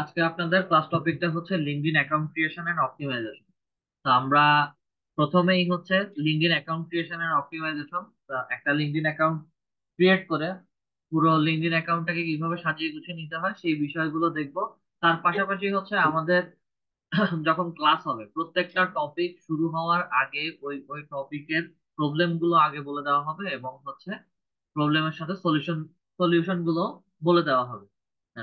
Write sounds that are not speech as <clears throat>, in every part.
আজকে আপনাদের ক্লাস টপিকটা হচ্ছে LinkedIn account creation and optimization তো আমরা প্রথমেই হচ্ছে LinkedIn account creation and optimization একটা লিঙ্কডিন অ্যাকাউন্ট ক্রিয়েট করে পুরো লিঙ্কডিন অ্যাকাউন্টটাকে কিভাবে সাজিয়ে গুছিয়ে নিতে হয় সেই বিষয়গুলো দেখব তার পাশাপাশি হচ্ছে আমাদের যখন ক্লাস হবে প্রত্যেকটা টপিক শুরু হওয়ার আগে ওই ওই টপিকের প্রবলেমগুলো আগে বলে দেওয়া হবে এবং হচ্ছে প্রবলেমের সাথে সলিউশন সলিউশনগুলো বলে দেওয়া হবে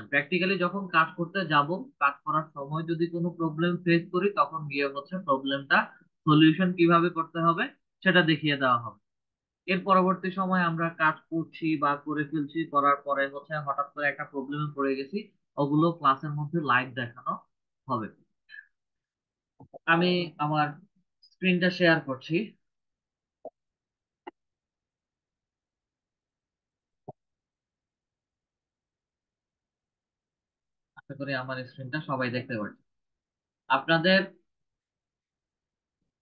প্র্যাকটিক্যালি যখন কাজ করতে যাব কাজ করার সময় যদি কোনো প্রবলেম ফেস করি তখন গিয়ে হচ্ছে প্রবলেমটা সলিউশন কিভাবে করতে হবে সেটা দেখিয়ে দেওয়া হবে এর পরবর্তী সময় আমরা কাজ করছি বা করে ফেলছি করার পরে হচ্ছে হঠাৎ করে একটা প্রবলেমে পড়ে গেছি ওগুলো ক্লাসের মধ্যে লাইভ দেখানো হবে আমি আমার স্ক্রিনটা শেয়ার করছি আশা করি আমার স্ক্রিনটা সবাই দেখতে পাচ্ছেন আপনাদের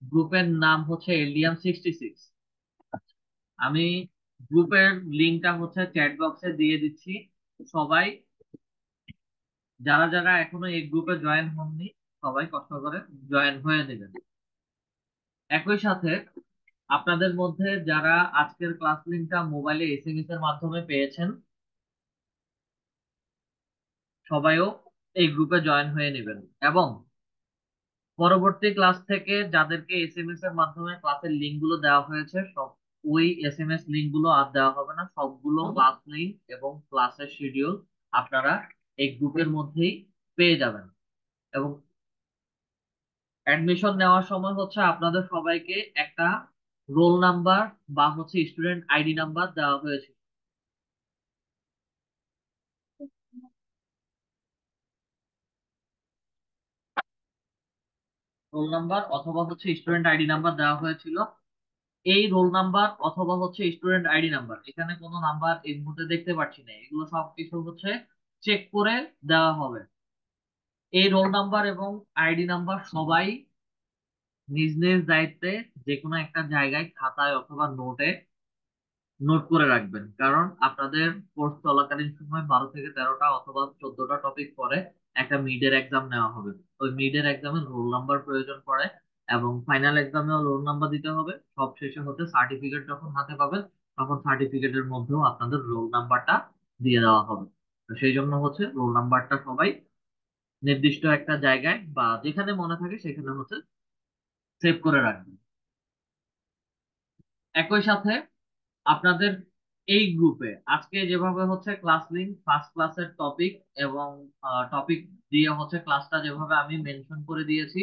গ্রুপের নাম হচ্ছে এলডিএম সিক্সটি সিক্স আমি গ্রুপের লিঙ্কটা হচ্ছে চ্যাট বক্সে দিয়ে দিচ্ছি সবাই যারা যারা এখনো এই গ্রুপে জয়েন হননি সবাই কষ্ট করে জয়েন হয়ে নেবেন একই সাথে আপনাদের মধ্যে যারা আজকের ক্লাস লিঙ্কটা মোবাইলে এসএমএস এর মাধ্যমে পেয়েছেন সবাইও এই গ্রুপে জয়েন হয়ে নেবেন এবং পরবর্তী ক্লাস থেকে যাদেরকে এস এম এর মাধ্যমে ক্লাসের লিঙ্কগুলো দেওয়া হয়েছে সব ওই এস এম এস লিঙ্কগুলো আর দেওয়া হবে না সবগুলো ক্লাস লিঙ্ক এবং ক্লাসের শিডিউল আপনারা এই গ্রুপের মধ্যেই পেয়ে যাবেন এবং অ্যাডমিশন নেওয়ার সময় হচ্ছে আপনাদের সবাইকে একটা রোল নাম্বার বা হচ্ছে স্টুডেন্ট আইডি নাম্বার দেওয়া হয়েছে রোল নাম্বার অথবা হচ্ছে স্টুডেন্ট আইডি নাম্বার দেওয়া হয়েছিল এই রোল নাম্বার অথবা হচ্ছে স্টুডেন্ট আইডি নাম্বার এখানে কোনো নাম্বার এই মুহূর্তে দেখতে পাচ্ছি না এগুলো সব কিছু হচ্ছে চেক করে দেওয়া হবে এই রোল নাম্বার এবং আইডি নাম্বার সবাই নিজ নিজ দায়িত্বে যে কোনো একটা জায়গায় খাতায় অথবা নোটে নোট করে রাখবেন কারণ আপনাদের কোর্স চলাকালীন সময় বারো থেকে তেরোটা অথবা চোদ্দটা টপিক পরে একটা মিড এর এক্সাম নেওয়া হবে ওই মিড এর এক্সামে রোল নাম্বার প্রয়োজন পড়ে এবং ফাইনাল এক্সামেও রোল নাম্বার দিতে হবে সব শেষে হতে সার্টিফিকেট যখন হাতে পাবেন তখন সার্টিফিকেটের মধ্যেও আপনাদের রোল নাম্বারটা দিয়ে দেওয়া হবে তো সেই জন্য হচ্ছে রোল নাম্বারটা সবাই নির্দিষ্ট একটা জায়গায় বা যেখানে মনে থাকে সেখানে হচ্ছে সেভ করে রাখবেন একই সাথে আপনাদের এই গ্রুপে আজকে যেভাবে হচ্ছে ক্লাস লিঙ্ক ফার্স্ট ক্লাসের টপিক এবং টপিক দিয়ে হচ্ছে ক্লাসটা যেভাবে আমি মেনশন করে দিয়েছি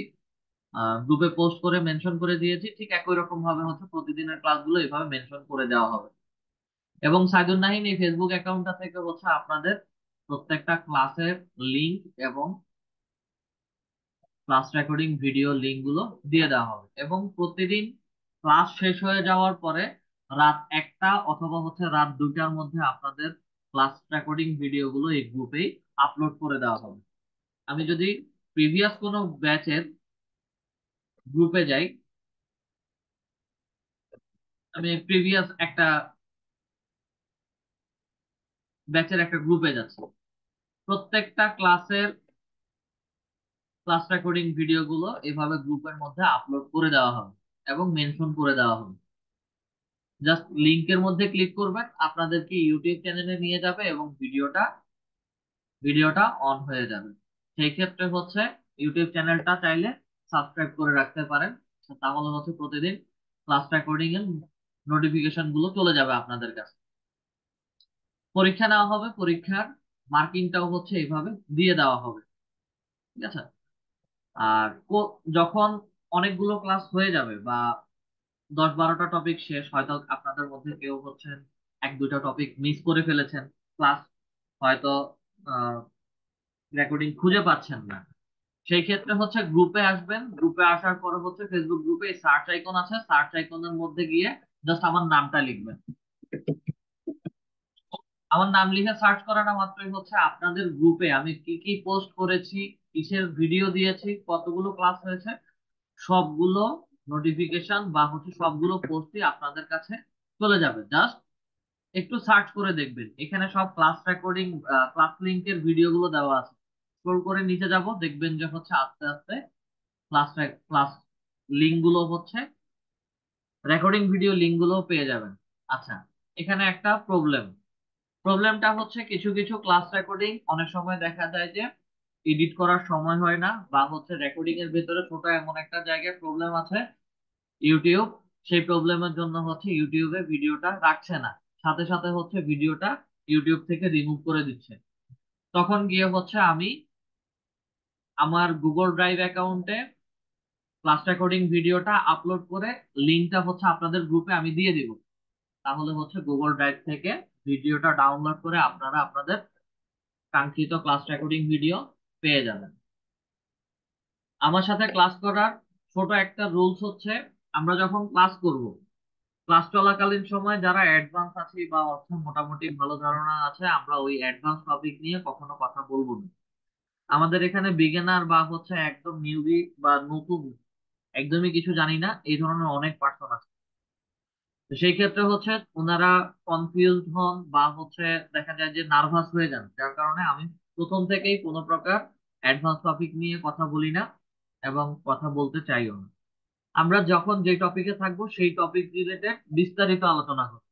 গ্রুপে পোস্ট করে মেনশন করে দিয়েছি ঠিক একই রকম ভাবে হচ্ছে প্রতিদিনের ক্লাসগুলো এভাবে মেনশন করে দেওয়া হবে এবং সাইদুল নাহিন এই ফেসবুক অ্যাকাউন্টটা থেকে হচ্ছে আপনাদের প্রত্যেকটা ক্লাসের লিঙ্ক এবং ক্লাস রেকর্ডিং ভিডিও লিঙ্কগুলো দিয়ে দেওয়া হবে এবং প্রতিদিন ক্লাস শেষ হয়ে যাওয়ার পরে রাত একটা অথবা হচ্ছে রাত দুইটার মধ্যে আপনাদের ক্লাস রেকর্ডিং ভিডিওগুলো এই গ্রুপে আপলোড করে দেওয়া হবে আমি যদি প্রিভিয়াস কোনো ব্যাচের গ্রুপে যাই আমি প্রিভিয়াস একটা ব্যাচের একটা গ্রুপে যাচ্ছি প্রত্যেকটা ক্লাসের ক্লাস রেকর্ডিং ভিডিওগুলো এভাবে গ্রুপের মধ্যে আপলোড করে দেওয়া হবে এবং মেনশন করে দেওয়া হবে জাস্ট লিঙ্কের মধ্যে ক্লিক করবেন আপনাদেরকে ইউটিউব চ্যানেলে নিয়ে যাবে এবং ভিডিওটা ভিডিওটা অন হয়ে যাবে সেই ক্ষেত্রে হচ্ছে ইউটিউব চ্যানেলটা চাইলে সাবস্ক্রাইব করে রাখতে পারেন তাহলে হচ্ছে প্রতিদিন ক্লাস রেকর্ডিং এর নোটিফিকেশন গুলো চলে যাবে আপনাদের কাছে পরীক্ষা নেওয়া হবে পরীক্ষার মার্কিংটাও হচ্ছে এইভাবে দিয়ে দেওয়া হবে ঠিক আছে আর যখন অনেকগুলো ক্লাস হয়ে যাবে বা দশ বারোটা টপিক শেষ হয়তো আপনাদের মধ্যে কেউ হচ্ছেন এক দুইটা টপিক মিস করে ফেলেছেন ক্লাস হয়তো রেকর্ডিং খুঁজে পাচ্ছেন না সেই ক্ষেত্রে হচ্ছে গ্রুপে আসবেন গ্রুপে আসার পরে হচ্ছে ফেসবুক গ্রুপে সার্চ আইকন আছে সার্চ আইকনের মধ্যে গিয়ে জাস্ট আমার নামটা লিখবেন আমার নাম লিখে সার্চ করাটা মাত্রই হচ্ছে আপনাদের গ্রুপে আমি কি কি পোস্ট করেছি কিসের ভিডিও দিয়েছি কতগুলো ক্লাস হয়েছে সবগুলো নোটিফিকেশন বা হচ্ছে সবগুলো পোস্টই আপনাদের কাছে চলে যাবে জাস্ট একটু সার্চ করে দেখবেন এখানে সব ক্লাস রেকর্ডিং ক্লাস লিংকের ভিডিওগুলো দেওয়া আছে স্ক্রল করে নিচে যাব দেখবেন যে হচ্ছে আস্তে আস্তে ক্লাস ক্লাস লিঙ্কগুলো হচ্ছে রেকর্ডিং ভিডিও লিঙ্কগুলো পেয়ে যাবেন আচ্ছা এখানে একটা প্রবলেম প্রবলেমটা হচ্ছে কিছু কিছু ক্লাস রেকর্ডিং অনেক সময় দেখা যায় যে এডিট করার সময় হয় না বা হচ্ছে রেকর্ডিং এর ভেতরে ছোট এমন একটা জায়গায় প্রবলেম আছে ইউটিউব সেই প্রবলেমের জন্য হচ্ছে ইউটিউবে ভিডিওটা রাখছে না সাথে সাথে হচ্ছে ভিডিওটা ইউটিউব থেকে রিমুভ করে দিচ্ছে তখন গিয়ে হচ্ছে আমি আমার গুগল ড্রাইভ অ্যাকাউন্টে ক্লাস রেকর্ডিং ভিডিওটা আপলোড করে লিঙ্কটা হচ্ছে আপনাদের গ্রুপে আমি দিয়ে দিব তাহলে হচ্ছে গুগল ড্রাইভ থেকে ভিডিওটা ডাউনলোড করে আপনারা আপনাদের কাঙ্ক্ষিত ক্লাস রেকর্ডিং ভিডিও পেয়ে যাবেন আমার সাথে ক্লাস করার ছোট একটা রুলস হচ্ছে আমরা যখন ক্লাস করব ক্লাস চলাকালীন সময় যারা অ্যাডভান্স আছে বা অর্থ মোটামুটি ভালো ধারণা আছে আমরা ওই অ্যাডভান্স টপিক নিয়ে কখনো কথা বলবো না আমাদের এখানে বিজ্ঞানার বা হচ্ছে একদম নিউবি বা নতুন একদমই কিছু জানি না এই ধরনের অনেক পার্সন আছে তো সেই ক্ষেত্রে হচ্ছে ওনারা কনফিউজ হন বা হচ্ছে দেখা যায় যে নার্ভাস হয়ে যান যার কারণে আমি প্রথম থেকেই কোনো প্রকার অ্যাডভান্স টপিক নিয়ে কথা বলি না এবং কথা বলতে চাইও না আমরা যখন যে টপিকে থাকবো সেই টপিক রিলেটেড বিস্তারিত আলোচনা করব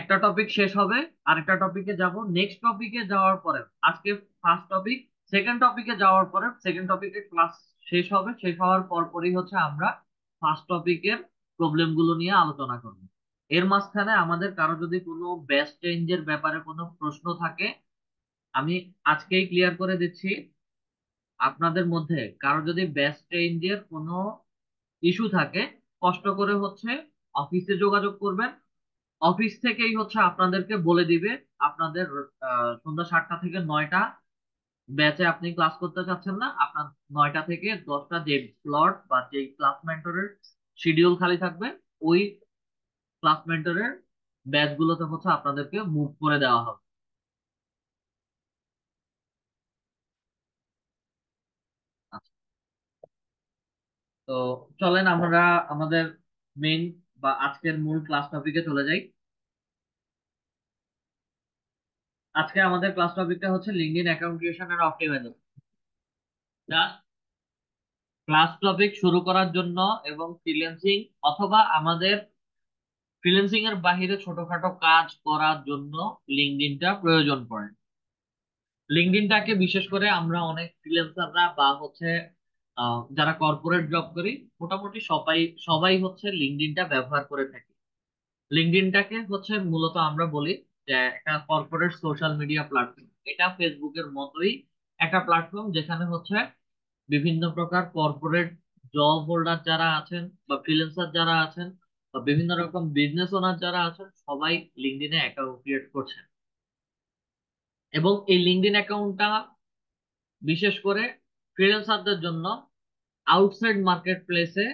একটা টপিক শেষ হবে আরেকটা টপিকে যাব নেক্সট টপিকে যাওয়ার পরে আজকে ফার্স্ট টপিক সেকেন্ড টপিকে যাওয়ার পরে সেকেন্ড টপিকের ক্লাস শেষ হবে শেষ হওয়ার পর পরই হচ্ছে আমরা ফার্স্ট টপিকের প্রবলেমগুলো নিয়ে আলোচনা করব এর মাঝখানে আমাদের কারো যদি কোনো ব্যাচ চেঞ্জের ব্যাপারে কোনো প্রশ্ন থাকে আমি আজকেই ক্লিয়ার করে দিচ্ছি আপনাদের মধ্যে কারো যদি ব্যাচ চেঞ্জের কোনো ইস্যু থাকে কষ্ট করে হচ্ছে অফিসে যোগাযোগ করবেন অফিস থেকেই হচ্ছে আপনাদেরকে বলে দিবে আপনাদের সন্ধ্যা সাতটা থেকে নয়টা ব্যাচে আপনি ক্লাস করতে চাচ্ছেন না আপনার নয়টা থেকে দশটা যে স্লট বা যে ক্লাস মেন্টরের শিডিউল খালি থাকবে ওই ক্লাস মেন্টরের ব্যাচগুলোতে হচ্ছে আপনাদেরকে মুভ করে দেওয়া হবে তো চলেন আমরা আমাদের মেইন বা আজকের মূল ক্লাস টপিকে চলে যাই আজকে আমাদের ক্লাস টপিকটা হচ্ছে LinkedIn account creation and optimization class topic শুরু করার জন্য এবং ফ্রিল্যান্সিং অথবা আমাদের ফ্রিল্যান্সিং এর বাহিরে ছোটখাটো কাজ করার জন্য লিঙ্কডিনটা প্রয়োজন পড়ে লিঙ্কডিনটাকে বিশেষ করে আমরা অনেক ফ্রিল্যান্সাররা বা হচ্ছে যারা কর্পোরেট জব করি মোটামুটি সবাই সবাই হচ্ছে লিঙ্কডিনটা ব্যবহার করে থাকি লিঙ্কডিনটাকে হচ্ছে মূলত আমরা বলি যে একটা কর্পোরেট সোশ্যাল মিডিয়া প্ল্যাটফর্ম এটা ফেসবুকের মতোই একটা প্ল্যাটফর্ম যেখানে হচ্ছে বিভিন্ন প্রকার কর্পোরেট জব হোল্ডার যারা আছেন বা ফ্রিলেন্সার যারা আছেন বা বিভিন্ন রকম বিজনেস ওনার যারা আছেন সবাই লিঙ্কডিনে অ্যাকাউন্ট ক্রিয়েট করছেন এবং এই লিঙ্কডিন অ্যাকাউন্টটা বিশেষ করে ফ্রিল্যান্সারদের জন্য আউটসাইড মার্কেট প্লেসে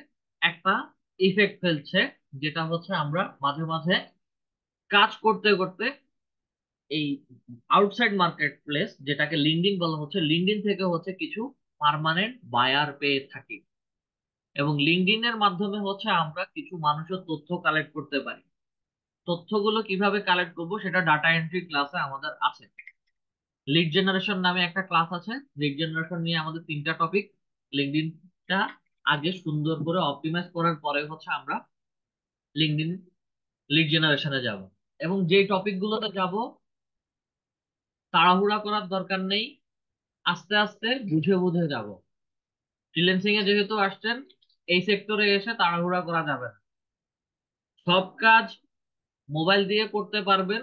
একটা ইফেক্ট ফেলছে যেটা হচ্ছে আমরা মাঝে মাঝে কাজ করতে করতে এই আউটসাইড মার্কেট প্লেস যেটাকে লিঙ্কডিন বলা হচ্ছে লিঙ্কডিন থেকে হচ্ছে কিছু পার্মানেন্ট বায়ার পেয়ে থাকি এবং লিঙ্কডিনের মাধ্যমে হচ্ছে আমরা কিছু মানুষের তথ্য কালেক্ট করতে পারি তথ্যগুলো কিভাবে কালেক্ট করব সেটা ডাটা এন্ট্রি ক্লাসে আমাদের আছে লিড জেনারেশন নামে একটা ক্লাস আছে লিড জেনারেশন নিয়ে আমাদের তিনটা টপিক লিঙ্কডিন লিঙ্কটা আগে সুন্দর করে অপটিমাইজ করার পরে হচ্ছে আমরা লিঙ্কডিন লিড জেনারেশনে যাব এবং যে গুলোতে যাব তাড়াহুড়া করার দরকার নেই আস্তে আস্তে বুঝে বুঝে যাব ফ্রিল্যান্সিং এ যেহেতু আসছেন এই সেক্টরে এসে তাড়াহুড়া করা যাবে না সব কাজ মোবাইল দিয়ে করতে পারবেন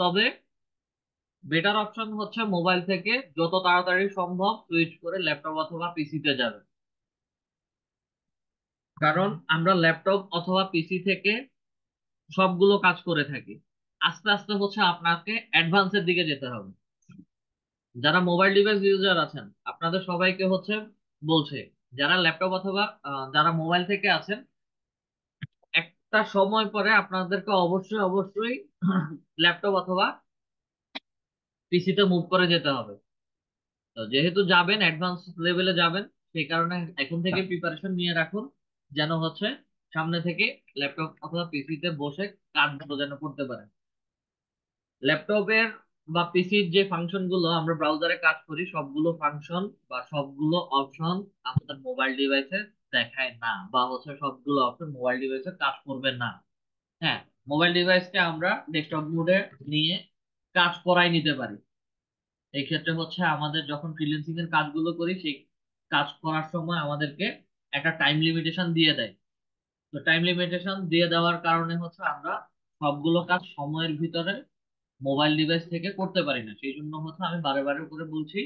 তবে বেটার অপশন হচ্ছে মোবাইল থেকে যত তাড়াতাড়ি সম্ভব সুইচ করে ল্যাপটপ অথবা পিসিতে যাবেন কারণ আমরা ল্যাপটপ অথবা পিসি থেকে সবগুলো কাজ করে থাকি আস্তে আস্তে হচ্ছে আপনাকে অ্যাডভান্সের দিকে যেতে হবে যারা মোবাইল ডিভাইস ইউজার আছেন আপনাদের সবাইকে হচ্ছে বলছে যারা ল্যাপটপ অথবা যারা মোবাইল থেকে আছেন একটা সময় পরে আপনাদেরকে অবশ্যই অবশ্যই ল্যাপটপ অথবা পিসিতে মুভ করে যেতে হবে তো যেহেতু যাবেন অ্যাডভান্স লেভেলে যাবেন সেই কারণে এখন থেকে প্রিপারেশন নিয়ে রাখুন যেন হচ্ছে সামনে থেকে ল্যাপটপ অথবা পিসিতে বসে কাজগুলো যেন করতে পারে ল্যাপটপের বা পিসির যে ফাংশনগুলো আমরা ব্রাউজারে কাজ করি সবগুলো ফাংশন বা সবগুলো অপশন আপনার মোবাইল ডিভাইসে দেখায় না বা হচ্ছে সবগুলো অপশন মোবাইল ডিভাইসে কাজ করবে না হ্যাঁ মোবাইল ডিভাইসকে আমরা ডেস্কটপ মোডে নিয়ে কাজ করাই নিতে পারি এই ক্ষেত্রে হচ্ছে আমাদের যখন ফ্রিল্যান্সিং এর কাজগুলো করি সেই কাজ করার সময় আমাদেরকে একটা টাইম লিমিটেশন দিয়ে দেয় তো টাইম লিমিটেশন দিয়ে দেওয়ার কারণে হচ্ছে আমরা সবগুলো কাজ সময়ের ভিতরে মোবাইল ডিভাইস থেকে করতে পারি না সেই জন্য হচ্ছে আমি বারে বারে করে বলছি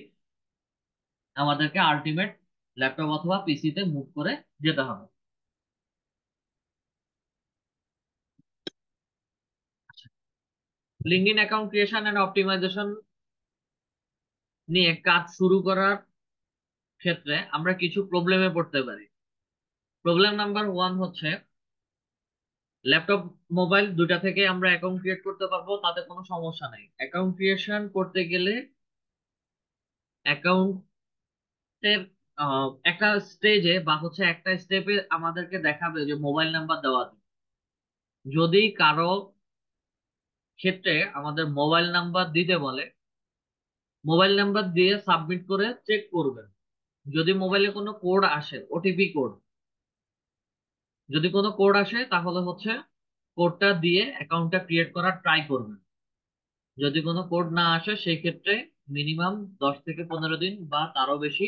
আমাদেরকে আলটিমেট ল্যাপটপ অথবা পিসিতে মুভ করে যেতে হবে LinkedIn account creation and optimisation নিয়ে কাজ শুরু করার ক্ষেত্রে আমরা কিছু প্রবলেমে পড়তে পারি প্রবলেম নাম্বার ওয়ান হচ্ছে ল্যাপটপ মোবাইল দুইটা থেকে আমরা অ্যাকাউন্ট ক্রিয়েট করতে পারবো তাতে কোনো সমস্যা নাই অ্যাকাউন্ট ক্রিয়েশন করতে গেলে অ্যাকাউন্ট একটা স্টেজে বা হচ্ছে একটা স্টেপে আমাদেরকে দেখাবে যে মোবাইল নাম্বার দেওয়া যদি কারো ক্ষেত্রে আমাদের মোবাইল নাম্বার দিতে বলে মোবাইল নাম্বার দিয়ে সাবমিট করে চেক করবেন যদি মোবাইলে কোনো কোড আসে ওটিপি কোড যদি কোনো কোড আসে তাহলে হচ্ছে কোডটা দিয়ে অ্যাকাউন্টটা ক্রিয়েট করার ট্রাই করবেন যদি কোনো কোড না আসে সেই ক্ষেত্রে মিনিমাম দশ থেকে পনেরো দিন বা তারও বেশি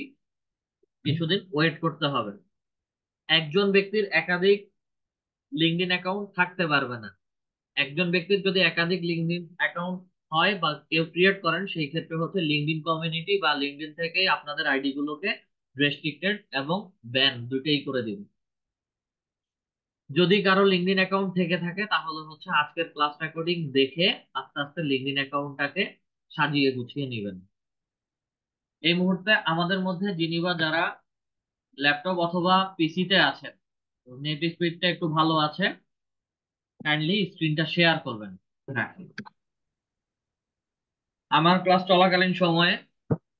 কিছুদিন ওয়েট করতে হবে একজন ব্যক্তির একাধিক ইন অ্যাকাউন্ট থাকতে পারবে না একজন ব্যক্তির যদি একাধিক ইন অ্যাকাউন্ট হয় বা কেউ ক্রিয়েট করেন সেই ক্ষেত্রে হচ্ছে ইন কমিউনিটি বা ইন থেকে আপনাদের আইডি গুলোকে রেস্ট্রিক্টেড এবং ব্যান দুটেই করে দিবে যদি কারো লিঙ্কডিন অ্যাকাউন্ট থেকে থাকে তাহলে হচ্ছে আজকের ক্লাস রেকর্ডিং দেখে আস্তে আস্তে লিঙ্কডিন অ্যাকাউন্টটাকে সাজিয়ে গুছিয়ে নেবেন এই মুহূর্তে আমাদের মধ্যে যিনি বা যারা ল্যাপটপ অথবা পিসিতে আছেন নেট স্পিডটা একটু ভালো আছে কাইন্ডলি স্ক্রিনটা শেয়ার করবেন আমার ক্লাস চলাকালীন সময়ে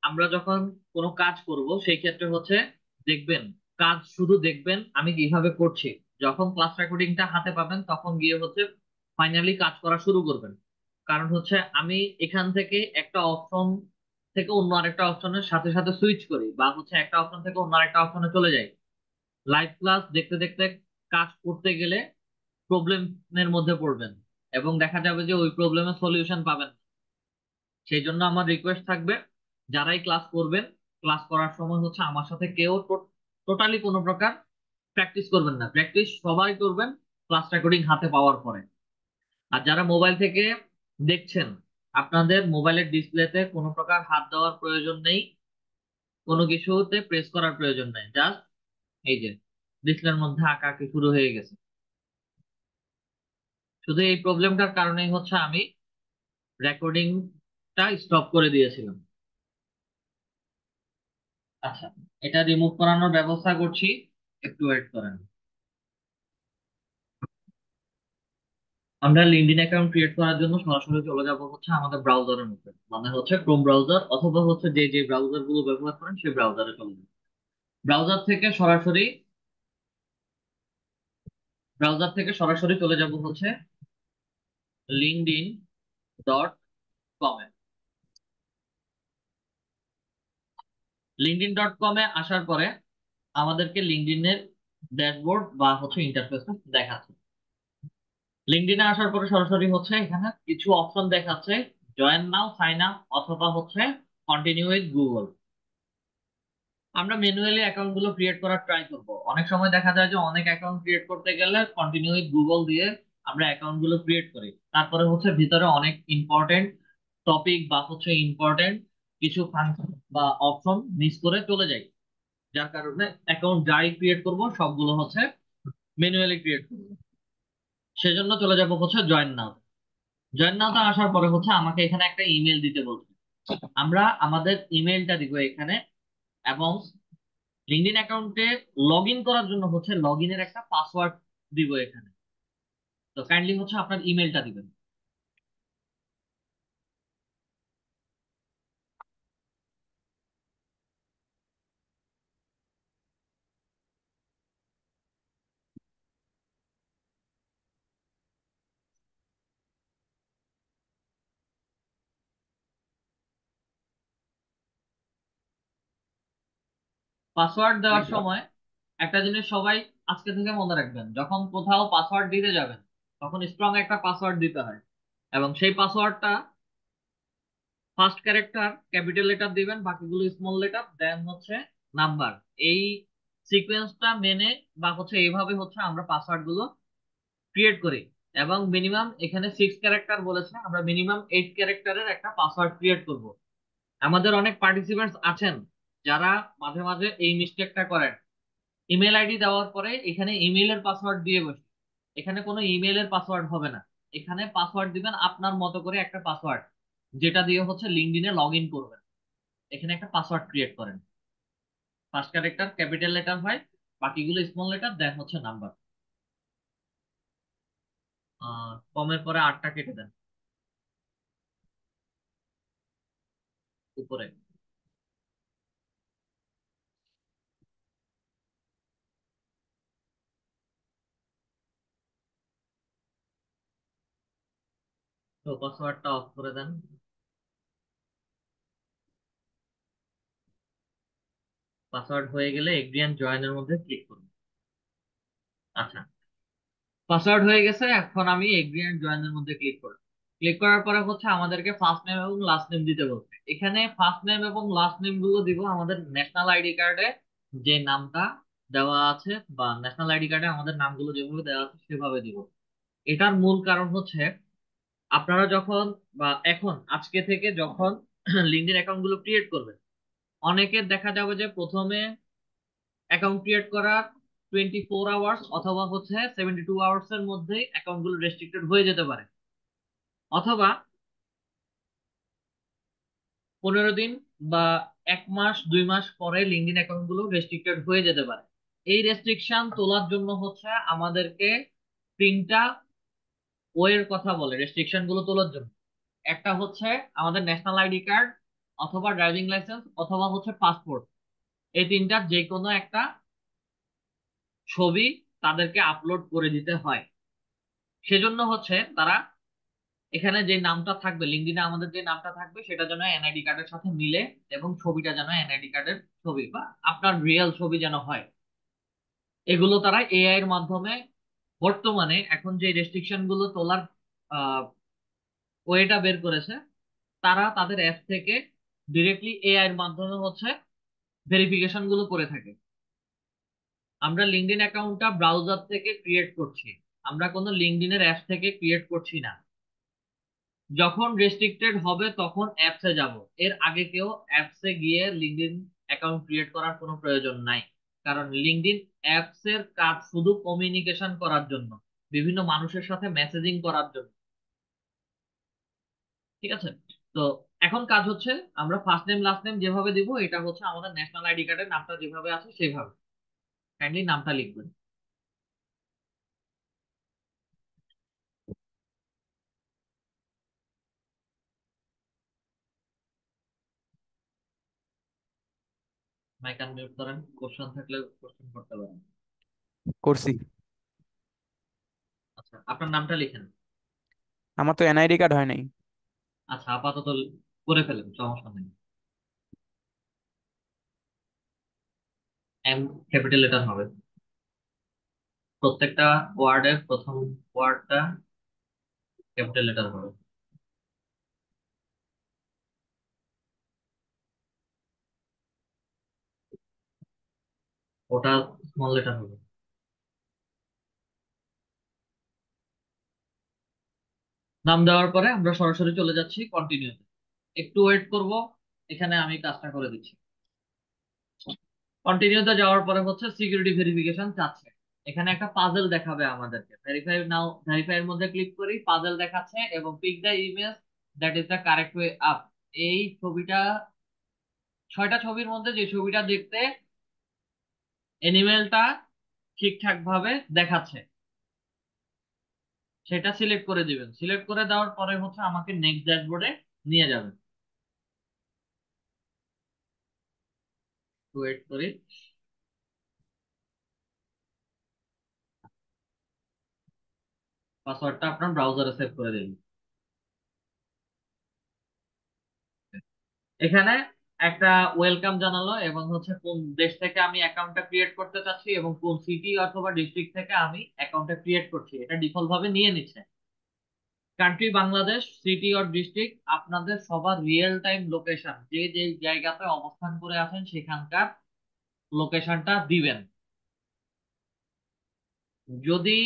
আমরা যখন কোনো কাজ করব সেই ক্ষেত্রে হচ্ছে দেখবেন কাজ শুধু দেখবেন আমি কিভাবে করছি যখন ক্লাস রেকর্ডিংটা হাতে পাবেন তখন গিয়ে হচ্ছে ফাইনালি কাজ করা শুরু করবেন কারণ হচ্ছে আমি এখান থেকে একটা অপশন থেকে অন্য আরেকটা অপশনের সাথে সাথে সুইচ করি বা হচ্ছে একটা অপশন থেকে অন্য আরেকটা অপশনে চলে যাই লাইভ ক্লাস দেখতে দেখতে কাজ করতে গেলে প্রবলেমের মধ্যে পড়বেন এবং দেখা যাবে যে ওই প্রবলেমের সলিউশন পাবেন সেই জন্য আমার রিকোয়েস্ট থাকবে যারাই ক্লাস করবেন ক্লাস করার সময় হচ্ছে আমার সাথে কেউ টোটালি কোনো প্রকার প্র্যাকটিস করবেন না প্র্যাকটিস সবাই করবেন ক্লাস রেকর্ডিং হাতে পাওয়ার পরে আর যারা মোবাইল থেকে দেখছেন আপনাদের মোবাইলের ডিসপ্লেতে কোনো প্রকার হাত দেওয়ার প্রয়োজন নেই কোনো কিছুতে প্রেস করার প্রয়োজন নেই জাস্ট এই যে ডিসপ্লের মধ্যে আঁকা আঁকি শুরু হয়ে গেছে শুধু এই প্রবলেমটার কারণেই হচ্ছে আমি রেকর্ডিংটা স্টপ করে দিয়েছিলাম আচ্ছা এটা রিমুভ করানোর ব্যবস্থা করছি একটু ওয়েট করেন আমরা লিঙ্কডিন অ্যাকাউন্ট ক্রিয়েট করার জন্য সরাসরি চলে যাব হচ্ছে আমাদের ব্রাউজারের মধ্যে মানে হচ্ছে ক্রোম ব্রাউজার অথবা হচ্ছে যে যে ব্রাউজার গুলো ব্যবহার করেন সেই ব্রাউজারে চলে যাবেন ব্রাউজার থেকে সরাসরি ব্রাউজার থেকে সরাসরি চলে যাব হচ্ছে লিঙ্কডিন ডট কমে লিঙ্কডিন ডট কমে আসার পরে আমাদেরকে লিঙ্কডিনের ড্যাশবোর্ড বা হচ্ছে ইন্টারফেসটা দেখাচ্ছে লিঙ্কডিনে আসার পরে সরাসরি হচ্ছে এখানে কিছু অপশন দেখাচ্ছে জয়েন নাও সাইন আপ অথবা হচ্ছে কন্টিনিউ উইথ গুগল আমরা ম্যানুয়ালি অ্যাকাউন্ট গুলো ক্রিয়েট করার ট্রাই করব অনেক সময় দেখা যায় যে অনেক অ্যাকাউন্ট ক্রিয়েট করতে গেলে কন্টিনিউ উইথ গুগল দিয়ে আমরা অ্যাকাউন্ট গুলো ক্রিয়েট করি তারপরে হচ্ছে ভিতরে অনেক ইম্পর্টেন্ট টপিক বা হচ্ছে ইম্পর্টেন্ট কিছু ফাংশন বা অপশন মিস করে চলে যাই যার কারণে অ্যাকাউন্ট যাই ক্রিয়েট করব সবগুলো হচ্ছে ম্যানুয়ালি ক্রিয়েট করব সেজন্য চলে যাব হচ্ছে জয়েন নাও জয়েন নাওতে আসার পরে হচ্ছে আমাকে এখানে একটা ইমেল দিতে বলবে আমরা আমাদের ইমেলটা দিব এখানে এবং লিঙ্কডিন অ্যাকাউন্টে লগ ইন করার জন্য হচ্ছে লগ ইনের একটা পাসওয়ার্ড দিব এখানে তো কাইন্ডলি হচ্ছে আপনার ইমেলটা দিবেন পাসওয়ার্ড দেওয়ার সময় একটা জিনিস সবাই আজকে থেকে মনে রাখবেন যখন কোথাও পাসওয়ার্ড দিতে যাবেন তখন স্ট্রং একটা পাসওয়ার্ড দিতে হয় এবং সেই পাসওয়ার্ডটা ফার্স্ট ক্যারেক্টার ক্যাপিটাল লেটার দিবেন বাকিগুলো স্মল লেটার দেন হচ্ছে নাম্বার এই সিকোয়েন্সটা মেনে বা হচ্ছে এইভাবে হচ্ছে আমরা পাসওয়ার্ড গুলো ক্রিয়েট করি এবং মিনিমাম এখানে সিক্স ক্যারেক্টার বলেছে আমরা মিনিমাম এইট ক্যারেক্টারের একটা পাসওয়ার্ড ক্রিয়েট করব আমাদের অনেক পার্টিসিপেন্টস আছেন যারা মাঝে মাঝে এই মিস্টেকটা করেন ইমেল আইডি দেওয়ার পরে এখানে ইমেলের পাসওয়ার্ড দিয়ে বসে এখানে কোনো ইমেলের পাসওয়ার্ড হবে না এখানে পাসওয়ার্ড দিবেন আপনার মতো করে একটা পাসওয়ার্ড যেটা দিয়ে হচ্ছে লিঙ্কডিনে লগ ইন করবেন এখানে একটা পাসওয়ার্ড ক্রিয়েট করেন ফার্স্ট ক্যারেক্টার ক্যাপিটাল লেটার হয় বাকিগুলো স্মল লেটার দেন হচ্ছে নাম্বার কমের পরে আটটা কেটে দেন উপরে তো পাসওয়ার্ডটা অফ করে দেন পাসওয়ার্ড হয়ে গেলে এগ্রিয়ান জয়েনের মধ্যে ক্লিক করুন আচ্ছা পাসওয়ার্ড হয়ে গেছে এখন আমি এগ্রিয়ান জয়েনের মধ্যে ক্লিক করলাম ক্লিক করার পরে হচ্ছে আমাদেরকে ফার্স্ট নেম এবং লাস্ট নেম দিতে বলছে এখানে ফার্স্ট নেম এবং লাস্ট নেম গুলো দিব আমাদের ন্যাশনাল আইডি কার্ডে যে নামটা দেওয়া আছে বা ন্যাশনাল আইডি কার্ডে আমাদের নামগুলো যেভাবে দেওয়া আছে সেভাবে দিব এটার মূল কারণ হচ্ছে আপনারা যখন বা এখন আজকে থেকে যখন লিঙ্কডিন <clears throat> অ্যাকাউন্ট গুলো ক্রিয়েট করবেন অনেকের দেখা যাবে যে প্রথমে অ্যাকাউন্ট ক্রিয়েট করার টোয়েন্টি ফোর আওয়ার্স অথবা হচ্ছে সেভেন্টি টু আওয়ার্স এর মধ্যে অ্যাকাউন্ট গুলো রেস্ট্রিক্টেড হয়ে যেতে পারে অথবা পনেরো দিন বা এক মাস দুই মাস পরে লিঙ্কডিন অ্যাকাউন্ট গুলো রেস্ট্রিক্টেড হয়ে যেতে পারে এই রেস্ট্রিকশন তোলার জন্য হচ্ছে আমাদেরকে তিনটা ওয়ের কথা বলে রেস্ট্রিকশন গুলো তোলার জন্য একটা হচ্ছে আমাদের ন্যাশনাল আইডি কার্ড অথবা ড্রাইভিং লাইসেন্স অথবা হচ্ছে পাসপোর্ট এই তিনটার যে কোনো একটা ছবি তাদেরকে আপলোড করে দিতে হয় সেজন্য হচ্ছে তারা এখানে যে নামটা থাকবে লিঙ্কডিনে আমাদের যে নামটা থাকবে সেটা যেন এনআইডি কার্ডের সাথে মিলে এবং ছবিটা যেন এনআইডি কার্ডের ছবি বা আপনার রিয়েল ছবি যেন হয় এগুলো তারা এআই এর মাধ্যমে বর্তমানে এখন যে রেস্ট্রিকশন গুলো তোলার ওয়েটা বের করেছে তারা তাদের অ্যাপ থেকে ডিরেক্টলি এআই এর মাধ্যমে হচ্ছে ভেরিফিকেশন গুলো করে থাকে আমরা লিঙ্কডিন অ্যাকাউন্টটা ব্রাউজার থেকে ক্রিয়েট করছি আমরা কোনো এর অ্যাপ থেকে ক্রিয়েট করছি না যখন রেস্ট্রিক্টেড হবে তখন অ্যাপসে যাব এর আগে কেউ অ্যাপসে গিয়ে লিঙ্কডিন অ্যাকাউন্ট ক্রিয়েট করার কোনো প্রয়োজন নাই কারণ লিঙ্কডিন অ্যাপস এর কাজ শুধু কমিউনিকেশন করার জন্য বিভিন্ন মানুষের সাথে মেসেজিং করার জন্য ঠিক আছে তো এখন কাজ হচ্ছে আমরা ফার্স্ট নেম লাস্ট নেম যেভাবে দিব এটা হচ্ছে আমাদের ন্যাশনাল আইডি কার্ডের নামটা যেভাবে আছে সেভাবে কাইন্ডলি নামটা লিখবেন মাইক আনমিউট করেন কোশ্চেন থাকলে কোশ্চেন করতে পারেন করছি আচ্ছা আপনার নামটা লিখেন আমার তো এনআইডি কার্ড হয় নাই আচ্ছা আপাতত করে ফেলেন সমস্যা নেই এম ক্যাপিটাল লেটার হবে প্রত্যেকটা ওয়ার্ডের প্রথম ওয়ার্ডটা ক্যাপিটাল লেটার হবে ওটা স্মল লেটার হবে নাম দেওয়ার পরে আমরা সরাসরি চলে যাচ্ছি কন্টিনিউতে একটু ওয়েট করব এখানে আমি কাজটা করে দিচ্ছি কন্টিনিউতে যাওয়ার পরে হচ্ছে সিকিউরিটি ভেরিফিকেশন চাচ্ছে এখানে একটা পাজেল দেখাবে আমাদেরকে ভেরিফাই নাও এর মধ্যে ক্লিক করি পাজেল দেখাচ্ছে এবং pick the image that is the correct way up এই ছবিটা ছয়টা ছবির মধ্যে যে ছবিটা দেখতে এনিমেলটা ঠিকঠাক ভাবে দেখাচ্ছে সেটা সিলেক্ট করে দিবেন সিলেক্ট করে দেওয়ার পরে হচ্ছে আমাকে নেক্সট ড্যাশবোর্ডে নিয়ে যাবেন ওয়েট করি পাসওয়ার্ডটা আপনার ব্রাউজারে সেভ করে দিন এখানে একটা ওয়েলকাম জানালো এবং হচ্ছে কোন দেশ থেকে আমি অ্যাকাউন্টটা ক্রিয়েট করতে চাচ্ছি এবং কোন সিটি অথবা ডিস্ট্রিক্ট থেকে আমি অ্যাকাউন্টটা ক্রিয়েট করছি এটা ডিফল্ট ভাবে নিয়ে নিচ্ছে country Bangladesh city or district আপনাদের সবার রিয়েল টাইম লোকেশন যে যে জায়গাতে অবস্থান করে আছেন সেখানকার লোকেশনটা দিবেন যদি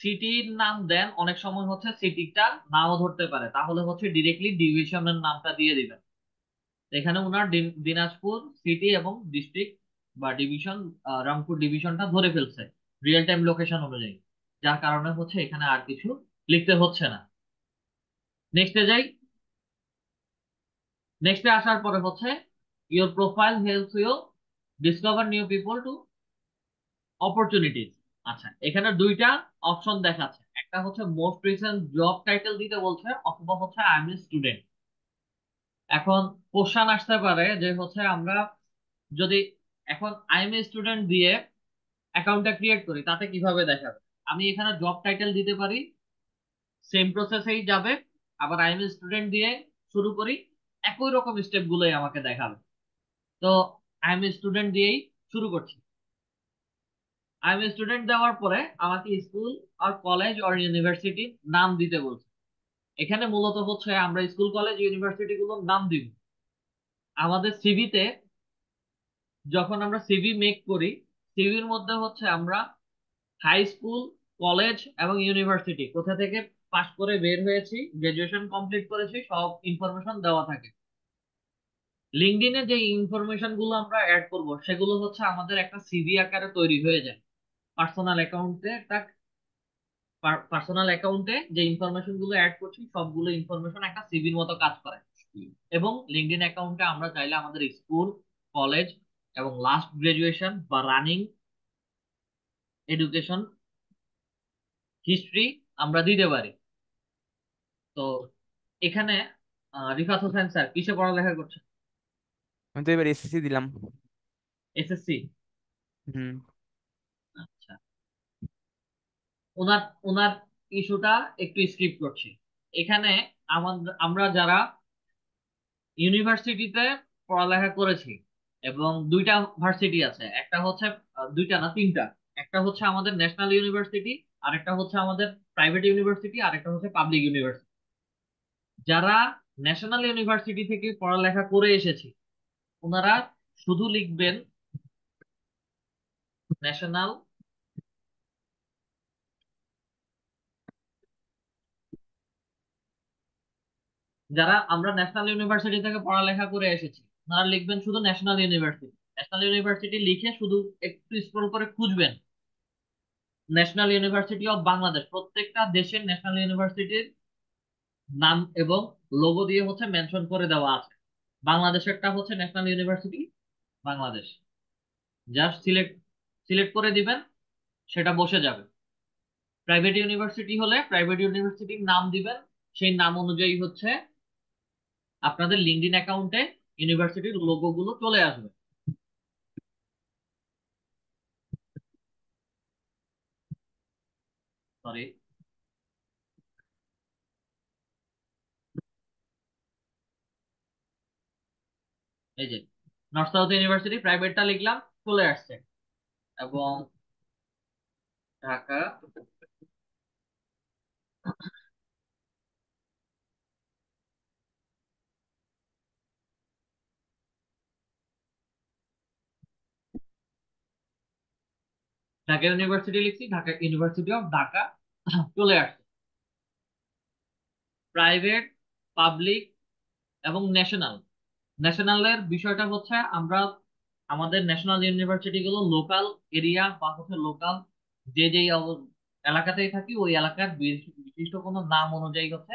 সিটির নাম দেন অনেক সময় হচ্ছে সিটিটা নাও ধরতে পারে তাহলে হচ্ছে ডিরেক্টলি ডিভিশনের নামটা দিয়ে দিবেন এখানে ওনার দিনাজপুর সিটি এবং ডিস্ট্রিক্ট বা ডিভিশন রংপুর ডিভিশনটা ধরে ফেলছে রিয়েল টাইম লোকেশন অনুযায়ী যার কারণে হচ্ছে এখানে আর কিছু লিখতে হচ্ছে না নেক্সটে যাই নেক্সটে আসার পরে হচ্ছে your profile health you discover new people to opportunity আচ্ছা এখানে দুইটা অপশন দেখাচ্ছে একটা হচ্ছে মোস্ট রিসেন্ট জব টাইটেল দিতে বলছে অথবা হচ্ছে আই এম স্টুডেন্ট এখন কোশ্চান আসতে পারে যে হচ্ছে আমরা যদি এখন আইএম স্টুডেন্ট দিয়ে অ্যাকাউন্টটা ক্রিয়েট করি তাতে কিভাবে দেখাবে আমি এখানে জব টাইটেল দিতে পারি সেম প্রসেসেই যাবে আবার আইএম স্টুডেন্ট দিয়ে শুরু করি একই রকম স্টেপগুলোই আমাকে দেখাবে তো আইএম স্টুডেন্ট দিয়েই শুরু করছি আইএম স্টুডেন্ট দেওয়ার পরে আমাকে স্কুল আর কলেজ আর ইউনিভার্সিটির নাম দিতে বলছে এখানে মূলত হচ্ছে আমরা স্কুল কলেজ ইউনিভার্সিটি গুলোর নাম দিব আমাদের সিভিতে যখন আমরা সিভি মেক করি সিভির মধ্যে হচ্ছে আমরা হাই স্কুল কলেজ এবং ইউনিভার্সিটি কোথা থেকে পাশ করে বের হয়েছি গ্রাজুয়েশন কমপ্লিট করেছি সব ইনফরমেশন দেওয়া থাকে লিঙ্কডিনে যে ইনফরমেশন গুলো আমরা অ্যাড করব সেগুলো হচ্ছে আমাদের একটা সিভি আকারে তৈরি হয়ে যায় পার্সোনাল অ্যাকাউন্টে একটা পার্সোনাল অ্যাকাউন্টে যে ইনফরমেশন গুলো অ্যাড করছি সবগুলো ইনফরমেশন একটা সিভির মতো কাজ করে এবং লিঙ্কডিন অ্যাকাউন্টে আমরা চাইলে আমাদের স্কুল কলেজ এবং লাস্ট গ্রাজুয়েশন বা রানিং এডুকেশন হিস্ট্রি আমরা দিতে পারি তো এখানে রিফাত হোসেন স্যার কিসে পড়ালেখা করছেন আমি তো এবার এসএসসি দিলাম এসএসসি হুম ওনার ওনার ইস্যুটা একটু স্কিপ করছি এখানে আমরা যারা ইউনিভার্সিটিতে পড়ালেখা করেছি এবং দুইটা ভার্সিটি আছে একটা হচ্ছে দুইটা না তিনটা একটা হচ্ছে আমাদের ন্যাশনাল ইউনিভার্সিটি আরেকটা হচ্ছে আমাদের প্রাইভেট ইউনিভার্সিটি আরেকটা হচ্ছে পাবলিক ইউনিভার্সিটি যারা ন্যাশনাল ইউনিভার্সিটি থেকে পড়ালেখা করে এসেছি ওনারা শুধু লিখবেন ন্যাশনাল যারা আমরা ন্যাশনাল ইউনিভার্সিটি থেকে পড়ালেখা করে এসেছি তারা লিখবেন শুধু ন্যাশনাল ইউনিভার্সিটি ন্যাশনাল ইউনিভার্সিটি লিখে শুধু একটু স্ক্রল করে খুঁজবেন ন্যাশনাল ইউনিভার্সিটি অফ বাংলাদেশ প্রত্যেকটা দেশের ন্যাশনাল ইউনিভার্সিটির নাম এবং লোগো দিয়ে হচ্ছে মেনশন করে দেওয়া আছে বাংলাদেশেরটা হচ্ছে national university Bangladesh just select select করে দিবেন সেটা বসে যাবে প্রাইভেট ইউনিভার্সিটি হলে প্রাইভেট ইউনিভার্সিটির নাম দিবেন সেই নাম অনুযায়ী হচ্ছে আপনাদের লিঙ্কডিন অ্যাকাউন্টে ইউনিভার্সিটির লোগোগুলো চলে আসবে সরি এই যে নর্থ সাউথ ইউনিভার্সিটি প্রাইভেটটা লিখলাম চলে আসছে এবং ঢাকা ঢাকা ইউনিভার্সিটি লিখছি ঢাকা ইউনিভার্সিটি অফ ঢাকা চলে আসছে প্রাইভেট পাবলিক এবং ন্যাশনাল ন্যাশনালের বিষয়টা হচ্ছে আমরা আমাদের ন্যাশনাল গুলো লোকাল এরিয়া বা হচ্ছে লোকাল যে যে এলাকাতেই থাকি ওই এলাকার বিশিষ্ট কোনো নাম অনুযায়ী হচ্ছে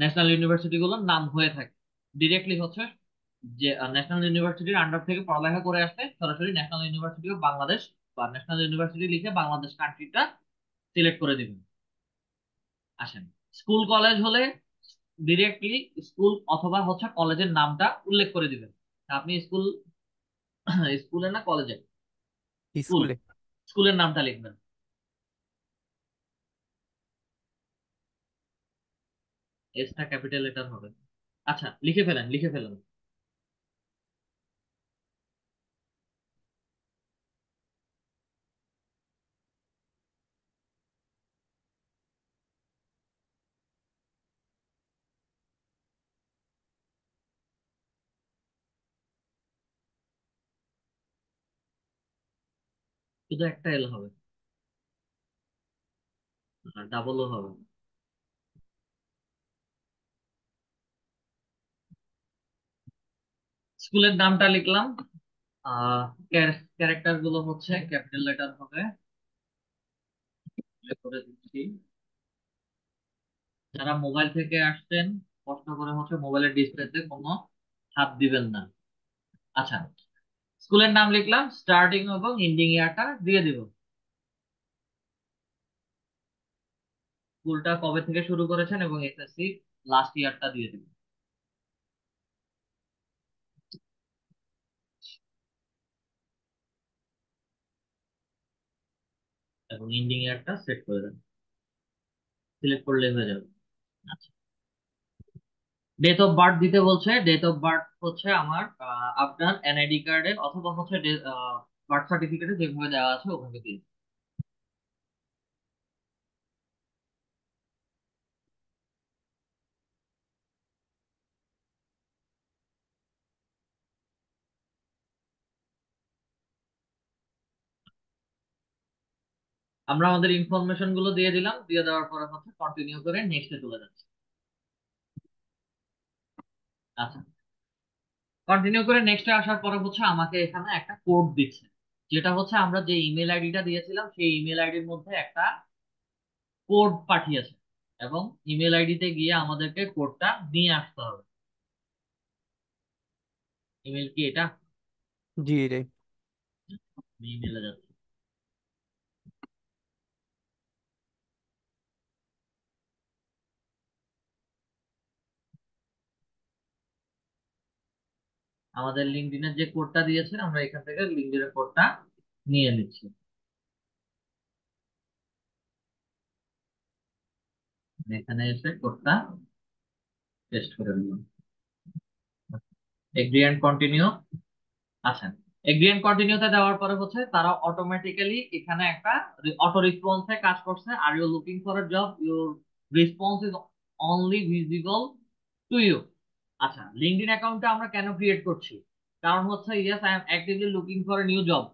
ন্যাশনাল ইউনিভার্সিটিগুলোর নাম হয়ে থাকে ডিরেক্টলি হচ্ছে যে ন্যাশনাল ইউনিভার্সিটির আন্ডার থেকে পড়ালেখা করে আসে সরাসরি ন্যাশনাল ইউনিভার্সিটি অফ বাংলাদেশ বা ন্যাশনাল ইউনিভার্সিটি লিখে বাংলাদেশ কান্ট্রিটা সিলেক্ট করে দিবেন আসেন স্কুল কলেজ হলে ডিরেক্টলি স্কুল অথবা হচ্ছে কলেজের নামটা উল্লেখ করে দিবেন আপনি স্কুল স্কুলে না কলেজে স্কুলে স্কুলের নামটা লিখবেন এসটা ক্যাপিটাল লেটার হবে আচ্ছা লিখে ফেলেন লিখে ফেলেন শুধু একটা এল হবে আর ডাবলও হবে স্কুলের নামটা লিখলাম ক্যারেক্টার গুলো হচ্ছে ক্যাপিটাল লেটার হবে যারা মোবাইল থেকে আসছেন কষ্ট করে হচ্ছে মোবাইলের ডিসপ্লেতে কোনো হাত দিবেন না আচ্ছা স্কুলের নাম লিখলাম স্টার্টিং এবং এন্ডিং ইয়ারটা দিয়ে দিব স্কুলটা কবে থেকে শুরু করেছেন এবং এসএসসি লাস্ট ইয়ারটা দিয়ে দিব এবং এন্ডিং ইয়ারটা সেট করে দেন সিলেক্ট করলে হয়ে যাবে আচ্ছা ডেট অফ বার্থ দিতে বলছে ডেট অফ বার্থ হচ্ছে আমার আপনার এনআইডি কার্ডের অথবা হচ্ছে বার্থ সার্টিফিকেটে যেভাবে দেওয়া আছে ওখানে দিয়ে আমরা আমাদের ইনফরমেশন গুলো দিয়ে দিলাম দিয়ে দেওয়ার পরে হচ্ছে কন্টিনিউ করে নেক্সটে চলে যাচ্ছে আচ্ছা কন্টিনিউ করে নেক্সটে আসার পরে হচ্ছে আমাকে এখানে একটা কোড দিচ্ছে যেটা হচ্ছে আমরা যে ইমেল আইডিটা দিয়েছিলাম সেই ইমেল আইডির মধ্যে একটা কোড পাঠিয়েছে এবং ইমেল আইডিতে গিয়ে আমাদেরকে কোডটা নিয়ে আসতে হবে ইমেল কি এটা জি এটাই ইমেলে যাচ্ছে আমাদের লিঙ্কডিনের যে কোডটা দিয়েছে আমরা এখান থেকে লিঙ্কডিনের কোডটা নিয়ে নিচ্ছি এখানে এসে কোডটা পেস্ট করে দিলাম এগ্রি কন্টিনিউ আছেন এগ্রি কন্টিনিউতে দেওয়ার পরে হচ্ছে তারা অটোমেটিক্যালি এখানে একটা অটো রেসপন্সে কাজ করছে are you looking for a job your response is only visible to you আচ্ছা লিঙ্কডিন অ্যাকাউন্টটা আমরা কেন ক্রিয়েট করছি কারণ হচ্ছে yes I am actively looking for a new job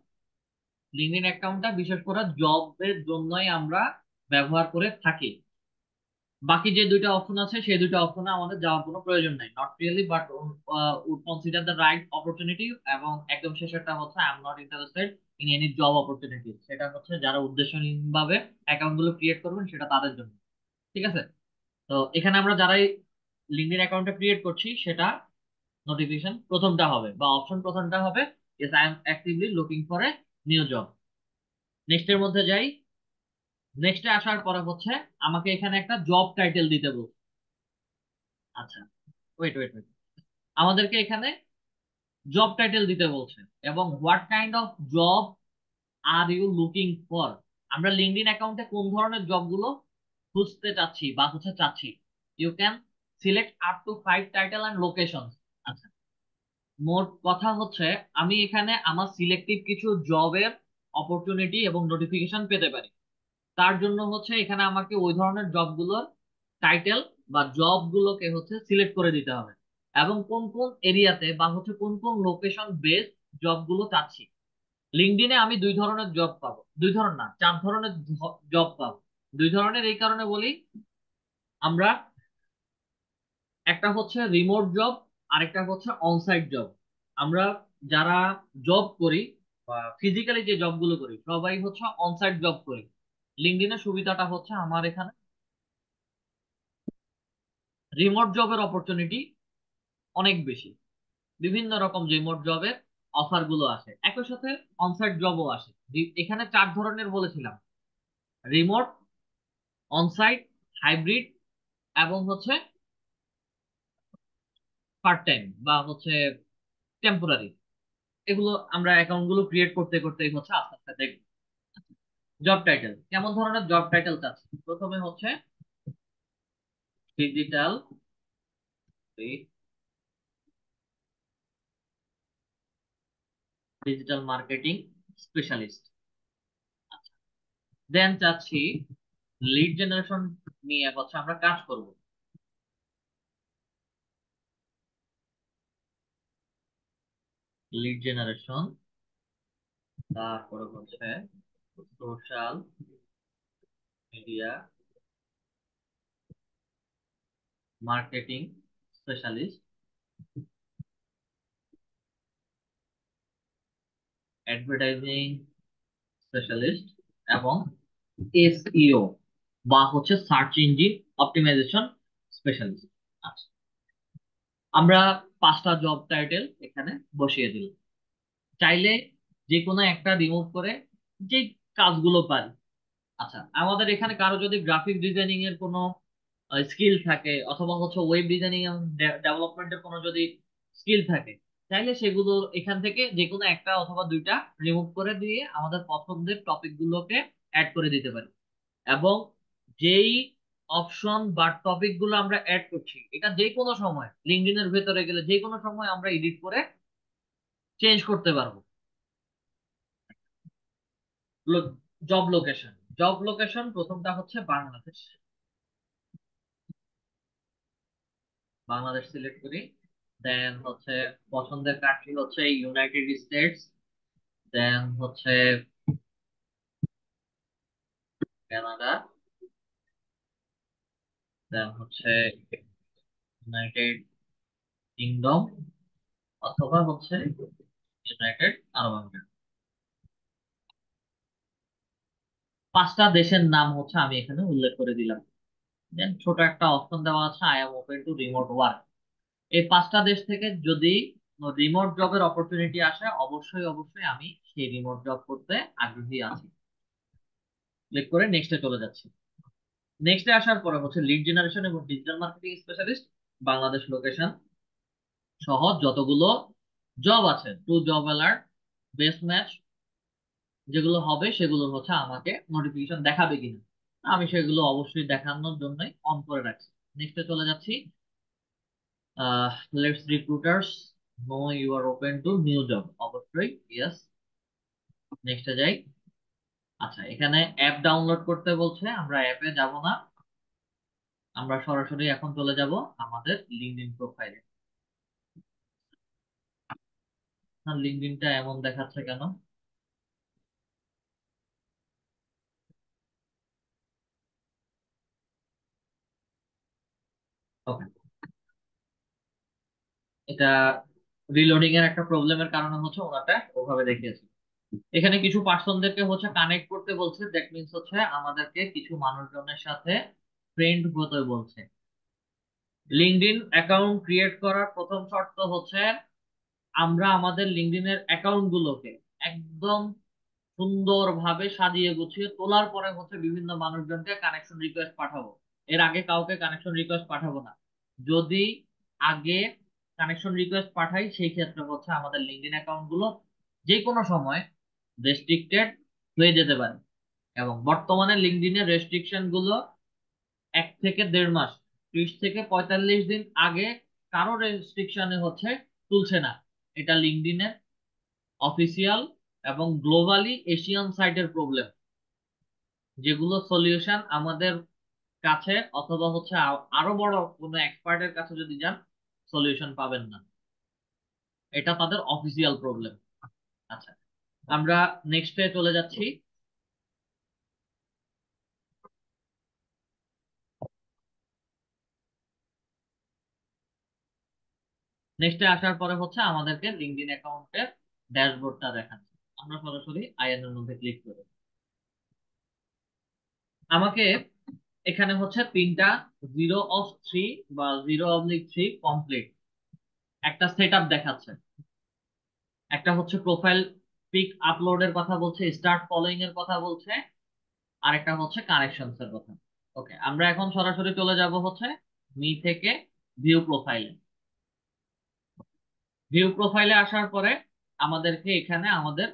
LinkedIn অ্যাকাউন্টটা বিশেষ করে জবের জন্যই আমরা ব্যবহার করে থাকি বাকি যে দুইটা অপশন আছে সেই দুইটা অপশনে আমাদের যাওয়ার কোনো প্রয়োজন নাই not really but would consider the right opportunity এবং একদম শেষেরটা হচ্ছে I am not interested in any job opportunity সেটা হচ্ছে যারা উদ্দেশ্যহীনভাবে অ্যাকাউন্টগুলো ক্রিয়েট করবেন সেটা তাদের জন্য ঠিক আছে তো এখানে আমরা যারাই লিঙ্কডিন অ্যাকাউন্টটা ক্রিয়েট করছি সেটা নোটিফিকেশন প্রথমটা হবে বা অপশন প্রথমটা হবে yes I am actively looking for a new job নেক্সটের মধ্যে যাই নেক্সটে আসার পরে হচ্ছে আমাকে এখানে একটা জব টাইটেল দিতে বল আচ্ছা ওয়েট ওয়েট ওয়েট আমাদেরকে এখানে জব টাইটেল দিতে বলছে এবং what kind of job are you looking for আমরা লিঙ্কডিন অ্যাকাউন্টে কোন ধরনের জবগুলো খুঁজতে চাচ্ছি বা হচ্ছে চাচ্ছি you can select up to five title and location আচ্ছা মোট কথা হচ্ছে আমি এখানে আমার সিলেক্টিভ কিছু জবের অপরচুনিটি এবং নোটিফিকেশন পেতে পারি তার জন্য হচ্ছে এখানে আমাকে ওই ধরনের জবগুলোর টাইটেল বা জবগুলোকে হচ্ছে সিলেক্ট করে দিতে হবে এবং কোন কোন এরিয়াতে বা হচ্ছে কোন কোন লোকেশন বেস জবগুলো চাচ্ছি লিঙ্কডিনে আমি দুই ধরনের জব পাবো দুই ধরনের না চার ধরনের জব পাবো দুই ধরনের এই কারণে বলি আমরা একটা হচ্ছে রিমোট জব আরেকটা হচ্ছে অনসাইট জব আমরা যারা জব করি বা ফিজিক্যালি যে জবগুলো করি সবাই হচ্ছে অনসাইট জব করি লিঙ্কডিনের সুবিধাটা হচ্ছে আমার এখানে রিমোট জবের অপরচুনিটি অনেক বেশি বিভিন্ন রকম রিমোট জবের অফার গুলো আসে একই সাথে অনসাইট জবও আসে এখানে চার ধরনের বলেছিলাম রিমোট অনসাইট হাইব্রিড এবং হচ্ছে পার্ট টাইম বা হচ্ছে টেম্পোরারি এগুলো আমরা অ্যাকাউন্ট গুলো ক্রিয়েট করতে করতে হচ্ছে আস্তে আস্তে দেখব জব টাইটেল কেমন ধরনের জব টাইটেল আছে প্রথমে হচ্ছে digital digital marketing specialist then চাচ্ছি লিড জেনারেশন নিয়ে হচ্ছে আমরা কাজ করবো লিড জেনারেশন তারপরে হচ্ছে social media marketing specialist advertising specialist এবং এসইও e বা হচ্ছে সার্চ ইঞ্জিন অপটিমাইজেশন স্পেশালিস্ট আমরা পাঁচটা জব টাইটেল এখানে বসিয়ে দিলাম চাইলে যে কোনো একটা রিমুভ করে যে কাজগুলো পারি আচ্ছা আমাদের এখানে কারো যদি গ্রাফিক ডিজাইনিং এর কোনো স্কিল থাকে অথবা হচ্ছে ওয়েব ডিজাইনিং ডেভেলপমেন্টের কোনো যদি স্কিল থাকে চাইলে সেগুলো এখান থেকে যে কোনো একটা অথবা দুইটা রিমুভ করে দিয়ে আমাদের পছন্দের টপিকগুলোকে অ্যাড করে দিতে পারি এবং যেই অপশন বা টপিক গুলো আমরা অ্যাড করছি এটা যে কোনো সময় এর ভেতরে গেলে যে কোনো সময় আমরা এডিট করে চেঞ্জ করতে পারবো জব লোকেশন জব লোকেশন প্রথমটা হচ্ছে বাংলাদেশ বাংলাদেশ সিলেক্ট করি দেন হচ্ছে পছন্দের কান্ট্রি হচ্ছে ইউনাইটেড স্টেটস দেন হচ্ছে কানাডা দেন হচ্ছে ইউনাইটেড কিংডম অথবা হচ্ছে ইউনাইটেড আরব আমিরাত পাঁচটা দেশের নাম হচ্ছে আমি এখানে উল্লেখ করে দিলাম দেন ছোট একটা অপশন দেওয়া আছে I am open to remote work এই পাঁচটা দেশ থেকে যদি রিমোট জবের অপরচুনিটি আসে অবশ্যই অবশ্যই আমি সেই রিমোট জব করতে আগ্রহী আছি ক্লিক করে নেক্সটে চলে যাচ্ছি নেক্সটে আসার পরে হচ্ছে লিড জেনারেশন এবং digital marketing specialist Bangladesh location সহ যতগুলো জব আছে to job alert best match যেগুলো হবে সেগুলো হচ্ছে আমাকে নোটিফিকেশন দেখাবে কিনা আমি সেগুলো অবশ্যই দেখানোর জন্যই অন করে রাখছি নেক্সটে চলে যাচ্ছি let's recruiters know you are open to new job অবশ্যই ইয়েস নেক্সটে যাই আচ্ছা এখানে অ্যাপ ডাউনলোড করতে বলছে আমরা অ্যাপে যাব না আমরা সরাসরি এখন চলে যাব আমাদের লিঙ্কডিন প্রোফাইলে লিঙ্কডিনটা এমন দেখাচ্ছে কেন এটা রিলোডিং এর একটা প্রবলেমের কারণে হচ্ছে ওনাটা ওভাবে দেখিয়েছে এখানে কিছু পার্সনদেরকে হচ্ছে কানেক্ট করতে বলছে দ্যাট মিনস হচ্ছে আমাদেরকে কিছু মানুষজনের সাথে ফ্রেন্ড হতে বলছে লিঙ্কডিন অ্যাকাউন্ট ক্রিয়েট করার প্রথম শর্ত হচ্ছে আমরা আমাদের লিঙ্কডিনের অ্যাকাউন্ট গুলোকে একদম সুন্দরভাবে সাজিয়ে গুছিয়ে তোলার পরে হচ্ছে বিভিন্ন মানুষজনকে কানেকশন রিকোয়েস্ট পাঠাবো এর আগে কাউকে কানেকশন রিকোয়েস্ট পাঠাবো না যদি আগে কানেকশন রিকোয়েস্ট পাঠাই সেই ক্ষেত্রে হচ্ছে আমাদের লিঙ্কডিন অ্যাকাউন্ট গুলো যে কোনো সময় রেস্ট্রিক্টেড হয়ে যেতে পারে এবং বর্তমানে লিঙ্কডিনের রেস্ট্রিকশন গুলো এক থেকে দেড় মাস ত্রিশ থেকে পঁয়তাল্লিশ দিন আগে কারো রেস্ট্রিকশনে হচ্ছে তুলছে না এটা লিঙ্কডিনের অফিসিয়াল এবং গ্লোবালি এশিয়ান সাইটের প্রবলেম যেগুলো সলিউশন আমাদের কাছে অথবা হচ্ছে আরো বড় কোনো এক্সপার্টের কাছে যদি যান সলিউশন পাবেন না এটা তাদের অফিসিয়াল প্রবলেম আচ্ছা আমরা নেক্সটে চলে যাচ্ছি নেক্সটে আসার পরে হচ্ছে আমাদেরকে লিঙ্কডিন অ্যাকাউন্টের ড্যাশবোর্ডটা দেখাচ্ছে আমরা সরাসরি আইএনের মধ্যে ক্লিক করে আমাকে এখানে হচ্ছে তিনটা জিরো অফ থ্রি বা জিরো অবলিক থ্রি কমপ্লিট একটা সেট দেখাচ্ছে একটা হচ্ছে প্রোফাইল পিক আপলোডের কথা বলছে স্টার্ট ফলোইং এর কথা বলছে আর একটা হচ্ছে কানেকশনস এর কথা ওকে আমরা এখন সরাসরি চলে যাব হচ্ছে মি থেকে ভিউ প্রোফাইলে ভিউ প্রোফাইলে আসার পরে আমাদেরকে এখানে আমাদের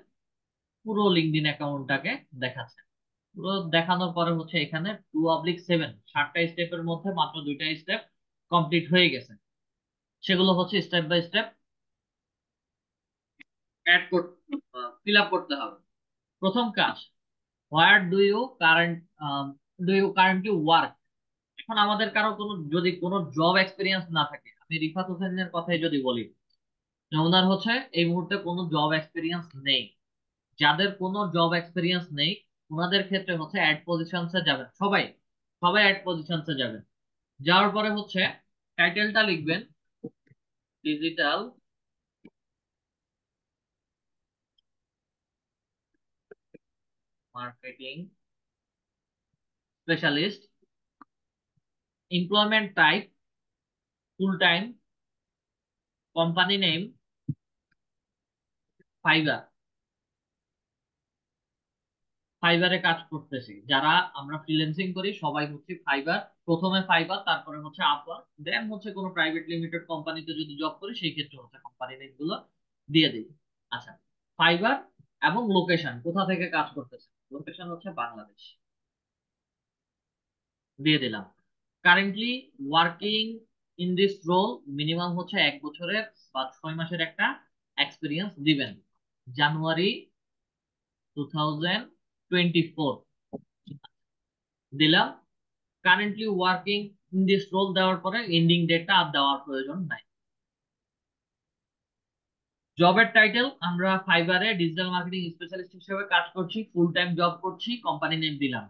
পুরো লিঙ্কডিন অ্যাকাউন্টটাকে দেখাচ্ছে পুরো দেখানোর পরে হচ্ছে এখানে টু অবলিক সেভেন সাতটা স্টেপের মধ্যে মাত্র দুইটা স্টেপ কমপ্লিট হয়ে গেছে সেগুলো হচ্ছে স্টেপ বাই স্টেপ অ্যাড করতে ফিল আপ করতে হবে প্রথম কাজ where do you current do you currently work এখন আমাদের কারো কোনো যদি কোনো জব এক্সপিরিয়েন্স না থাকে আমি রিফাত হোসেনের কথাই যদি বলি ওনার হচ্ছে এই মুহূর্তে কোনো জব এক্সপিরিয়েন্স নেই যাদের কোনো জব এক্সপিরিয়েন্স নেই ওনাদের ক্ষেত্রে হচ্ছে অ্যাড পজিশনসে যাবেন সবাই সবাই অ্যাড পজিশনসে যাবেন যাওয়ার পরে হচ্ছে টাইটেলটা লিখবেন digital marketing specialist employment type full time company name fiverr ফাইবারে কাজ করতেছি যারা আমরা ফ্রিল্যান্সিং করি সবাই হচ্ছে ফাইবার প্রথমে ফাইবার তারপরে হচ্ছে আপওয়ার্ক দেন হচ্ছে কোনো প্রাইভেট লিমিটেড কোম্পানিতে যদি জব করি সেই ক্ষেত্রে হচ্ছে কোম্পানি নেমগুলো দিয়ে দিই আচ্ছা ফাইবার এবং লোকেশন কোথা থেকে কাজ করতেছে লোকেশন হচ্ছে বাংলাদেশ দিয়ে দিলাম currently working in this role minimum হচ্ছে এক বছরের বা ছয় মাসের একটা এক্সপিরিয়েন্স দিবেন জানুয়ারি টু দিলাম currently working in this role দেওয়ার পরে এন্ডিং ডেটটা আর দেওয়ার প্রয়োজন নাই জবের টাইটেল আমরা ফাইবারে ডিজিটাল মার্কেটিং স্পেশালিস্ট হিসেবে কাজ করছি ফুল টাইম জব করছি কোম্পানি নেম দিলাম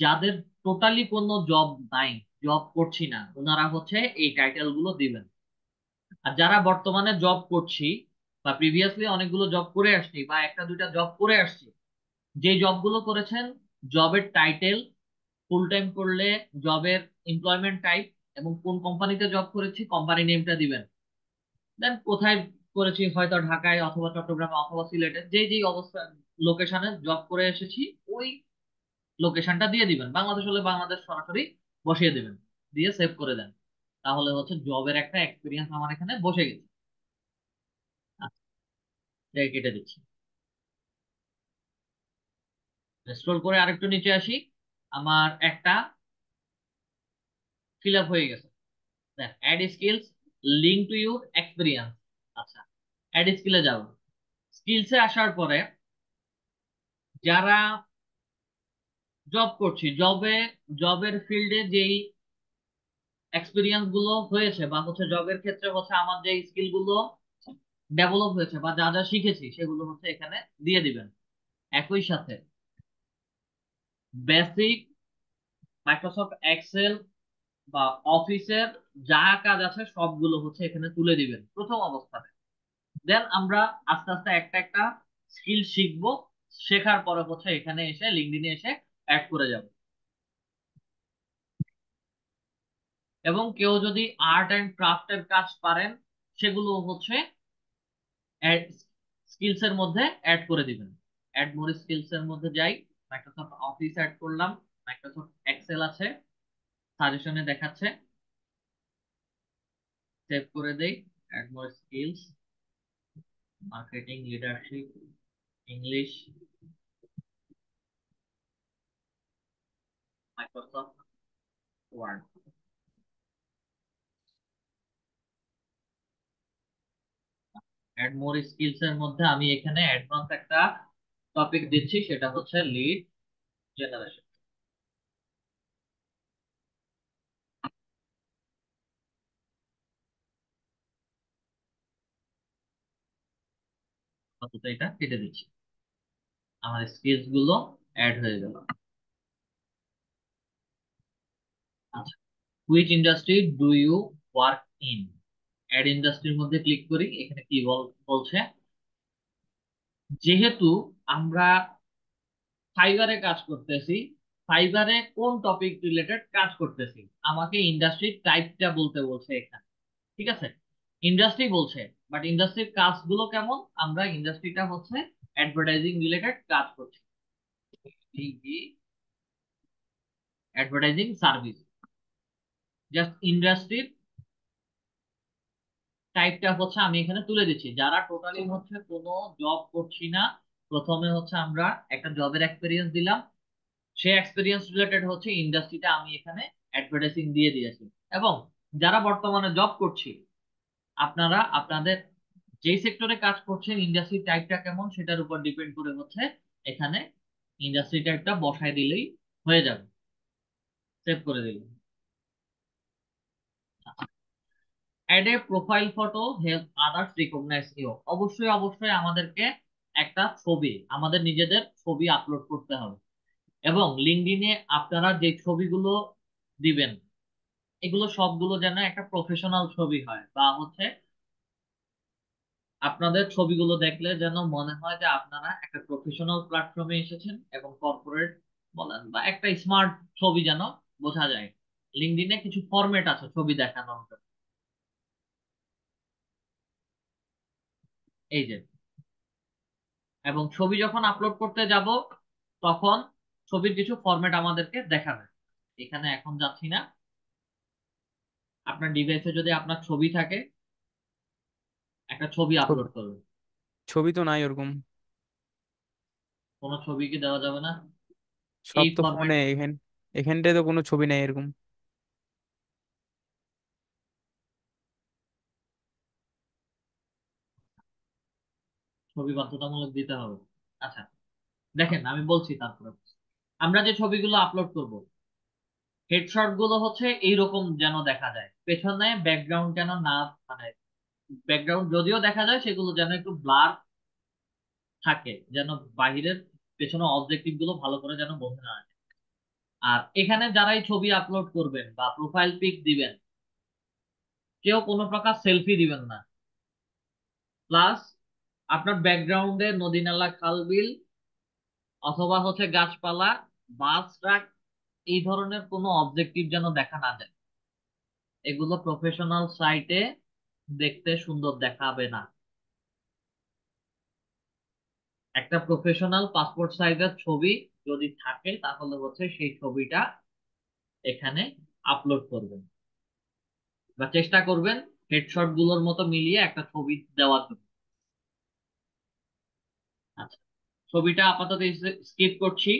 যাদের টোটালি কোনো জব নাই জব করছি না ওনারা হচ্ছে এই টাইটেল গুলো দিবেন আর যারা বর্তমানে জব করছি বা প্রিভিয়াসলি অনেকগুলো জব করে আসছি বা একটা দুইটা জব করে আসছি যে জবগুলো করেছেন জবের টাইটেল ফুল টাইম করলে জবের এমপ্লয়মেন্ট টাইপ এবং কোন কোম্পানিতে জব করেছি কোম্পানি নেমটা দিবেন দেন কোথায় করেছি হয়তো ঢাকায় অথবা চট্টগ্রামে অথবা সিলেটে যে যে অবস্থা লোকেশনে জব করে এসেছি ওই লোকেশনটা দিয়ে দিবেন বাংলাদেশ হলে বাংলাদেশ সরাসরি বসিয়ে দিবেন দিয়ে সেভ করে দেন তাহলে হচ্ছে জবের একটা এক্সপিরিয়েন্স আমার এখানে বসে গেছে আচ্ছা, কেটে দিচ্ছি স্ক্রল করে আরেকটু নিচে আসি আমার একটা ফিল আপ হয়ে গেছে add skills link to your experience আচ্ছা অ্যাড স্কিলে যাব স্কিলসে আসার পরে যারা জব করছি জবে জবের ফিল্ডে যেই এক্সপিরিয়েন্স গুলো হয়েছে বা হচ্ছে জবের ক্ষেত্রে হচ্ছে আমার যে স্কিল গুলো ডেভেলপ হয়েছে বা যা যা শিখেছি সেগুলো হচ্ছে এখানে দিয়ে দিবেন একই সাথে বেসিক মাইক্রোসফট এক্সেল বা অফিসের যা কাজ আছে সবগুলো হচ্ছে এখানে তুলে দিবেন প্রথম অবস্থাতে দেন আমরা আস্তে আস্তে একটা একটা স্কিল শিখবো শেখার পরে হচ্ছে এখানে এসে লিঙ্কডিনে এসে অ্যাড করে যাব এবং কেউ যদি আর্ট অ্যান্ড ক্রাফটের কাজ পারেন সেগুলো হচ্ছে স্কিলস এর মধ্যে অ্যাড করে দিবেন অ্যাড মোর স্কিলস এর মধ্যে যাই মাইক্রোসফট অফিস অ্যাড করলাম মাইক্রোসফট এক্সেল আছে সাজেশনে দেখাচ্ছে সেভ করে দেই add more skills marketing leadership English Microsoft Word add more skills এর মধ্যে আমি এখানে অ্যাডভান্স একটা টপিক দিচ্ছি সেটা হচ্ছে লিড জেনারেশন আপাতত এটা কেটে দিচ্ছি আমার স্কেচ গুলো অ্যাড হয়ে গেল আচ্ছা which industry do you work in add ইন্ডাস্ট্রির মধ্যে ক্লিক করি এখানে কি বলছে যেহেতু আমরা ফাইবারে কাজ করতেছি ফাইবারে কোন টপিক রিলেটেড কাজ করতেছি আমাকে ইন্ডাস্ট্রি টাইপটা বলতে বলছে এখানে ঠিক আছে ইন্ডাস্ট্রি বলছে বাট ইন্ডাস্ট্রির কাজগুলো কেমন আমরা ইন্ডাস্ট্রিটা হচ্ছে অ্যাডভার্টাইজিং রিলেটেড কাজ করছি অ্যাডভার্টাইজিং সার্ভিস জাস্ট ইন্ডাস্ট্রির টাইপটা হচ্ছে আমি এখানে তুলে দিচ্ছি যারা টোটালি হচ্ছে কোনো জব করছি না প্রথমে হচ্ছে আমরা একটা জবের এক্সপিরিয়েন্স দিলাম সেই এক্সপিরিয়েন্স রিলেটেড হচ্ছে ইন্ডাস্ট্রিটা আমি এখানে অ্যাডভার্টাইজিং দিয়ে দিয়েছি এবং যারা বর্তমানে জব করছি আপনারা আপনাদের যেই সেক্টরে কাজ করছেন ইন্ডাস্ট্রি টাইপটা কেমন সেটার উপর ডিপেন্ড করে হচ্ছে এখানে ইন্ডাস্ট্রি টাইপটা বসায় দিলেই হয়ে যাবে সেভ করে দিলেন add a profile photo help others recognise you অবশ্যই অবশ্যই আমাদেরকে একটা ছবি আমাদের নিজেদের ছবি আপলোড করতে হবে এবং লিঙ্কডিনে আপনারা যে ছবিগুলো দিবেন এগুলো সবগুলো যেন একটা প্রফেশনাল ছবি হয় বা হচ্ছে আপনাদের ছবিগুলো দেখলে যেন মনে হয় যে আপনারা একটা প্রফেশনাল প্ল্যাটফর্মে এসেছেন এবং কর্পোরেট বলেন বা একটা স্মার্ট ছবি যেন বোঝা যায় লিঙ্কডিনে কিছু ফরম্যাট আছে ছবি দেখানোর জন্য এই যে এবং ছবি যখন আপলোড করতে যাব তখন ছবির কিছু ফরম্যাট আমাদেরকে দেখাবে এখানে এখন যাচ্ছি না আপনার ডিভাইসে যদি আপনার ছবি থাকে একটা ছবি আপলোড করবেন ছবি তো নাই ওরকম কোনো ছবি কি দেওয়া যাবে না সব তো ফোনে এখান এখানটায় তো কোনো ছবি নাই এরকম ছবি বাধ্যতামূলক দিতে হবে আচ্ছা দেখেন আমি বলছি তারপরে আমরা যে ছবিগুলো আপলোড করব হেডশট গুলো হচ্ছে এইরকম যেন দেখা যায় পেছনে ব্যাকগ্রাউন্ড যেন না মানে ব্যাকগ্রাউন্ড যদিও দেখা যায় সেগুলো যেন একটু ব্লার থাকে যেন বাহিরের পেছনে অবজেক্টিভ গুলো ভালো করে যেন বোঝা না আর এখানে যারাই ছবি আপলোড করবেন বা প্রোফাইল পিক দিবেন কেউ কোনো প্রকার সেলফি দিবেন না প্লাস আপনার ব্যাকগ্রাউন্ডে নদী নালা খাল বিল অথবা হচ্ছে গাছপালা বাস ট্রাক এই ধরনের কোনো অবজেক্টিভ যেন দেখা না যায় এগুলো প্রফেশনাল সাইটে দেখতে সুন্দর দেখাবে না একটা প্রফেশনাল পাসপোর্ট সাইজের ছবি যদি থাকে তাহলে হচ্ছে সেই ছবিটা এখানে আপলোড করবেন বা চেষ্টা করবেন হেডশট গুলোর মতো মিলিয়ে একটা ছবি দেওয়ার জন্য আচ্ছা ছবিটা আপাতত স্কিপ করছি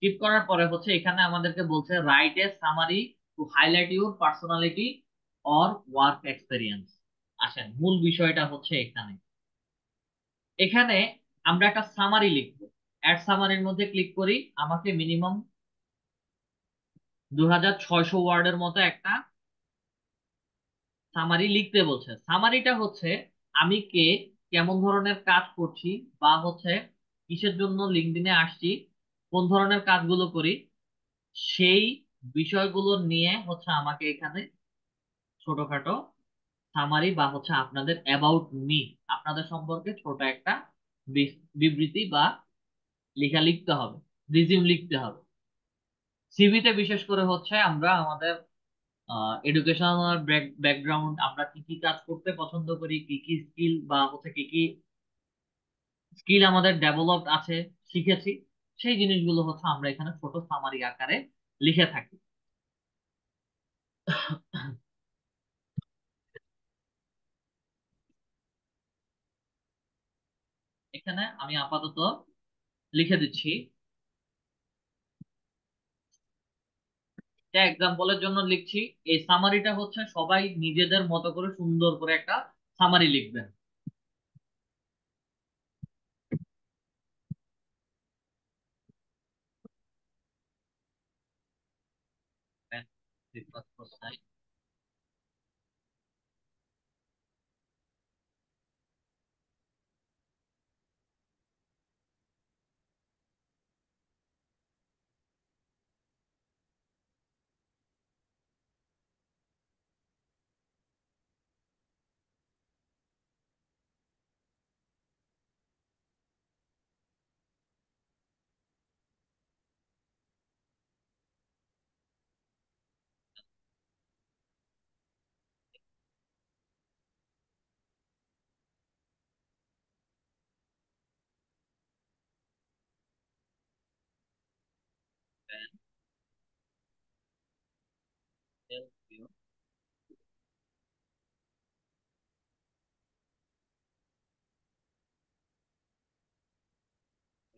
স্কিপ করার পরে হচ্ছে এখানে আমাদেরকে বলছে write a summary to highlight your personality or work experience আসেন মূল বিষয়টা হচ্ছে এখানে এখানে আমরা একটা সামারি লিখব অ্যাড সামারির মধ্যে ক্লিক করি আমাকে মিনিমাম দু হাজার ছয়শো ওয়ার্ডের মতো একটা সামারি লিখতে বলছে সামারিটা হচ্ছে আমি কে কেমন ধরনের কাজ করছি বা হচ্ছে কিসের জন্য লিঙ্কডিনে আসছি কোন ধরনের কাজগুলো করি সেই বিষয়গুলো নিয়ে হচ্ছে আমাকে এখানে ছোটখাটো সামারি বা হচ্ছে আপনাদের অ্যাবাউট মি আপনাদের সম্পর্কে ছোট একটা বিবৃতি বা লেখা লিখতে হবে রিজিউম লিখতে হবে সিভিতে বিশেষ করে হচ্ছে আমরা আমাদের এডুকেশনাল ব্যাকগ্রাউন্ড আমরা কি কি কাজ করতে পছন্দ করি কি কি স্কিল বা হচ্ছে কি কি স্কিল আমাদের ডেভেলপ আছে শিখেছি সেই জিনিসগুলো হচ্ছে আমরা এখানে ছোট সামারি আকারে লিখে থাকি এখানে আমি আপাতত লিখে দিচ্ছি এক্সাম্পলের জন্য লিখছি এই সামারিটা হচ্ছে সবাই নিজেদের মতো করে সুন্দর করে একটা সামারি লিখবেন side. can help you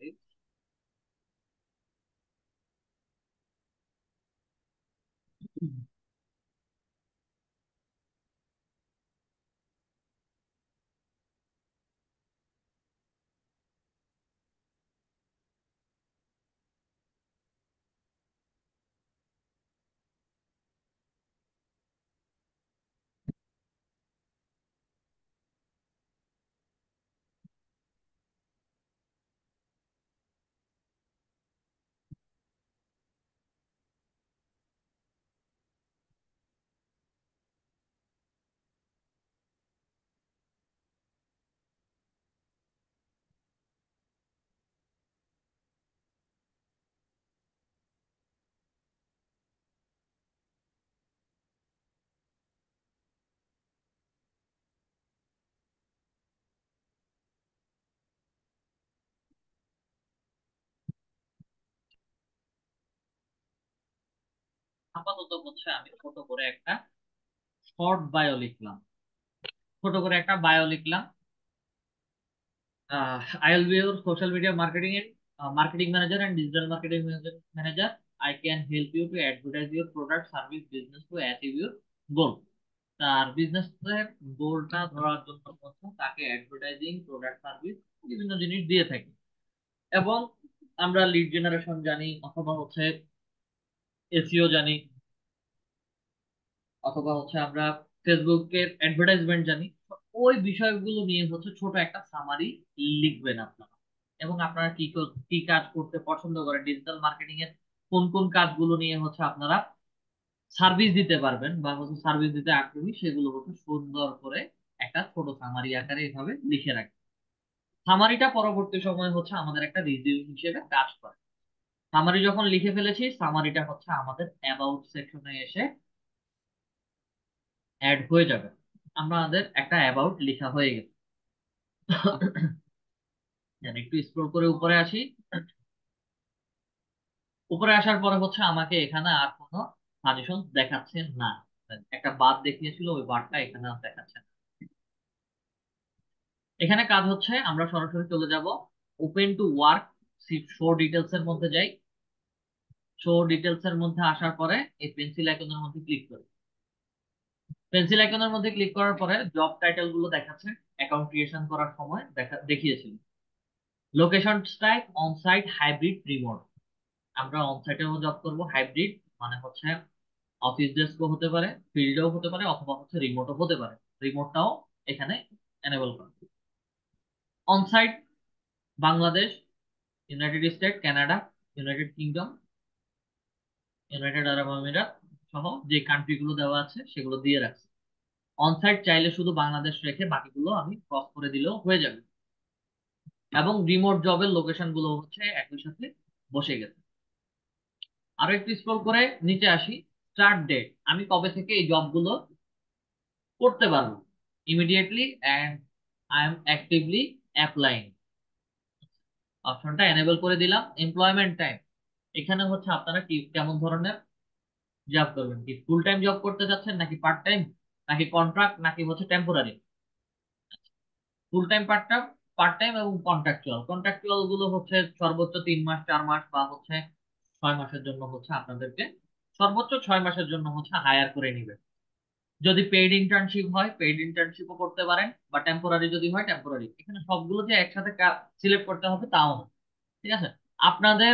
right আপাতত বলছে আমি ছোট করে একটা শর্ট বায়ো লিখলাম ছোট করে একটা বায়ো লিখলাম I will be your social media marketing এর marketing manager and digital marketing manager I can help you to advertise your product service business to achieve your goal তার বিজনেস এর গোলটা ধরার জন্য প্রথম তাকে অ্যাডভার্টাইজিং প্রোডাক্ট সার্ভিস বিভিন্ন জিনিস দিয়ে থাকি এবং আমরা লিড জেনারেশন জানি অথবা হচ্ছে এসিও জানি অথবা হচ্ছে আমরা ফেসবুকের অ্যাডভার্টাইজমেন্ট জানি ওই বিষয়গুলো নিয়ে হচ্ছে ছোট একটা সামারি লিখবেন আপনারা এবং আপনারা কি কি কাজ করতে পছন্দ করেন ডিজিটাল মার্কেটিং এর কোন কোন কাজগুলো নিয়ে হচ্ছে আপনারা সার্ভিস দিতে পারবেন বা হচ্ছে সার্ভিস দিতে আগ্রহী সেগুলো হচ্ছে সুন্দর করে একটা ছোট সামারি আকারে এভাবে লিখে রাখবেন সামারিটা পরবর্তী সময় হচ্ছে আমাদের একটা রিভিউ হিসেবে কাজ করে সামারি যখন লিখে ফেলেছি সামারিটা হচ্ছে আমাদের অ্যাবাউট সেকশনে এসে অ্যাড হয়ে যাবে আমাদের একটা অ্যাবাউট লেখা হয়ে গেছে একটু স্ক্রল করে উপরে আসি উপরে আসার পরে হচ্ছে আমাকে এখানে আর কোনো সাজেশন দেখাচ্ছে না একটা বাদ দেখিয়েছিল ওই বাদটা এখানে দেখাচ্ছে না এখানে কাজ হচ্ছে আমরা সরাসরি চলে যাব open to work show details এর মধ্যে যাই শো ডিটেলস এর মধ্যে আসার পরে এই পেন্সিল আইকনের মধ্যে ক্লিক করি পেন্সিল আইকনের মধ্যে ক্লিক করার পরে জব টাইটেল গুলো দেখাচ্ছে অ্যাকাউন্ট ক্রিয়েশন করার সময় দেখা দেখিয়েছিল location type on hybrid remote আমরা অন সাইটেও জব করব হাইব্রিড মানে হচ্ছে অফিস ডেস্কও হতে পারে ফিল্ডেও হতে পারে অথবা হচ্ছে রিমোটও হতে পারে রিমোটটাও এখানে এনেবল করা on site Bangladesh United state Canada United Kingdom United Arab আমিরাত সহ যে কান্ট্রিগুলো দেওয়া আছে সেগুলো দিয়ে রাখছি অনসাইট চাইলে শুধু বাংলাদেশ রেখে বাকিগুলো আমি ক্রস করে দিলেও হয়ে যাবে এবং রিমোট জবের লোকেশন গুলো হচ্ছে একই সাথে বসে গেছে আরো একটু স্ক্রল করে নিচে আসি স্টার্ট ডেট আমি কবে থেকে এই জবগুলো করতে পারবো immediately and I am actively applying অপশনটা এনেবল করে দিলাম এমপ্লয়মেন্ট টাইম এখানে হচ্ছে আপনারা কি কেমন ধরনের জব করবেন কি ফুল টাইম জব করতে যাচ্ছেন নাকি পার্ট টাইম নাকি কন্ট্রাক্ট নাকি হচ্ছে temporary full time part time part time এবং কন্ট্রাকচুয়াল কন্ট্রাকচুয়াল গুলো হচ্ছে সর্বোচ্চ তিন মাস চার মাস বা হচ্ছে ছয় মাসের জন্য হচ্ছে আপনাদেরকে সর্বোচ্চ ছয় মাসের জন্য হচ্ছে হায়ার করে নিবে যদি পেইড ইন্টার্নশিপ হয় পেইড ইন্টার্নশিপও করতে পারেন বা টেম্পোরারি যদি হয় টেম্পোরারি এখানে সবগুলো যে একসাথে সিলেক্ট করতে হবে তাও না ঠিক আছে আপনাদের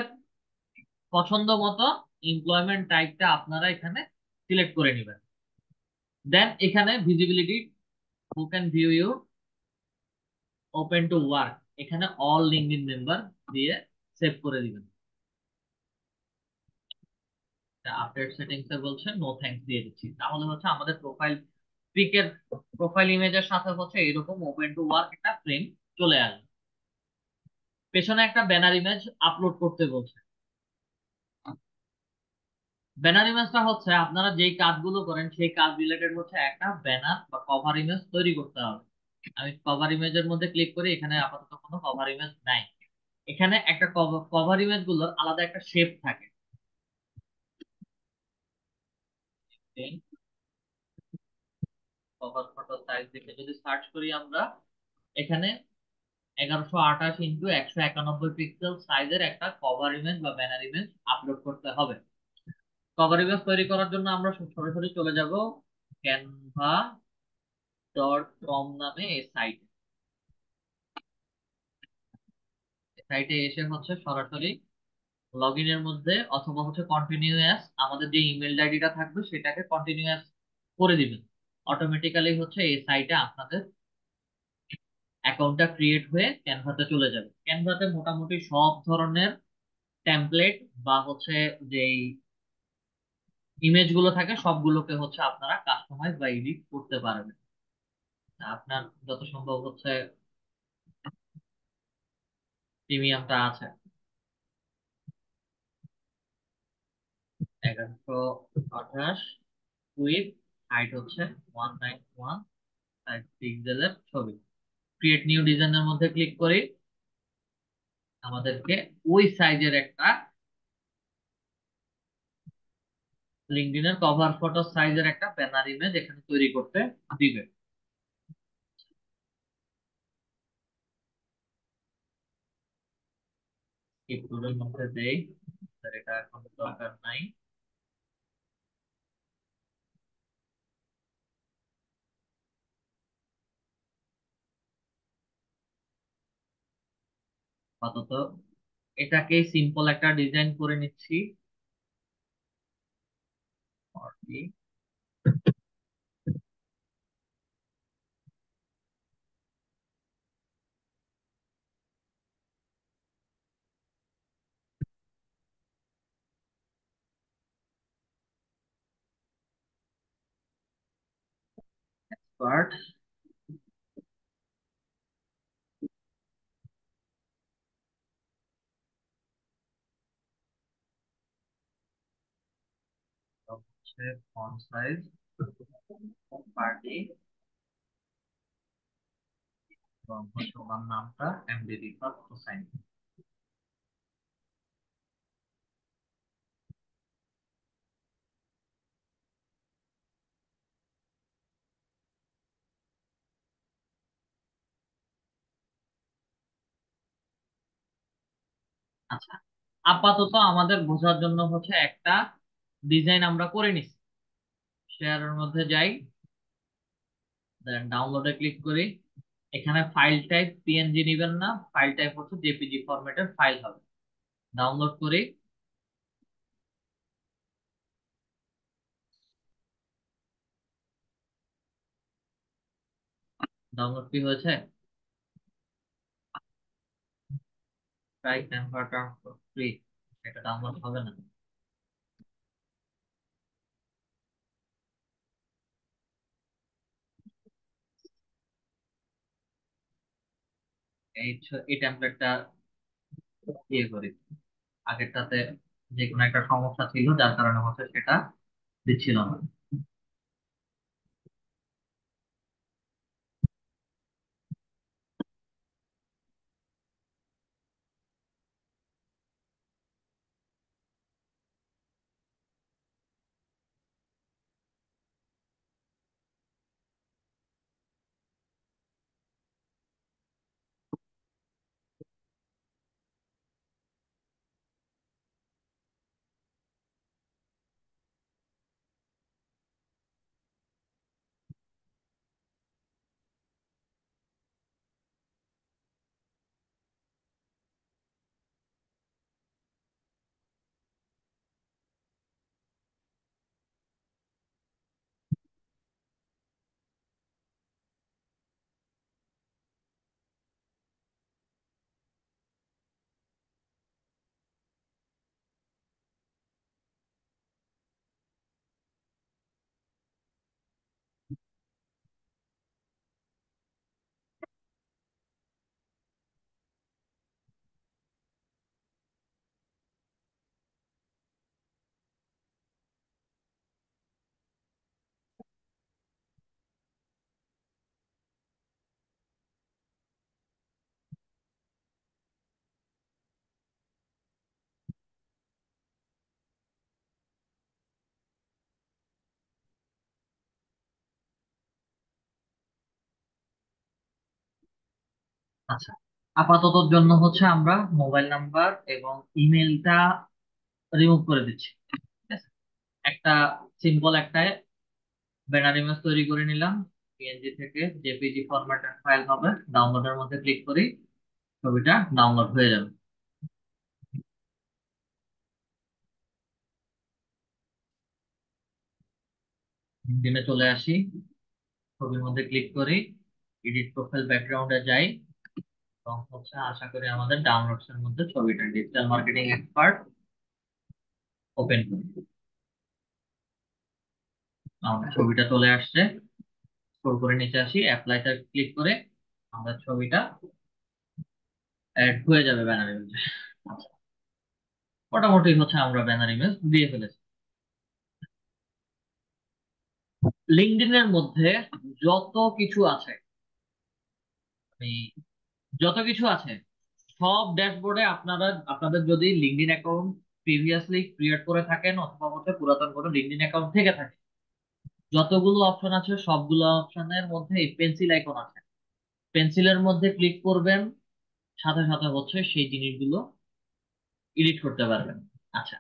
পছন্দ মতো এমপ্লয়মেন্ট টাইপটা আপনারা এখানে সিলেক্ট করে নেবেন দেন এখানে visibility who can view you open to work এখানে অল ইন মেম্বার দিয়ে সেভ করে দিবেন আপডেট সেটিংস এ বলছে নো থ্যাঙ্কস দিয়ে দিচ্ছি তাহলে হচ্ছে আমাদের প্রোফাইল পিকের প্রোফাইল ইমেজের সাথে হচ্ছে এরকম ওপেন টু ওয়ার্ক একটা ফ্রেম চলে আসবে পেছনে একটা ব্যানার ইমেজ আপলোড করতে বলছে ব্যানার ইমেজটা হচ্ছে আপনারা যেই কাজগুলো করেন সেই কাজ রিলেটেড হচ্ছে একটা ব্যানার বা কভার ইমেজ তৈরি করতে হবে আমি কভার ইমেজের মধ্যে ক্লিক করি এখানে আপাতত কোনো কভার ইমেজ নাই এখানে একটা কভার ইমেজ গুলোর আলাদা একটা শেপ থাকে কভার ফটো সাইজ দেখে যদি সার্চ করি আমরা এখানে এগারোশো আঠাশ ইন্টু একশো একানব্বই পিক্সেল সাইজের একটা কভার ইমেজ বা ব্যানার ইমেজ আপলোড করতে হবে ফগারিগ্রাফ তৈরি করার জন্য আমরা সরাসরি চলে যাব ক্যানভা ডট কম নামে এই সাইটে সাইটে এসে হচ্ছে সরাসরি লগ ইনের মধ্যে অথবা হচ্ছে কন্টিনিউয়াস আমাদের যে ইমেল আইডিটা থাকবে সেটাকে কন্টিনিউয়াস করে দিবেন অটোমেটিক্যালি হচ্ছে এই সাইটে আপনাদের অ্যাকাউন্টটা ক্রিয়েট হয়ে ক্যানভাতে চলে যাবে ক্যানভাতে মোটামুটি সব ধরনের টেমপ্লেট বা হচ্ছে যেই ইমেজ গুলো থাকে সবগুলোকে হচ্ছে আপনারা কাস্টমাইজ বা এডিট করতে পারবেন আপনার যত সম্ভব হচ্ছে প্রিমিয়ামটা আছে এগারোশো আঠাশ উইথ হাইট হচ্ছে ওয়ান নাইন ওয়ান সাইজ পিক্সেলের ছবি ক্রিয়েট নিউ ডিজাইনের মধ্যে ক্লিক করি আমাদেরকে ওই সাইজের একটা লিঙ্কডিনের কভার ফটো সাইজের একটা ব্যানার ইমেজ এখানে তৈরি করতে দিবে মধ্যে এটা এখন দরকার নাই এটাকে সিম্পল একটা ডিজাইন করে নিচ্ছি party. Part হচ্ছে ফন্ট সাইজ পার্টি এবং হচ্ছে তোমার নামটা এমবিডি ফর কোসাইন আচ্ছা আপাতত আমাদের বোঝার জন্য হচ্ছে একটা ডিজাইন আমরা করে নিছি শেয়ারের মধ্যে যাই দেন ডাউনলোডে ক্লিক করি এখানে ফাইল টাইপ পিএনজি নেবেন না ফাইল টাইপ হচ্ছে জেপিজি ফরম্যাটের ফাইল হবে ডাউনলোড করি ডাউনলোড কি হয়েছে ট্রাই কনভার্টার ফ্রি এটা ডাউনলোড হবে না এই টেমপ্লেটটা ইয়ে করি আগেরটাতে যে কোনো একটা সমস্যা ছিল যার কারণে হচ্ছে সেটা দিচ্ছিল না আচ্ছা আপাততর জন্য হচ্ছে আমরা মোবাইল নাম্বার এবং ইমেলটা রিমুভ করে দিচ্ছি ঠিক আছে একটা সিম্পল একটা ব্যানার ইমেজ তৈরি করে নিলাম পিএনজি থেকে জেপিজি ফরম্যাটের ফাইল হবে ডাউনলোডের মধ্যে ক্লিক করি ছবিটা ডাউনলোড হয়ে যাবে দিনে চলে আসি ছবির মধ্যে ক্লিক করি এডিট প্রোফাইল ব্যাকগ্রাউন্ডে যাই কম হচ্ছে আশা করি আমাদের ডাউনলোডস এর মধ্যে ছবিটা ডিজিটাল মার্কেটিং এক্সপার্ট ওপেন করুন আমাদের ছবিটা চলে আসছে স্ক্রল করে নিচে আসি অ্যাপ্লাই অ্যাপ্লাইটা ক্লিক করে আমাদের ছবিটা অ্যাড হয়ে যাবে ব্যানার আচ্ছা। ইমেজে মোটামুটি হচ্ছে আমরা ব্যানার ইমেজ দিয়ে ফেলেছি লিঙ্কডিনের মধ্যে যত কিছু আছে আমি যত কিছু আছে সব ড্যাশবোর্ডে আপনারা আপনাদের যদি লিঙ্কডিন অ্যাকাউন্ট প্রিভিয়াসলি ক্রিয়েট করে থাকেন অথবা হচ্ছে পুরাতন কোনো লিঙ্কডিন অ্যাকাউন্ট থেকে থাকে যতগুলো অপশন আছে সবগুলো অপশনের মধ্যে এই পেন্সিল আইকন আছে পেন্সিলের মধ্যে ক্লিক করবেন সাথে সাথে হচ্ছে সেই জিনিসগুলো এডিট করতে পারবেন আচ্ছা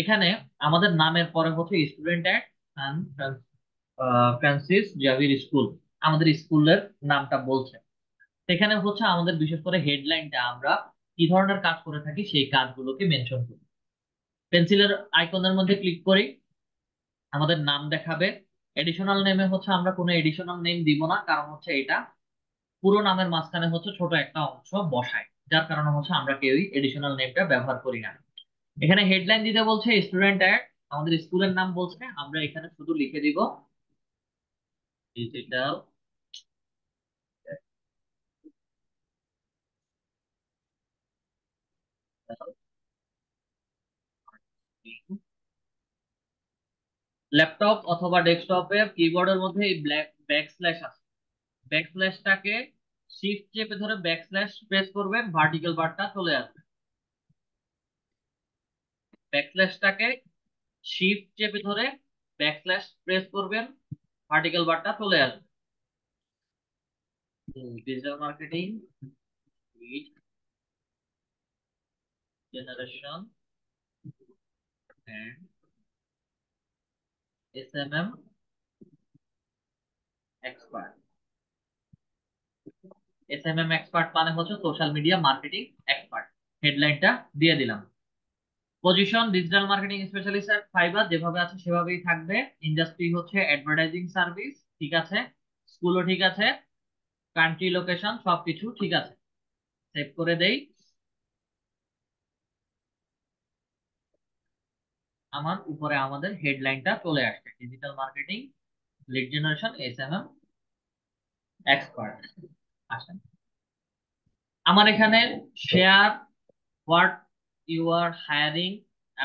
এখানে আমাদের নামের পরে হচ্ছে student at Saint Francis Xavier school আমাদের স্কুলের নামটা বলছে সেখানে হচ্ছে আমাদের বিশেষ করে হেডলাইনটা আমরা কি ধরনের কাজ করে থাকি সেই কাজগুলোকে মেনশন করি পেন্সিলের আইকনের মধ্যে ক্লিক করি আমাদের নাম দেখাবে এডিশনাল নেমে হচ্ছে আমরা কোনো এডিশনাল নেম দিব না কারণ হচ্ছে এটা পুরো নামের মাঝখানে হচ্ছে ছোট একটা অংশ বসায় যার কারণে হচ্ছে আমরা কেউই এডিশনাল নেমটা ব্যবহার করি না এখানে হেডলাইন দিতে বলছে স্টুডেন্ট অ্যাড আমাদের স্কুলের নাম বলছে আমরা এখানে শুধু লিখে দিব ডিজিটাল ল্যাপটপ অথবা ডেস্কটপের কিবোর্ডের মধ্যে এই ব্ল্যাক ব্যাকস্ল্যাশ আছে ব্যাকস্ল্যাশটাকে শিফট চেপে ধরে ব্যাকস্ল্যাশ প্রেস করবেন ভার্টিক্যাল বারটা চলে আসবে ব্যাকস্ল্যাশটাকে শিফট চেপে ধরে ব্যাকস্ল্যাশ প্রেস করবেন ভার্টিক্যাল বারটা চলে আসবে digital marketing generation and SMM expert SMM expert মানে হচ্ছে সোশ্যাল মিডিয়া মার্কেটিং এক্সপার্ট হেডলাইনটা দিয়ে দিলাম position digital marketing specialist at Fiverr যেভাবে আছে সেভাবেই থাকবে ইন্ডাস্ট্রি হচ্ছে অ্যাডভার্টাইজিং সার্ভিস ঠিক আছে স্কুলও ঠিক আছে কান্ট্রি লোকেশন সবকিছু ঠিক আছে সেভ করে দেই আমার উপরে আমাদের হেডলাইনটা চলে আসছে digital marketing lead generation S expert আসেন আমার এখানে share what you are hiring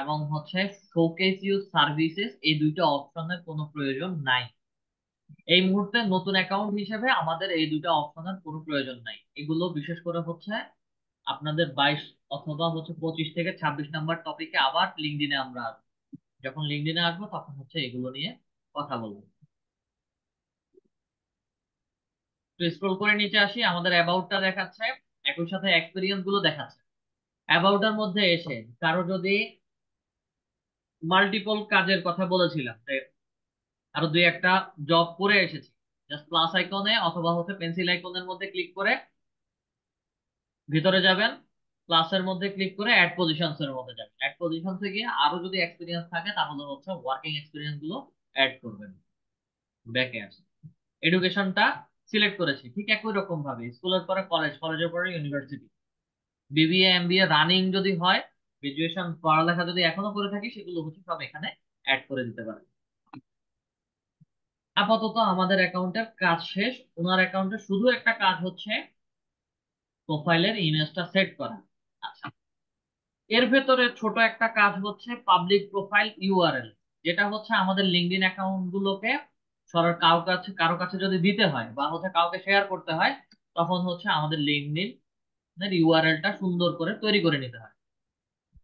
এবং হচ্ছে শোকেস ইউ সার্ভিসেস এই দুইটা অপশনের কোনো প্রয়োজন নাই এই মুহূর্তে নতুন অ্যাকাউন্ট হিসেবে আমাদের এই দুইটা অপশনের কোনো প্রয়োজন নাই এগুলো বিশেষ করে হচ্ছে আপনাদের বাইশ অথবা হচ্ছে পঁচিশ থেকে ছাব্বিশ নাম্বার টপিকে আবার লিঙ্কডিনে আমরা আসবো যখন লিঙ্কডিনে আসবো তখন হচ্ছে এগুলো নিয়ে কথা বলবো তো স্ক্রল করে নিচে আসি আমাদের অ্যাবাউটটা দেখাচ্ছে একই সাথে এক্সপিরিয়েন্স গুলো দেখাচ্ছে অ্যাবাউটার মধ্যে এসে কারো যদি মাল্টিপল কাজের কথা বলেছিলাম যে আরো দুই একটা জব করে এসেছি জাস্ট প্লাস আইকনে অথবা হচ্ছে পেন্সিল আইকনের মধ্যে ক্লিক করে ভিতরে যাবেন ক্লাসের মধ্যে ক্লিক করে অ্যাড পজিশনস এর মধ্যে যাবেন অ্যাড পজিশন থেকে আরো যদি এক্সপেরিয়েন্স থাকে তাহলে হচ্ছে ওয়ার্কিং এক্সপেরিয়েন্স গুলো অ্যাড করবেন ব্যাকে আসেন এডুকেশনটা সিলেক্ট করেছি ঠিক একই রকম ভাবে স্কুলের পরে কলেজ কলেজের পরে ইউনিভার্সিটি বিবিএ এমবিএ রানিং যদি হয় গ্রাজুয়েশন পড়ালেখা যদি এখনো করে থাকি সেগুলো হচ্ছে সব এখানে অ্যাড করে দিতে পারেন আপাতত আমাদের অ্যাকাউন্টের কাজ শেষ ওনার অ্যাকাউন্টে শুধু একটা কাজ হচ্ছে প্রোফাইলের ইমেজটা সেট করা এর ভেতরে ছোট একটা কাজ হচ্ছে পাবলিক প্রোফাইল ইউআরএল যেটা হচ্ছে আমাদের লিঙ্কডিন অ্যাকাউন্ট গুলোকে সরকার কারো কাছে কারো কাছে যদি দিতে হয় বা হচ্ছে কাউকে শেয়ার করতে হয় তখন হচ্ছে আমাদের লিঙ্কডিন ইউআরএলটা সুন্দর করে তৈরি করে নিতে হয়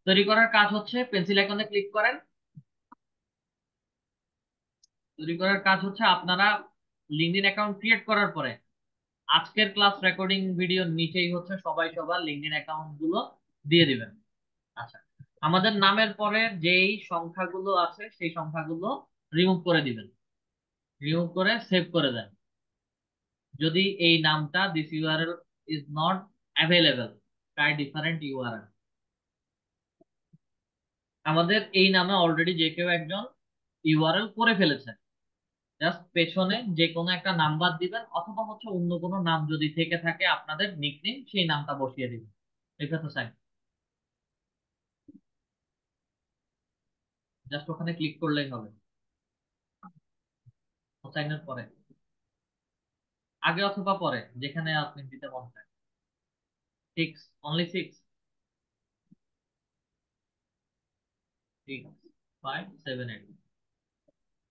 তৈরি করার কাজ হচ্ছে পেন্সিল আইকনে ক্লিক করেন তৈরি করার কাজ হচ্ছে আপনারা লিঙ্কডিন অ্যাকাউন্ট ক্রিয়েট করার পরে আজকের ক্লাস রেকর্ডিং ভিডিও নিচেই হচ্ছে সবাই সবার লিঙ্কডিন অ্যাকাউন্ট গুলো দিয়ে দিবেন আচ্ছা আমাদের নামের পরে যেই সংখ্যাগুলো আছে সেই সংখ্যাগুলো রিমুভ করে দিবেন রিমুভ করে সেভ করে দেন যদি এই নামটা this URL is not available try different URL আমাদের এই নামে অলরেডি যে কেউ একজন ইউআরএল করে ফেলেছে জাস্ট পেছনে যে কোনো একটা নাম্বার দিবেন অথবা হচ্ছে অন্য কোনো নাম যদি থেকে থাকে আপনাদের নিকনেম সেই নামটা বসিয়ে দিবেন ঠিক আছে স্যার জাস্ট ওখানে ক্লিক করলেই হবে হোসাইনের পরে আগে অথবা পরে যেখানে আপনি দিতে মন চায় six only six six five seven eight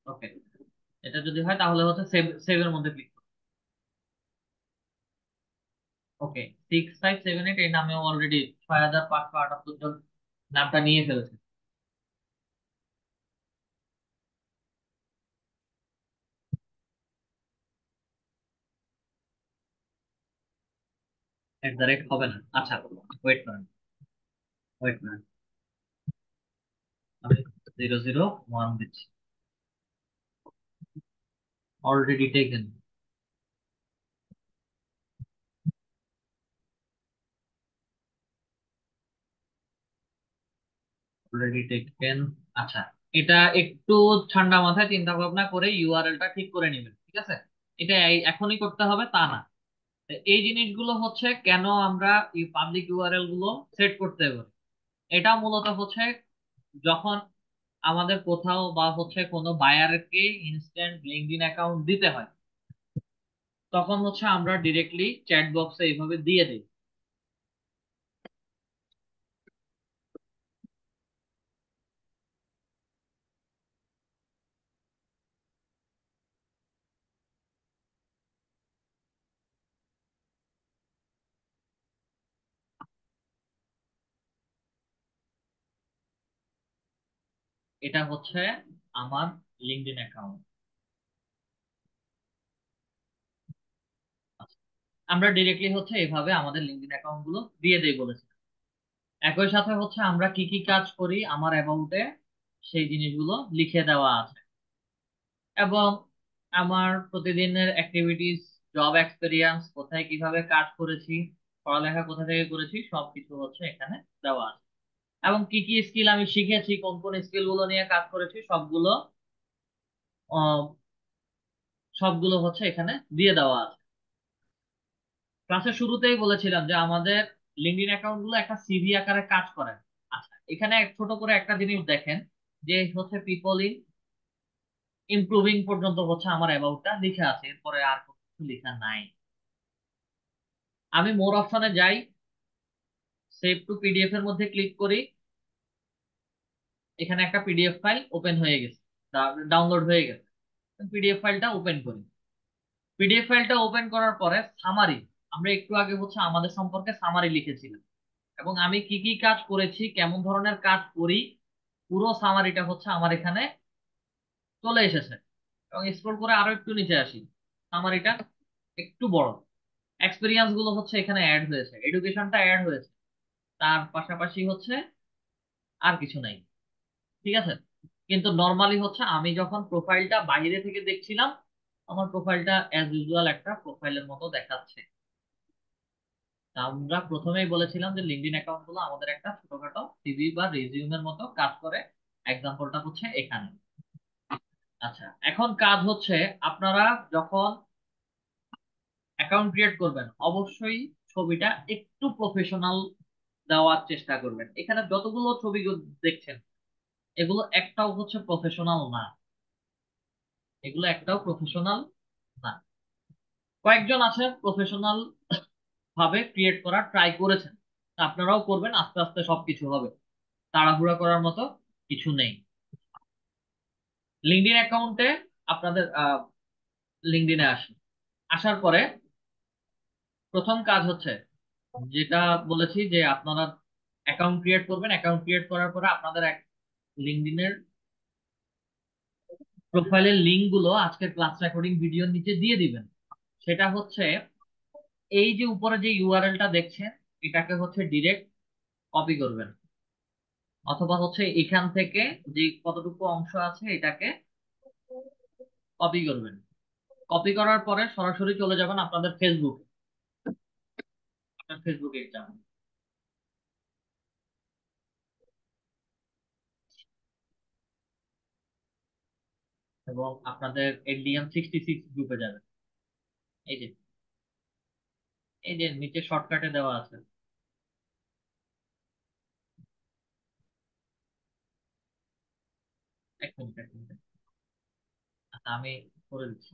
okay এটা যদি হয় তাহলে হচ্ছে সেভ সেভের মধ্যে click okay six five seven eight এই নামে অলরেডি ছয় হাজার পাঁচশো জন নামটা নিয়ে ফেলেছে দ্য রেট হবে না আচ্ছা ওয়েট করেন ওয়েট করেন আমি জিরো জিরো ওয়ান দিচ্ছি already taken. অলরেডি টেকেন আচ্ছা এটা একটু ঠান্ডা মাথায় চিন্তা ভাবনা করে ইউআরএলটা ঠিক করে নেবেন ঠিক আছে এটা এখনই করতে হবে তা না এই জিনিসগুলো হচ্ছে কেন আমরা পাবলিক ইউআরএল গুলো সেট করতে পারি এটা মূলত হচ্ছে যখন আমাদের কোথাও বা হচ্ছে কোনো বায়ারকে ইনস্ট্যান্ট লিঙ্কডিন অ্যাকাউন্ট দিতে হয় তখন হচ্ছে আমরা ডিরেক্টলি চ্যাট বক্সে এইভাবে দিয়ে দিই এটা হচ্ছে আমার লিঙ্কডিন অ্যাকাউন্ট আমরা ডিরেক্টলি হচ্ছে এভাবে আমাদের লিঙ্কডিন অ্যাকাউন্ট গুলো দিয়ে দেই বলেছি একই সাথে হচ্ছে আমরা কি কি কাজ করি আমার অ্যাবাউটে সেই জিনিসগুলো লিখে দেওয়া আছে এবং আমার প্রতিদিনের অ্যাক্টিভিটিস জব এক্সপেরিয়েন্স কোথায় কিভাবে কাজ করেছি পড়ালেখা কোথা থেকে করেছি সবকিছু হচ্ছে এখানে দেওয়া আছে এবং কি কি স্কিল আমি শিখেছি কোন কোন স্কিলগুলো নিয়ে কাজ করেছি সবগুলো সবগুলো হচ্ছে এখানে দিয়ে দেওয়া আছে ক্লাসের শুরুতেই বলেছিলাম যে আমাদের লিঙ্কডিন অ্যাকাউন্ট গুলো একটা সিভি আকারে কাজ করে আচ্ছা এখানে ছোট করে একটা জিনিস দেখেন যে হচ্ছে পিপল ইন ইমপ্রুভিং পর্যন্ত হচ্ছে আমার অ্যাবাউটটা লিখে আছে এরপরে আর কিছু লেখা নাই আমি মোর অপশনে যাই সেভ টু পিডিএফ এর মধ্যে ক্লিক করি এখানে একটা পিডিএফ ফাইল ওপেন হয়ে গেছে ডাউনলোড হয়ে গেছে পিডিএফ ফাইলটা ওপেন করি পিডিএফ ফাইলটা ওপেন করার পরে সামারি আমরা একটু আগে হচ্ছে আমাদের সম্পর্কে সামারি লিখেছিলাম এবং আমি কি কি কাজ করেছি কেমন ধরনের কাজ করি পুরো সামারিটা হচ্ছে আমার এখানে চলে এসেছে এবং স্ক্রল করে আরো একটু নিচে আসি সামারিটা একটু বড় এক্সপিরিয়েন্স গুলো হচ্ছে এখানে অ্যাড হয়েছে এডুকেশনটা অ্যাড হয়েছে তার পাশাপাশি হচ্ছে আর কিছু নাই ঠিক আছে কিন্তু নর্মালি হচ্ছে আমি যখন প্রোফাইলটা বাইরে থেকে দেখছিলাম আমার প্রোফাইলটা অ্যাজ ইউজুয়াল একটা প্রোফাইলের মতো দেখাচ্ছে আমরা প্রথমেই বলেছিলাম যে লিঙ্কডিন অ্যাকাউন্ট গুলো আমাদের একটা ছোটখাটো সিভি বা রেজিউমের মতো কাজ করে এক্সাম্পলটা হচ্ছে এখানে আচ্ছা এখন কাজ হচ্ছে আপনারা যখন অ্যাকাউন্ট ক্রিয়েট করবেন অবশ্যই ছবিটা একটু প্রফেশনাল দেওয়ার চেষ্টা করবেন এখানে যতগুলো ছবি দেখছেন এগুলো একটাও হচ্ছে প্রফেশনাল না এগুলো একটাও প্রফেশনাল না কয়েকজন আছে প্রফেশনাল ভাবে ক্রিয়েট করার ট্রাই করেছেন আপনারাও করবেন আস্তে আস্তে সবকিছু হবে তাড়াহুড়া করার মতো কিছু নেই লিঙ্কডিন অ্যাকাউন্টে আপনাদের লিঙ্কডিনে আসুন আসার পরে প্রথম কাজ হচ্ছে যেটা বলেছি যে আপনারা অ্যাকাউন্ট ক্রিয়েট করবেন অ্যাকাউন্ট ক্রিয়েট করার পরে আপনাদের লিঙ্কডিনের প্রোফাইলের লিঙ্কগুলো আজকের ক্লাস রেকর্ডিং ভিডিওর নিচে দিয়ে দিবেন সেটা হচ্ছে এই যে উপরে যে ইউআরএলটা দেখছেন এটাকে হচ্ছে ডিরেক্ট কপি করবেন অথবা হচ্ছে এখান থেকে যে কতটুকু অংশ আছে এটাকে কপি করবেন কপি করার পরে সরাসরি চলে যাবেন আপনাদের ফেসবুকে ফেসবুকে এটা এবং আপনাদের এডিএম সিক্সটি সিক্স গ্রুপে যাবেন এই যে এই যে নিচে শর্টকাটে দেওয়া আছে এক মিনিট এক মিনিট আচ্ছা আমি করে দিচ্ছি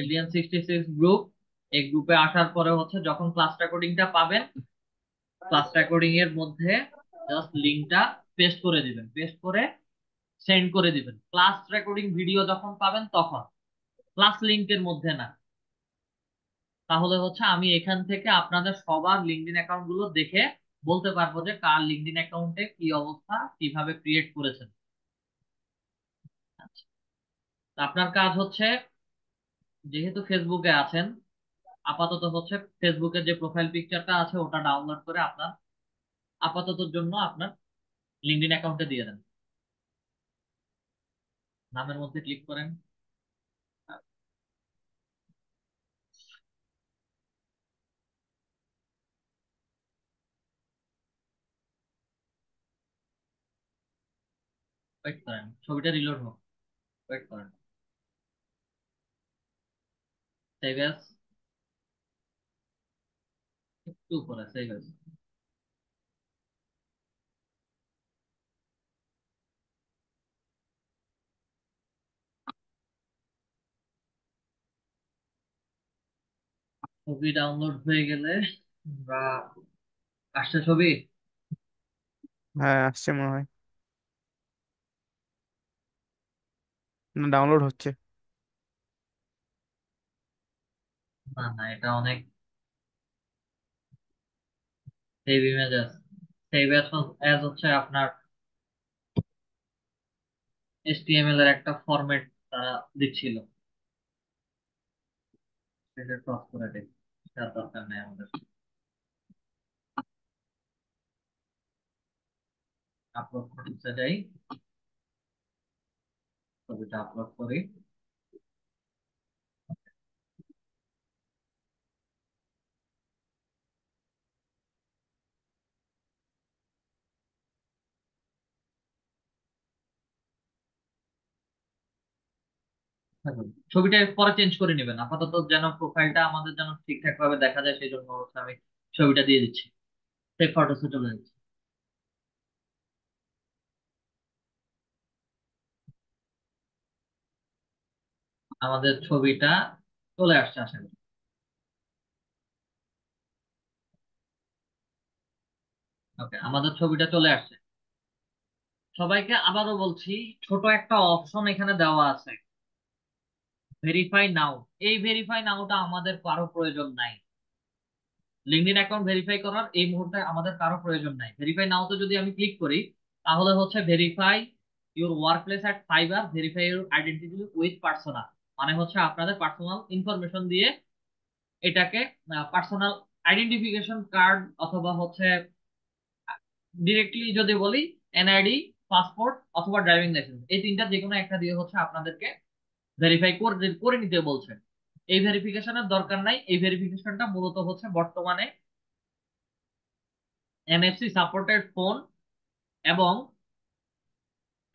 এলিয়ান গ্রুপ এই গ্রুপে আসার পরে হচ্ছে যখন ক্লাস রেকর্ডিংটা পাবেন ক্লাস রেকর্ডিং এর মধ্যে জাস্ট পেস্ট করে দিবেন পেস্ট করে সেন্ড করে দিবেন ক্লাস রেকর্ডিং ভিডিও যখন পাবেন তখন ক্লাস লিঙ্কের মধ্যে না তাহলে হচ্ছে আমি এখান থেকে আপনাদের সবার লিঙ্কডিন অ্যাকাউন্ট গুলো দেখে বলতে পারবো যে কার লিঙ্কডিন অ্যাকাউন্টে কি অবস্থা কিভাবে ক্রিয়েট করেছেন আপনার কাজ হচ্ছে যেহেতু ফেসবুকে আছেন আপাতত হচ্ছে ফেসবুকের যে প্রোফাইল পিকচারটা আছে ওটা ডাউনলোড করে আপনার আপাতত জন্য আপনার লিঙ্কডিন অ্যাকাউন্টে দিয়ে দেন নামের মধ্যে ক্লিক করেন ওয়েট করেন ছবিটা রিলোড হোক ওয়েট করেন একটু উপরে ছবি ডাউনলোড হয়ে গেলে বা আসছে ছবি হ্যাঁ আসছে মনে হয় ডাউনলোড হচ্ছে না না এটা অনেক সেভ ইমেজেস সেভ অ্যাজ হচ্ছে আপনার এইচটিএমএল এর একটা ফরম্যাট তারা দিচ্ছিল সেটা ক্রস করে তার দরকার নেই আমাদের আপলোড করতে যাই ছবিটা আপলোড করি ছবিটা পরে চেঞ্জ করে নেবেন আপাতত যেন প্রোফাইলটা আমাদের যেন ঠিকঠাক ভাবে দেখা যায় সেই জন্য হচ্ছে আমি ছবিটা দিয়ে দিচ্ছি সেই ফটোসে চলে যাচ্ছি আমাদের ছবিটা চলে আসছে আশা করি ওকে আমাদের ছবিটা চলে আসছে সবাইকে আবারও বলছি ছোট একটা অপশন এখানে দেওয়া আছে ভেরিফাই নাও এই ভেরিফাই নাওটা আমাদের কারো প্রয়োজন নাই ইন অ্যাকাউন্ট ভেরিফাই করার এই মুহূর্তে আমাদের কারো প্রয়োজন নাই ভেরিফাই নাওতে যদি আমি ক্লিক করি তাহলে হচ্ছে verify your workplace at Fiverr verify your identity with personal মানে হচ্ছে আপনাদের পার্সোনাল ইনফরমেশন দিয়ে এটাকে পার্সোনাল আইডেন্টিফিকেশন কার্ড অথবা হচ্ছে ডিরেক্টলি যদি বলি এনআইডি পাসপোর্ট অথবা ড্রাইভিং লাইসেন্স এই তিনটা যে কোনো একটা দিয়ে হচ্ছে আপনাদেরকে ভেরিফাই করে করে নিতে বলছে এই ভেরিফিকেশনের দরকার নাই এই ভেরিফিকেশনটা মূলত হচ্ছে বর্তমানে এনএফসি সাপোর্টেড ফোন এবং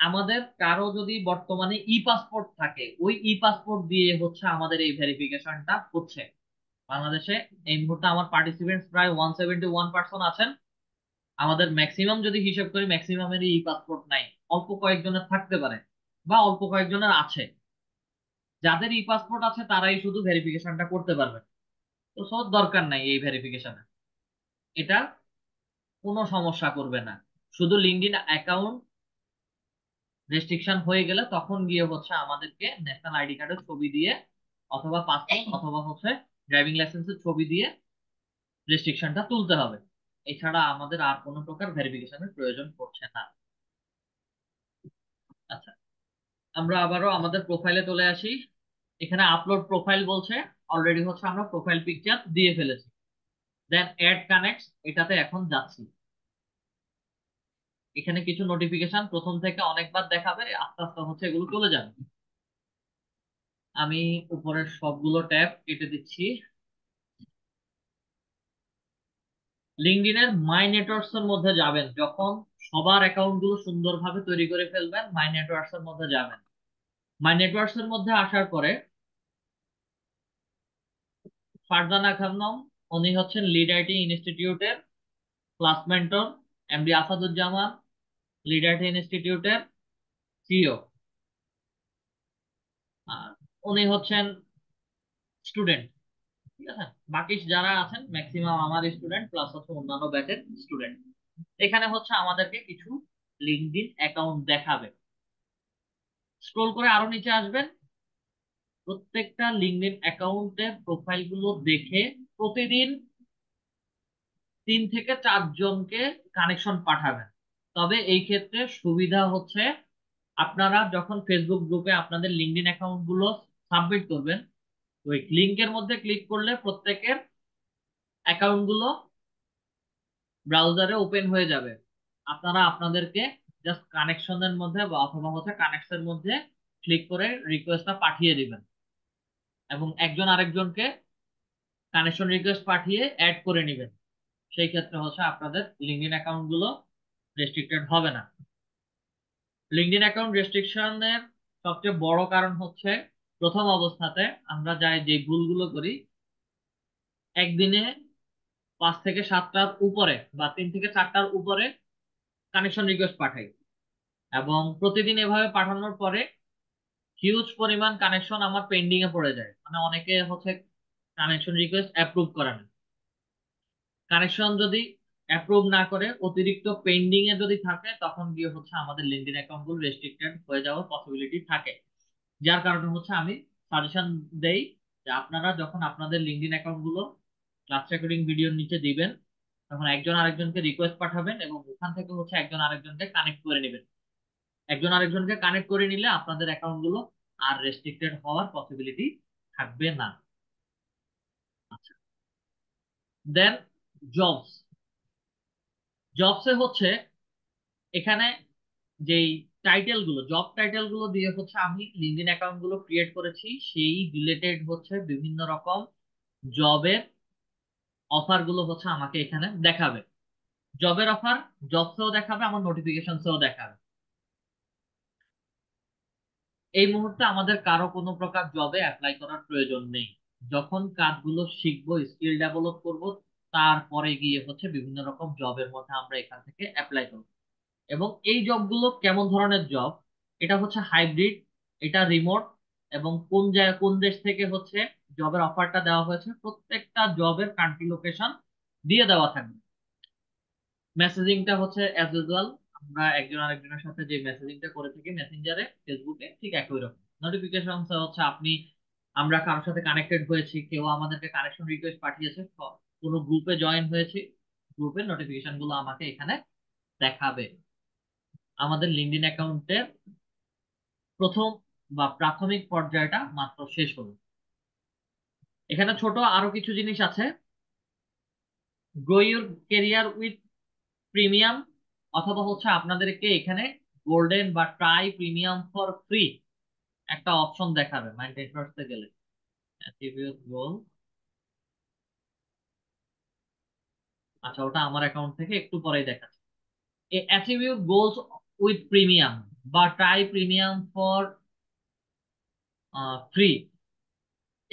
আমাদের কারো যদি বর্তমানে ই পাসপোর্ট থাকে ওই ই পাসপোর্ট দিয়ে হচ্ছে আমাদের এই ভেরিফিকেশনটা হচ্ছে বাংলাদেশে এই মুহূর্তে আমার পার্টিসিপেন্টস প্রায় ওয়ান সেভেন্টি ওয়ান পার্সন আছেন আমাদের ম্যাক্সিমাম যদি হিসাব করি ম্যাক্সিমামের ই পাসপোর্ট নাই অল্প কয়েকজনের থাকতে পারে বা অল্প কয়েকজনের আছে যাদের ই e পাসপোর্ট আছে তারাই শুধু ভেরিফিকেশনটা করতে পারবে তো সব দরকার নাই এই ভেরিফিকেশনে এটা কোনো সমস্যা করবে না শুধু লিঙ্কডিন অ্যাকাউন্ট রেস্ট্রিকশন হয়ে গেলে তখন গিয়ে হচ্ছে আমাদেরকে ন্যাশনাল আইডি কার্ডের ছবি দিয়ে অথবা পাসপোর্ট অথবা হচ্ছে ড্রাইভিং লাইসেন্সের ছবি দিয়ে রেস্ট্রিকশনটা তুলতে হবে এছাড়া আমাদের আর কোনো প্রকার ভেরিফিকেশনের প্রয়োজন পড়ছে না আচ্ছা আমরা আবারও আমাদের প্রোফাইলে চলে আসি এখানে আপলোড প্রোফাইল বলছে অলরেডি হচ্ছে আমরা প্রোফাইল পিকচার দিয়ে ফেলেছি দেন অ্যাড কানেক্টস এটাতে এখন যাচ্ছি এখানে কিছু নোটিফিকেশন প্রথম থেকে অনেকবার দেখাবে আস্তে আস্তে হচ্ছে এগুলো চলে যাবে আমি উপরের সবগুলো ট্যাব কেটে দিচ্ছি লিঙ্কডিনের মাই নেটওয়ার্কস এর মধ্যে যাবেন যখন সবার অ্যাকাউন্ট গুলো সুন্দরভাবে তৈরি করে ফেলবেন মাই নেটওয়ার্কস এর মধ্যে যাবেন মাই নেটওয়ার্কস এর মধ্যে আসার পরে ফারজানা খানম উনি হচ্ছেন লিড আইটি ইনস্টিটিউটের class mentor MD Asaduzzaman lead IT ইনস্টিটিউটের সিও আর উনি হচ্ছেন স্টুডেন্ট ঠিক আছে বাকি যারা আছেন ম্যাক্সিমাম আমার স্টুডেন্ট প্লাস হচ্ছে অন্যান্য ব্যাচের স্টুডেন্ট এখানে হচ্ছে আমাদেরকে কিছু লিঙ্কডিন অ্যাকাউন্ট দেখাবে স্ক্রোল করে আরো নিচে আসবেন প্রত্যেকটা লিঙ্কডিন অ্যাকাউন্টের প্রোফাইলগুলো দেখে প্রতিদিন তিন থেকে চারজনকে কানেকশন পাঠাবেন তবে এই ক্ষেত্রে সুবিধা হচ্ছে আপনারা যখন ফেসবুক গ্রুপে আপনাদের লিঙ্কডিন অ্যাকাউন্টগুলো সাবমিট করবেন ওই লিঙ্কের মধ্যে ক্লিক করলে প্রত্যেকের অ্যাকাউন্টগুলো ব্রাউজারে ওপেন হয়ে যাবে আপনারা আপনাদেরকে জাস্ট কানেকশনের মধ্যে বা অথবা হচ্ছে কানেকশনের মধ্যে ক্লিক করে রিকোয়েস্টটা পাঠিয়ে দিবেন এবং একজন আরেকজনকে কানেকশন রিকোয়েস্ট পাঠিয়ে অ্যাড করে নেবেন সেই ক্ষেত্রে হচ্ছে আপনাদের ইন অ্যাকাউন্টগুলো রেস্ট্রিক্টেড হবে না ইন অ্যাকাউন্ট রেস্ট্রিকশনের সবচেয়ে বড় কারণ হচ্ছে প্রথম অবস্থাতে আমরা যাই যে ভুলগুলো করি একদিনে পাঁচ থেকে সাতটার উপরে বা তিন থেকে চারটার উপরে কানেকশন রিকোয়েস্ট পাঠাই এবং প্রতিদিন এভাবে পাঠানোর পরে হিউজ পরিমাণ কানেকশন আমার পেন্ডিং এ পড়ে যায় মানে অনেকে হচ্ছে কানেকশন রিকোয়েস্ট অ্যাপ্রুভ করে না কানেকশন যদি অ্যাপ্রুভ না করে অতিরিক্ত পেন্ডিং এ যদি থাকে তখন গিয়ে হচ্ছে আমাদের লিঙ্কডিন অ্যাকাউন্ট গুলো রেস্ট্রিক্টেড হয়ে যাওয়ার পসিবিলিটি থাকে যার কারণে হচ্ছে আমি সাজেশন দেই যে আপনারা যখন আপনাদের লিঙ্কডিন অ্যাকাউন্ট গুলো ক্লাস রেকর্ডিং ভিডিওর নিচে দিবেন তখন একজন আরেকজনকে রিকোয়েস্ট পাঠাবেন এবং ওখান থেকে হচ্ছে একজন আরেকজনকে কানেক্ট করে নেবেন একজন আরেকজনকে কানেক্ট করে নিলে আপনাদের অ্যাকাউন্টগুলো আর রেস্ট্রিক্টেড হওয়ার পসিবিলিটি থাকবে না আচ্ছা দেন জবস জবসে হচ্ছে এখানে যেই টাইটেল গুলো জব টাইটেল গুলো দিয়ে হচ্ছে আমি লিঙ্কিন অ্যাকাউন্ট গুলো ক্রিয়েট করেছি সেই রিলেটেড হচ্ছে বিভিন্ন রকম জবের অফার গুলো হচ্ছে আমাকে এখানে দেখাবে জবের অফার জব দেখাবে আমার নোটিফিকেশন দেখাবে এই মুহূর্তে আমাদের কারো কোনো প্রকার জবে অ্যাপ্লাই করার প্রয়োজন নেই যখন কাজগুলো শিখবো স্কিল ডেভেলপ করব তারপরে গিয়ে হচ্ছে বিভিন্ন রকম জবের মধ্যে আমরা এখান থেকে অ্যাপ্লাই করব এবং এই জবগুলো কেমন ধরনের জব এটা হচ্ছে হাইব্রিড এটা রিমোট এবং কোন জায়গা কোন দেশ থেকে হচ্ছে জবের অফারটা দেওয়া হয়েছে প্রত্যেকটা জবের কান্ট্রি লোকেশন দিয়ে দেওয়া থাকবে মেসেজিংটা হচ্ছে অ্যাজ ইউজুয়াল আমরা একজন আরেকজনের সাথে যে মেসেজিংটা করে থাকি মেসেঞ্জারে ফেসবুকে ঠিক একই রকম নোটিফিকেশন হচ্ছে আপনি আমরা কারোর সাথে কানেক্টেড হয়েছি কেউ আমাদেরকে কানেকশন রিকোয়েস্ট পাঠিয়েছে কোনো গ্রুপে জয়েন হয়েছি গ্রুপের নোটিফিকেশন গুলো আমাকে এখানে দেখাবে আমাদের লিঙ্কডিন অ্যাকাউন্টের প্রথম বা প্রাথমিক পর্যায়টা মাত্র শেষ হলো এখানে ছোট আরো কিছু জিনিস আছে grow your career with premium অথবা হচ্ছে আপনাদেরকে এখানে গোল্ডেন বা ট্রাই প্রিমিয়াম ফর ফ্রি একটা অপশন দেখাবে মাইন্ডেটওয়ার্কসে গেলে গোল আচ্ছা ওটা আমার অ্যাকাউন্ট থেকে একটু পরেই দেখাচ্ছে অ্যাট্রিবিউট গোলস উইথ প্রিমিয়াম বা ট্রাই প্রিমিয়াম ফর ফ্রি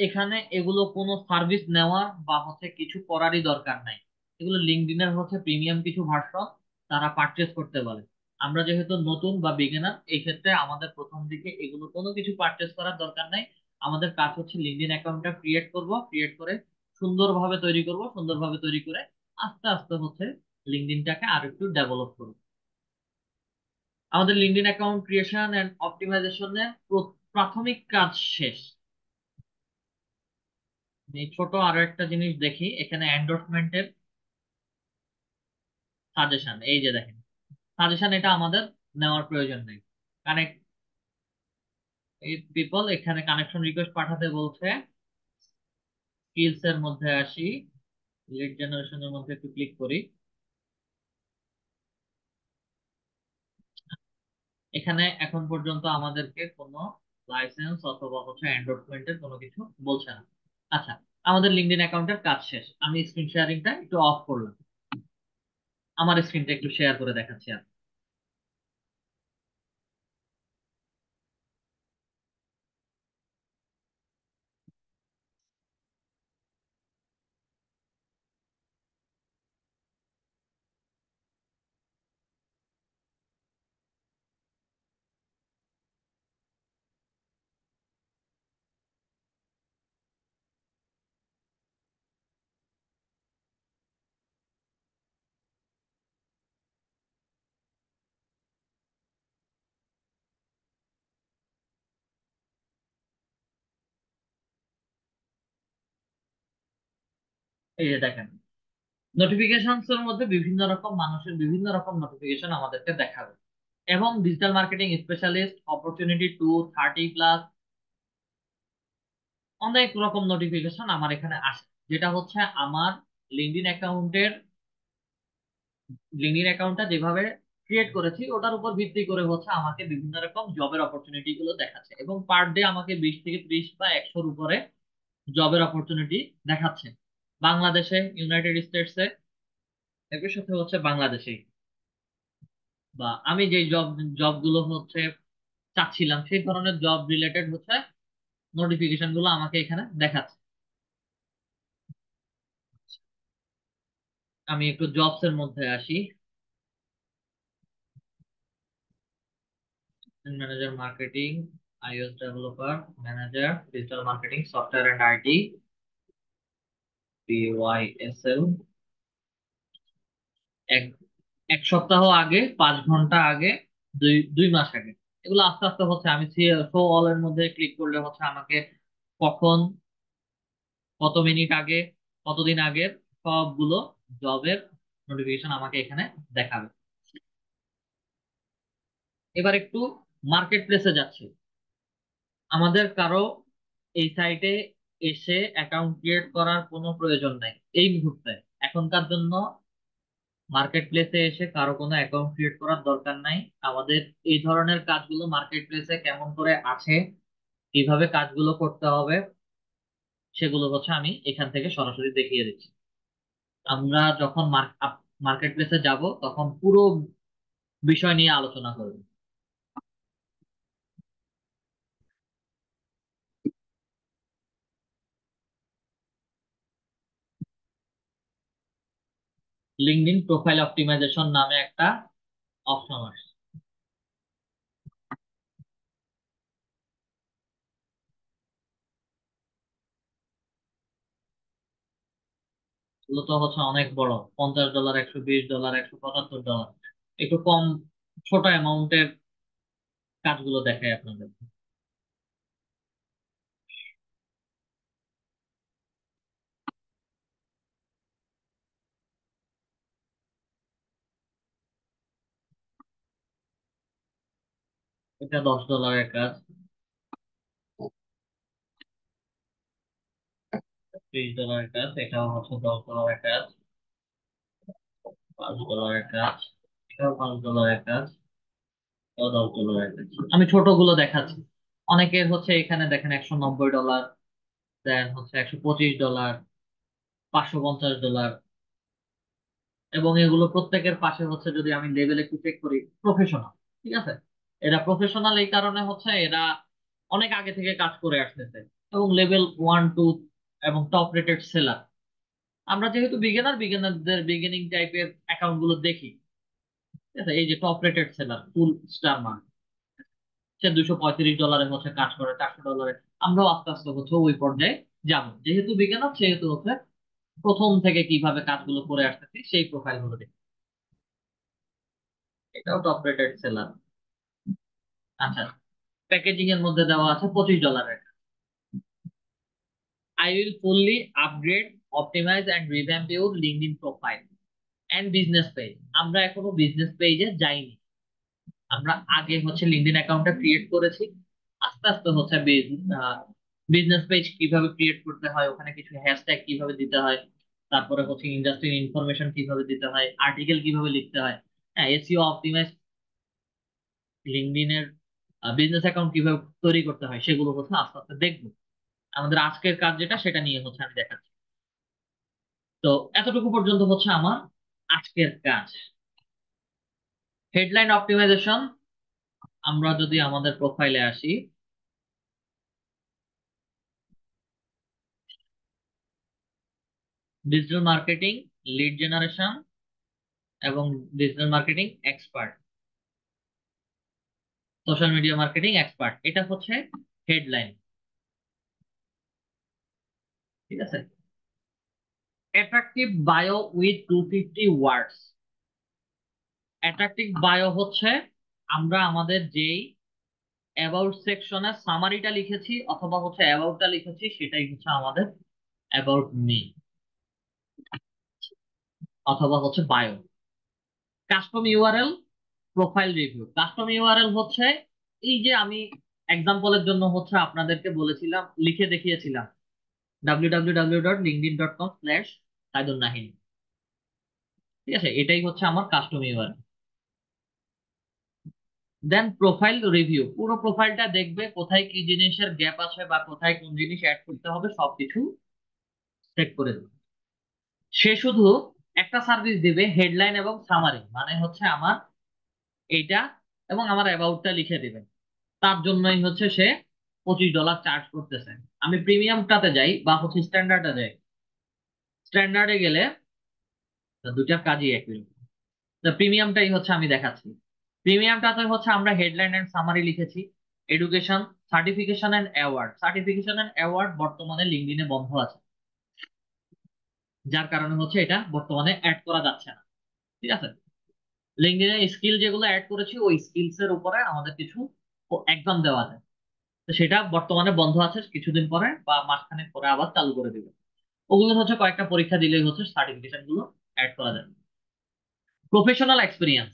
এখানে এগুলো কোনো সার্ভিস নেওয়া বা হচ্ছে কিছু করারই দরকার নাই এগুলো লিঙ্কডিনের হচ্ছে প্রিমিয়াম কিছু ভার্সন তারা পারচেস করতে পারে আমরা যেহেতু নতুন বা বিগিনার এই ক্ষেত্রে আমাদের প্রথম দিকে এগুলো কোনো কিছু পারচেস করার দরকার নাই আমাদের কাজ হচ্ছে লিঙ্কডিন অ্যাকাউন্টটা ক্রিয়েট করব ক্রিয়েট করে সুন্দরভাবে তৈরি করব সুন্দরভাবে তৈরি করে আস্তে আস্তে হচ্ছে লিঙ্কডিনটাকে আর একটু ডেভেলপ করব আমাদের লিঙ্কডিন অ্যাকাউন্ট ক্রিয়েশন অ্যান্ড অপটিমাইজেশনের প্রাথমিক কাজ শেষ ছোট আরো একটা জিনিস দেখি এখানে এন্ডোর্সমেন্টের সাজেশন এই যে দেখেন সাজেশন এটা আমাদের নেওয়ার প্রয়োজন নেই কানেক্ট পিপল এখানে কানেকশন রিকোয়েস্ট পাঠাতে বলছে স্কিলস এর মধ্যে আসি লিড জেনারেশন এর মধ্যে একটু ক্লিক করি এখানে এখন পর্যন্ত আমাদেরকে কোনো লাইসেন্স অথবা হচ্ছে এন্ডোর্সমেন্টের কোনো কিছু বলছে না আচ্ছা আমাদের লিঙ্কডিন অ্যাকাউন্টের কাজ শেষ আমি স্ক্রিন শেয়ারিংটা একটু অফ করলাম আমার স্ক্রিনটা একটু শেয়ার করে দেখাচ্ছি আর এই যে দেখেন নোটিফিকেশনস এর মধ্যে বিভিন্ন রকম মানুষের বিভিন্ন রকম নোটিফিকেশন আমাদেরকে দেখাবে এবং digital marketing specialist opportunity to thirty plus অনেক রকম নোটিফিকেশন আমার এখানে আসে যেটা হচ্ছে আমার লিঙ্কডিন অ্যাকাউন্টের লিঙ্কডিন অ্যাকাউন্টটা যেভাবে ক্রিয়েট করেছি ওটার উপর ভিত্তি করে হচ্ছে আমাকে বিভিন্ন রকম জবের অপরচুনিটি গুলো দেখাচ্ছে এবং পার ডে আমাকে বিশ থেকে ত্রিশ বা একশোর উপরে জবের অপরচুনিটি দেখাচ্ছে বাংলাদেশে ইউনাইটেড স্টেটসে একই সাথে হচ্ছে বাংলাদেশেই বা আমি যে জব জবগুলো হচ্ছে চাচ্ছিলাম সেই ধরনের জব রিলেটেড হচ্ছে নোটিফিকেশন গুলো আমাকে এখানে দেখাচ্ছে আমি একটু জবস এর মধ্যে আসি manager marketing iOS developer manager digital marketing software and IT BYSL এক এক সপ্তাহ আগে পাঁচ ঘন্টা আগে দুই দুই মাস আগে এগুলো আস্তে আস্তে হচ্ছে আমি শো অল এর মধ্যে ক্লিক করলে হচ্ছে আমাকে কখন কত মিনিট আগে কতদিন আগে সবগুলো জবের নোটিফিকেশন আমাকে এখানে দেখাবে এবার একটু মার্কেট প্লেসে যাচ্ছি আমাদের কারো এই সাইটে এসে অ্যাকাউন্ট ক্রিয়েট করার কোনো প্রয়োজন নাই এই মুহূর্তে এখনকার জন্য মার্কেট প্লেসে এসে কারো কোনো অ্যাকাউন্ট ক্রিয়েট করার দরকার নাই আমাদের এই ধরনের কাজগুলো মার্কেট প্লেসে কেমন করে আছে কিভাবে কাজগুলো করতে হবে সেগুলো হচ্ছে আমি এখান থেকে সরাসরি দেখিয়ে দিচ্ছি আমরা যখন মার্কেট প্লেসে যাব তখন পুরো বিষয় নিয়ে আলোচনা করব লিঙ্কডিন প্রোফাইল অপটিমাইজেশন নামে একটা অপশন আসছে তো হচ্ছে অনেক বড় পঞ্চাশ ডলার একশো বিশ ডলার একশো পঁচাত্তর ডলার একটু কম ছোট অ্যামাউন্টের কাজগুলো দেখায় আপনাদের এটা দশ ডলারের কাজ ত্রিশ ডলারের কাজ এটাও হচ্ছে দশ ডলারের কাজ পাঁচ ডলারের কাজ এটাও পাঁচ ডলারের কাজ এটাও দশ ডলারের কাজ আমি ছোটগুলো দেখাচ্ছি অনেকে হচ্ছে এখানে দেখেন একশো নব্বই ডলার দেন হচ্ছে একশো পঁচিশ ডলার পাঁচশো পঞ্চাশ ডলার এবং এগুলো প্রত্যেকের পাশে হচ্ছে যদি আমি লেভেল একটু চেক করি প্রফেশনাল ঠিক আছে এরা প্রফেশনাল এই কারণে হচ্ছে এরা অনেক আগে থেকে কাজ করে আসতেছে এবং লেভেল ওয়ান টু এবং টপ রেটেড সেলার আমরা যেহেতু বিগিনার বিগিনারদের বিগিনিং টাইপের অ্যাকাউন্ট গুলো দেখি এই যে top rated seller full star mark সে দুশো পঁয়ত্রিশ ডলারে হচ্ছে কাজ করে চারশো ডলারে আমরাও আস্তে আস্তে হচ্ছে ওই পর্যায়ে যাব যেহেতু বিজ্ঞানক সেহেতু হচ্ছে প্রথম থেকে কিভাবে কাজগুলো করে আসতেছি সেই প্রোফাইল গুলো দেখি এটাও টপ রেটেড সেলার আচ্ছা প্যাকেজিং এর মধ্যে দেওয়া আছে পঁচিশ ডলারের I will fully upgrade optimise and revamp your LinkedIn profile and business page আমরা এখনো বিজনেস পেজে যাইনি আমরা আগে হচ্ছে লিঙ্কডিন অ্যাকাউন্টটা ক্রিয়েট করেছি আস্তে আস্তে হচ্ছে বিজনেস পেজ কিভাবে ক্রিয়েট করতে হয় ওখানে কিছু হ্যাশট্যাগ কিভাবে দিতে হয় তারপরে হচ্ছে ইন্ডাস্ট্রির ইনফরমেশন কিভাবে দিতে হয় আর্টিকেল কিভাবে লিখতে হয় হ্যাঁ এসিও অপটিমাইজ লিঙ্কডিনের বিজনেস অ্যাকাউন্ট কিভাবে তৈরি করতে হয় সেগুলো প্রথমে আস্তে আস্তে দেখবো আমাদের আজকের কাজ যেটা সেটা নিয়ে হচ্ছে আমি দেখাচ্ছি তো এতটুকু পর্যন্ত হচ্ছে আমার আজকের কাজ হেডলাইন অপটিমাইজেশন আমরা যদি আমাদের প্রোফাইলে আসি ডিজিটাল মার্কেটিং লিড জেনারেশন এবং digital marketing expert social media marketing expert এটা হচ্ছে হেডলাইন ঠিক আছে attractive bio with two fifty words attractive bio হচ্ছে আমরা আমাদের যেই অ্যাবাউট সেকশনে সামারিটা লিখেছি অথবা হচ্ছে অ্যাবাউটটা লিখেছি সেটাই হচ্ছে আমাদের অ্যাবাউট মি অথবা হচ্ছে bio custom URL profile review custom URL হচ্ছে এই যে আমি এক্সাম্পলের জন্য হচ্ছে আপনাদেরকে বলেছিলাম লিখে দেখিয়েছিলাম www.linkedin.com/সাইদুল ঠিক আছে এটাই হচ্ছে আমার custom URL then profile review পুরো প্রোফাইলটা দেখবে কোথায় কি জিনিসের গ্যাপ আছে বা কোথায় কোন জিনিস অ্যাড করতে হবে সবকিছু সেট করে দেবে সে শুধু একটা সার্ভিস দেবে হেডলাইন এবং সামারি মানে হচ্ছে আমার এইটা এবং আমার অ্যাবাউটটা লিখে দিবেন তার জন্যই হচ্ছে সে পঁচিশ ডলার চার্জ করতেছে আমি প্রিমিয়ামটাতে যাই বা হচ্ছে স্ট্যান্ডার্ডে যাই স্ট্যান্ডার্ডে গেলে দুইটা কাজই একই প্রিমিয়ামটাই হচ্ছে আমি দেখাচ্ছি প্রিমিয়ামটাতে হচ্ছে আমরা হেডলাইন এন্ড সামারি লিখেছি education certification and award certification and award বর্তমানে লিঙ্কডিনে বন্ধ আছে যার কারণে হচ্ছে এটা বর্তমানে অ্যাড করা যাচ্ছে না ঠিক আছে লিঙ্কডিনে স্কিল যেগুলো অ্যাড করেছি ওই স্কিলস এর উপরে আমাদের কিছু একদম দেওয়া যায় তো সেটা বর্তমানে বন্ধ আছে কিছুদিন পরে বা মাসখানেক পরে আবার চালু করে দিবে ওগুলো হচ্ছে কয়েকটা পরীক্ষা দিলেই হচ্ছে সার্টিফিকেশন গুলো অ্যাড করা যাবে প্রফেশনাল এক্সপিরিয়েন্স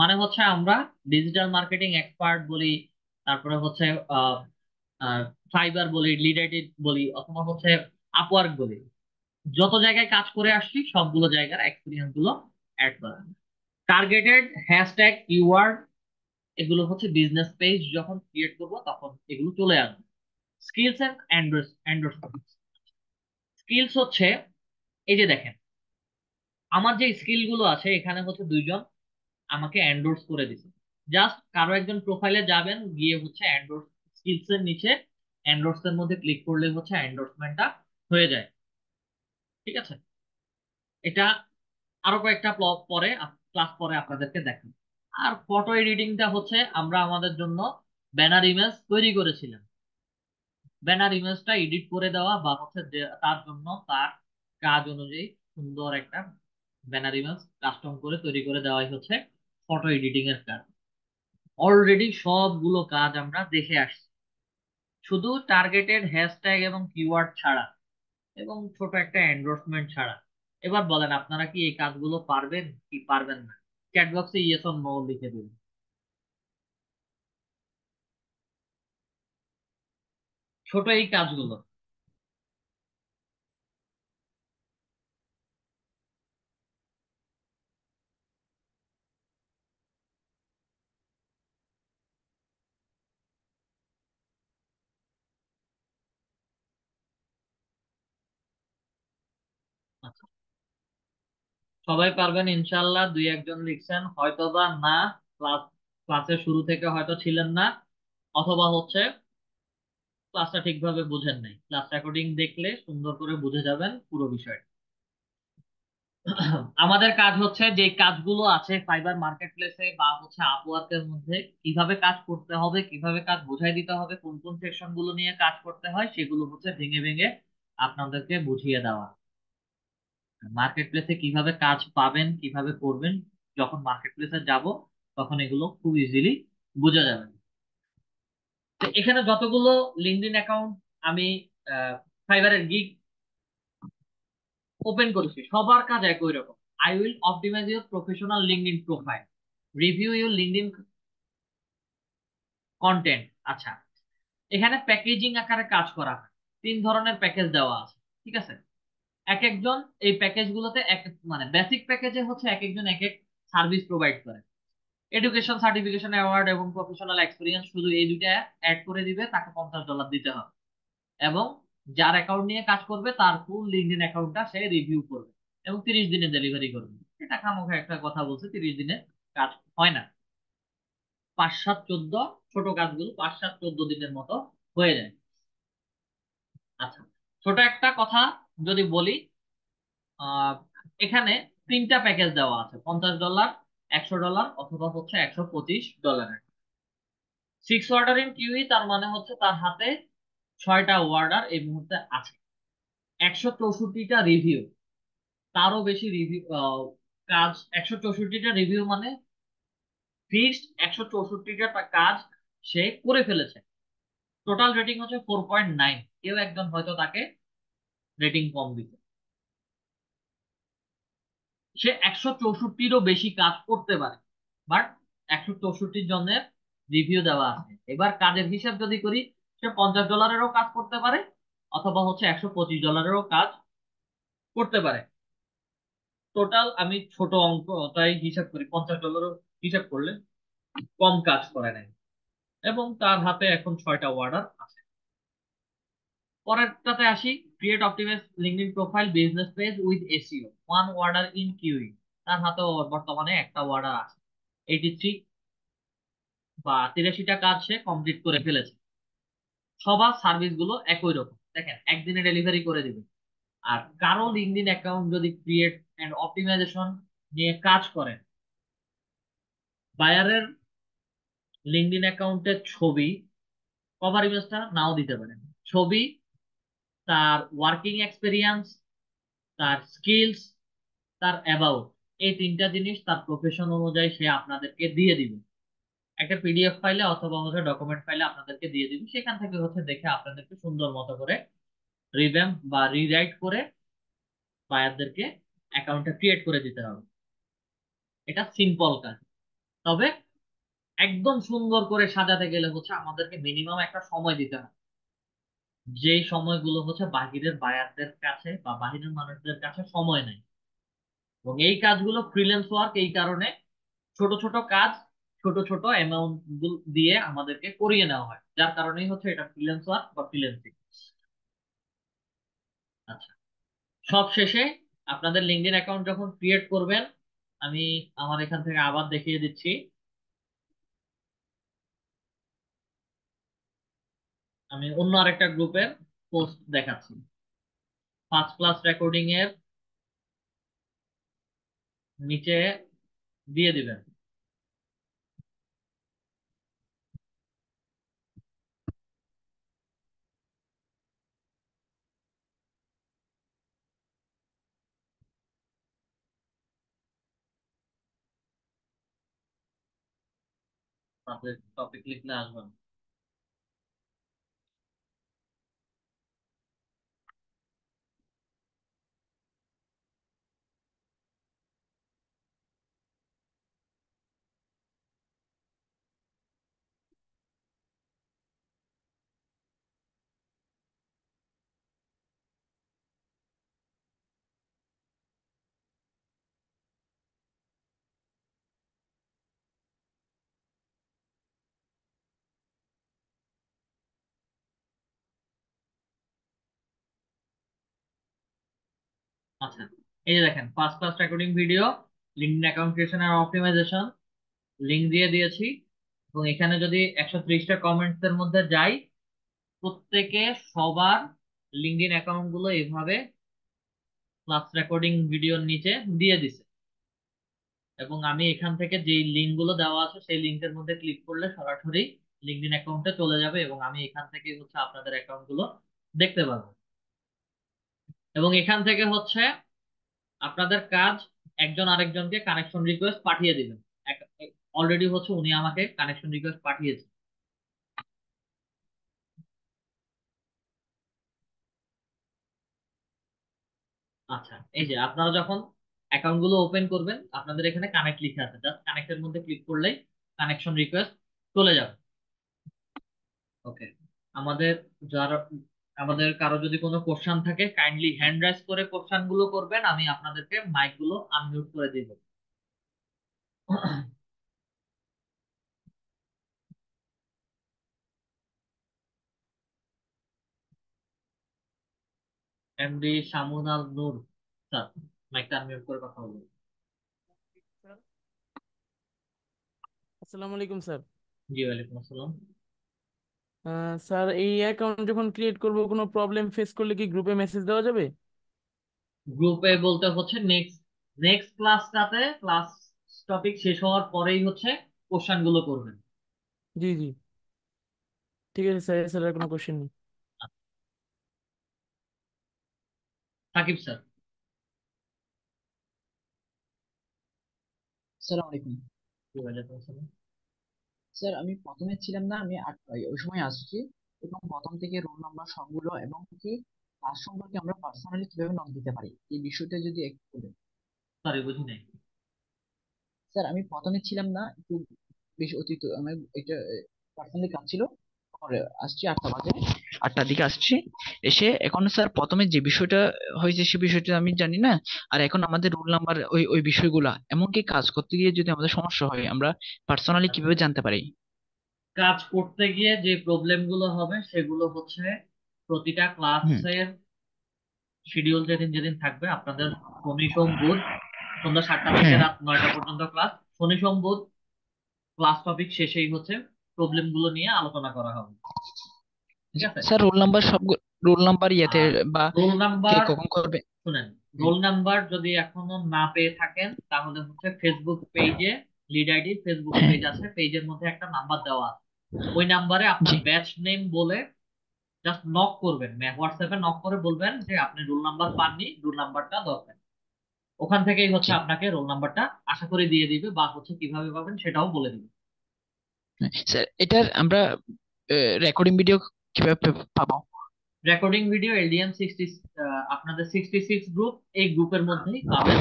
মানে হচ্ছে আমরা ডিজিটাল মার্কেটিং এক্সপার্ট বলি তারপরে হচ্ছে ফাইবার বলি লিডারটিড বলি অথবা হচ্ছে আপওয়ার্ক বলি যত জায়গায় কাজ করে আসছি সবগুলো জায়গার এক্সপিরিয়েন্স গুলো অ্যাড করা টার্গেটেড হ্যাশট্যাগ কিওয়ার্ড এগুলো হচ্ছে বিজনেস পেজ যখন ক্রিয়েট করব তখন এগুলো চলে আসবে স্কিলস অ্যান্ড এন্ডোর্সমেন্ট স্কিলস হচ্ছে এই যে দেখেন আমার যে স্কিলগুলো আছে এখানে হচ্ছে দুইজন আমাকে এন্ডোর্স করে দিছে জাস্ট কারো একজন প্রোফাইলে যাবেন গিয়ে হচ্ছে এন্ডোর্স স্কিলস এর নিচে এন্ডোর্স এর মধ্যে ক্লিক করলে হচ্ছে এন্ডোর্সমেন্টটা হয়ে যায় ঠিক আছে এটা আরো কয়েকটা পরে ক্লাস পরে আপনাদেরকে দেখাবো আর ফটো এডিটিংটা হচ্ছে আমরা আমাদের জন্য ব্যানার ইমেজ তৈরি করেছিলাম ব্যানার ইমেজটা এডিট করে দেওয়া বা হচ্ছে তার জন্য তার কাজ অনুযায়ী সুন্দর একটা ব্যানার ইমেজ কাস্টম করে তৈরি করে দেওয়াই হচ্ছে ফটো এডিটিং এর কাজ অলরেডি সবগুলো কাজ আমরা দেখে আসছি শুধু টার্গেটেড হ্যাশট্যাগ এবং কিওয়ার্ড ছাড়া এবং ছোট একটা এন্ডোর্সমেন্ট ছাড়া এবার বলেন আপনারা কি এই কাজগুলো পারবেন কি পারবেন না চ্যাটবক্সে ইয়েস অন নো লিখে দিন ছোট এই কাজগুলো সবাই পারবেন ইনশাল্লাহ দুই একজন লিখছেন হয়তো বা না ক্লাস ক্লাসের শুরু থেকে হয়তো ছিলেন না অথবা হচ্ছে ক্লাসটা ঠিকভাবে বুঝেন নাই ক্লাস রেকর্ডিং দেখলে সুন্দর করে বুঝে যাবেন পুরো বিষয়টা আমাদের কাজ হচ্ছে যে কাজগুলো আছে ফাইবার মার্কেট প্লেসে বা হচ্ছে আপওয়ার্কের মধ্যে কিভাবে কাজ করতে হবে কিভাবে কাজ বোঝাই দিতে হবে কোন কোন সেকশন গুলো নিয়ে কাজ করতে হয় সেগুলো হচ্ছে ভেঙে ভেঙে আপনাদেরকে বুঝিয়ে দেওয়া মার্কেট প্লেসে কিভাবে কাজ পাবেন কিভাবে করবেন যখন মার্কেট প্লেসে যাব তখন এগুলো খুব ইজিলি বোঝা যাবে এখানে যতগুলো লিঙ্কডিন অ্যাকাউন্ট আমি ফাইবারের গিগ ওপেন করেছি সবার কাজ একই রকম I will optimise your professional LinkedIn profile review your LinkedIn content আচ্ছা এখানে প্যাকেজিং আকারে কাজ করা হয় তিন ধরনের প্যাকেজ দেওয়া আছে ঠিক আছে এক একজন এই প্যাকেজ গুলোতে এক মানে বেসিক প্যাকেজে হচ্ছে এক একজন এক এক সার্ভিস প্রোভাইড করে এডুকেশন সার্টিফিকেশন অ্যাওয়ার্ড এবং প্রফেশনাল এক্সপিরিয়েন্স শুধু এই দুইটা অ্যাড করে দিবে তাকে পঞ্চাশ ডলার দিতে হবে এবং যার অ্যাকাউন্ট নিয়ে কাজ করবে তার ফুল লিঙ্কডিন অ্যাকাউন্টটা সে রিভিউ করবে এবং তিরিশ দিনে ডেলিভারি করবে এটা খামোখা একটা কথা বলছে তিরিশ দিনে কাজ হয় না পাঁচ সাত চোদ্দ ছোট কাজগুলো পাঁচ সাত চোদ্দ দিনের মতো হয়ে যায় আচ্ছা ছোট একটা কথা যদি বলি এখানে তিনটা প্যাকেজ দেওয়া আছে পঞ্চাশ ডলার একশো ডলার অথবা হচ্ছে একশো পঁচিশ ডলারের সিক্স ওয়ার্ডার ইন কিউই তার মানে হচ্ছে তার হাতে ছয়টা ওয়ার্ডার এই মুহূর্তে আছে একশো চৌষট্টিটা রিভিউ তারও বেশি রিভিউ কাজ একশো চৌষট্টিটা রিভিউ মানে ফিক্সড একশো চৌষট্টিটা কাজ সে করে ফেলেছে টোটাল রেটিং হচ্ছে ফোর পয়েন্ট নাইন কেউ একজন হয়তো তাকে রেটিং কম দিতে সে একশো চৌষট্টিরও বেশি কাজ করতে পারে বাট একশো চৌষট্টি জনের রিভিউ দেওয়া আছে এবার কাজের হিসাব যদি করি সে পঞ্চাশ ডলারেরও কাজ করতে পারে অথবা হচ্ছে একশো পঁচিশ ডলারেরও কাজ করতে পারে টোটাল আমি ছোট অঙ্কটাই হিসাব করি পঞ্চাশ ডলারও হিসাব করলে কম কাজ করে নেয় এবং তার হাতে এখন ছয়টা ওয়ার্ডার আছে পরেরটাতে আসি create optimized LinkedIn profile business page with SEO. One order in queuing. তার হাতে বর্তমানে একটা ওয়ার্ডার আছে এইটি থ্রি বা তিরাশিটা কাজ সে কমপ্লিট করে ফেলেছে সবার সার্ভিসগুলো একই রকম দেখেন একদিনে ডেলিভারি করে দিবে আর কারো লিঙ্কডিন অ্যাকাউন্ট যদি ক্রিয়েট অ্যান্ড অপটিমাইজেশন নিয়ে কাজ করেন বায়ারের লিঙ্কডিন অ্যাকাউন্টের ছবি কভার ইমেজটা নাও দিতে পারেন ছবি তার ওয়ার্কিং এক্সপিরিয়েন্স তার স্কিলস তার অ্যাবাউট এই তিনটা জিনিস তার প্রফেশন অনুযায়ী সে আপনাদেরকে দিয়ে দিবে একটা পিডিএফ ফাইলে অথবা হচ্ছে ডকুমেন্ট ফাইলে আপনাদেরকে দিয়ে দিবে সেখান থেকে হচ্ছে দেখে আপনাদেরকে সুন্দর মতো করে রিভ্যাম্প বা রিরাইট করে বায়ারদেরকে অ্যাকাউন্টটা ক্রিয়েট করে দিতে হবে এটা সিম্পল কাজ তবে একদম সুন্দর করে সাজাতে গেলে হচ্ছে আমাদেরকে মিনিমাম একটা সময় দিতে হবে যে সময়গুলো হচ্ছে বাহিরের বায়ারদের কাছে বা বাহিরের মানুষদের কাছে সময় নেই এবং এই কাজগুলো ফ্রিল্যান্স ওয়ার্ক এই কারণে ছোট ছোট কাজ ছোট ছোট অ্যামাউন্ট দিয়ে আমাদেরকে করিয়ে নেওয়া হয় যার কারণেই হচ্ছে এটা ফ্রিল্যান্স ওয়ার্ক বা ফ্রিল্যান্সিং আচ্ছা সব শেষে আপনাদের লিঙ্কডিন অ্যাকাউন্ট যখন ক্রিয়েট করবেন আমি আমার এখান থেকে আবার দেখিয়ে দিচ্ছি আমি অন্য আরেকটা গ্রুপের পোস্ট দেখাচ্ছি ফার্স্ট ক্লাস রেকর্ডিং এর নিচে দিয়ে দিবেন টপিক লিখলে আসবেন আচ্ছা এই যে দেখেন first class recording video linked account creation আর অপটিমাইজেশন লিঙ্ক দিয়ে দিয়েছি এবং এখানে যদি একশো ত্রিশটা কমেন্টসের মধ্যে যাই প্রত্যেকে সবার লিঙ্কডিন ইন অ্যাকাউন্টগুলো এইভাবে ক্লাস রেকর্ডিং ভিডিওর নিচে দিয়ে দিছে এবং আমি এখান থেকে যেই লিঙ্কগুলো দেওয়া আছে সেই লিঙ্কের মধ্যে ক্লিক করলে সরাসরি ইন অ্যাকাউন্টে চলে যাবে এবং আমি এখান থেকে হচ্ছে আপনাদের অ্যাকাউন্টগুলো দেখতে পাবো এবং এখান থেকে হচ্ছে আপনাদের কাজ একজন আরেকজনকে কানেকশন রিকোয়েস্ট পাঠিয়ে দিবেন অলরেডি হচ্ছে উনি আমাকে কানেকশন রিকোয়েস্ট পাঠিয়েছেন আচ্ছা এই যে আপনারা যখন অ্যাকাউন্ট গুলো ওপেন করবেন আপনাদের এখানে কানেক্ট লিখে আছে জাস্ট কানেক্টের মধ্যে ক্লিক করলেই কানেকশন রিকোয়েস্ট চলে যাবে ওকে আমাদের যারা আমাদের কারো যদি কোনো কোশ্চেন থাকে কাইন্ডলি হ্যান্ড রাইজ করে কোশ্চেন গুলো করবেন আমি আপনাদেরকে মাইক গুলো আনমিউট করে দেব এমডি শামুন আল নূর স্যার মাইকটা আনমিউট করে কথা বলুন আসসালামু আলাইকুম স্যার জি ওয়ালাইকুম আসসালাম স্যার এই অ্যাকাউন্ট যখন ক্রিয়েট করব কোনো প্রবলেম ফেস করলে কি গ্রুপে মেসেজ দেওয়া যাবে গ্রুপে বলতে হচ্ছে নেক্সট নেক্সট ক্লাসটাতে ক্লাস টপিক শেষ হওয়ার পরেই হচ্ছে কোশ্চেন গুলো করবেন জি জি ঠিক আছে স্যার স্যার আর কোনো কোশ্চেন নেই সাকিব স্যার আসসালামু আলাইকুম স্যার আমি প্রথমে ছিলাম না আমি ওই সময় আসছি এবং প্রথম থেকে রোল নাম্বার সবগুলো এবং কি তার সম্পর্কে আমরা পার্সোনালি কিভাবে নাম দিতে পারি এই বিষয়টা যদি একটু বলেন সরি বুঝি নাই স্যার আমি প্রথমে ছিলাম না একটু বেশ অতীত আমার এটা পার্সোনালি কাজ ছিল আসছি আটটা বাজে আটটার দিকে আসছি এসে এখন স্যার প্রথমে যে বিষয়টা হয়েছে সে বিষয়টা আমি জানি না আর এখন আমাদের রুল নাম্বার ওই ওই বিষয়গুলা এমনকি কাজ করতে গিয়ে যদি আমাদের সমস্যা হয় আমরা পার্সোনালি কিভাবে জানতে পারি কাজ করতে গিয়ে যে প্রবলেম গুলো হবে সেগুলো হচ্ছে প্রতিটা ক্লাসের শিডিউল যেদিন যেদিন থাকবে আপনাদের শনি সোম বুধ সন্ধ্যা সাতটা থেকে হ্যাঁ। রাত নয়টা পর্যন্ত ক্লাস শনি সোম বুধ ক্লাস টপিক শেষেই হচ্ছে প্রবলেম গুলো নিয়ে আলোচনা করা হবে স্যার রোল নাম্বার সব রোল নাম্বার ইয়েতে হ্যাঁ, বা রোল নাম্বার কখন করবে শুনেন রোল নাম্বার যদি এখনো না পেয়ে থাকেন তাহলে হচ্ছে ফেসবুক পেজে লিড আইডি ফেসবুক পেজ আছে পেজের মধ্যে একটা নাম্বার দেওয়া আছে ওই নাম্বারে আপনি ব্যাচ নেম বলে জাস্ট নক করবেন হোয়াটসঅ্যাপে মানে নক করে বলবেন যে আপনি রোল নাম্বার পাননি রোল নাম্বারটা দরকার ওখান থেকেই হচ্ছে আপনাকে রোল নাম্বারটা আশা করে দিয়ে দিবে বা হচ্ছে কিভাবে পাবেন সেটাও বলে দিবে স্যার এটার আমরা রেকর্ডিং ভিডিও কিভাবে পাবো রেকর্ডিং ভিডিও এলডিএম আপনাদের গ্রুপ এই গ্রুপের মধ্যেই পাবেন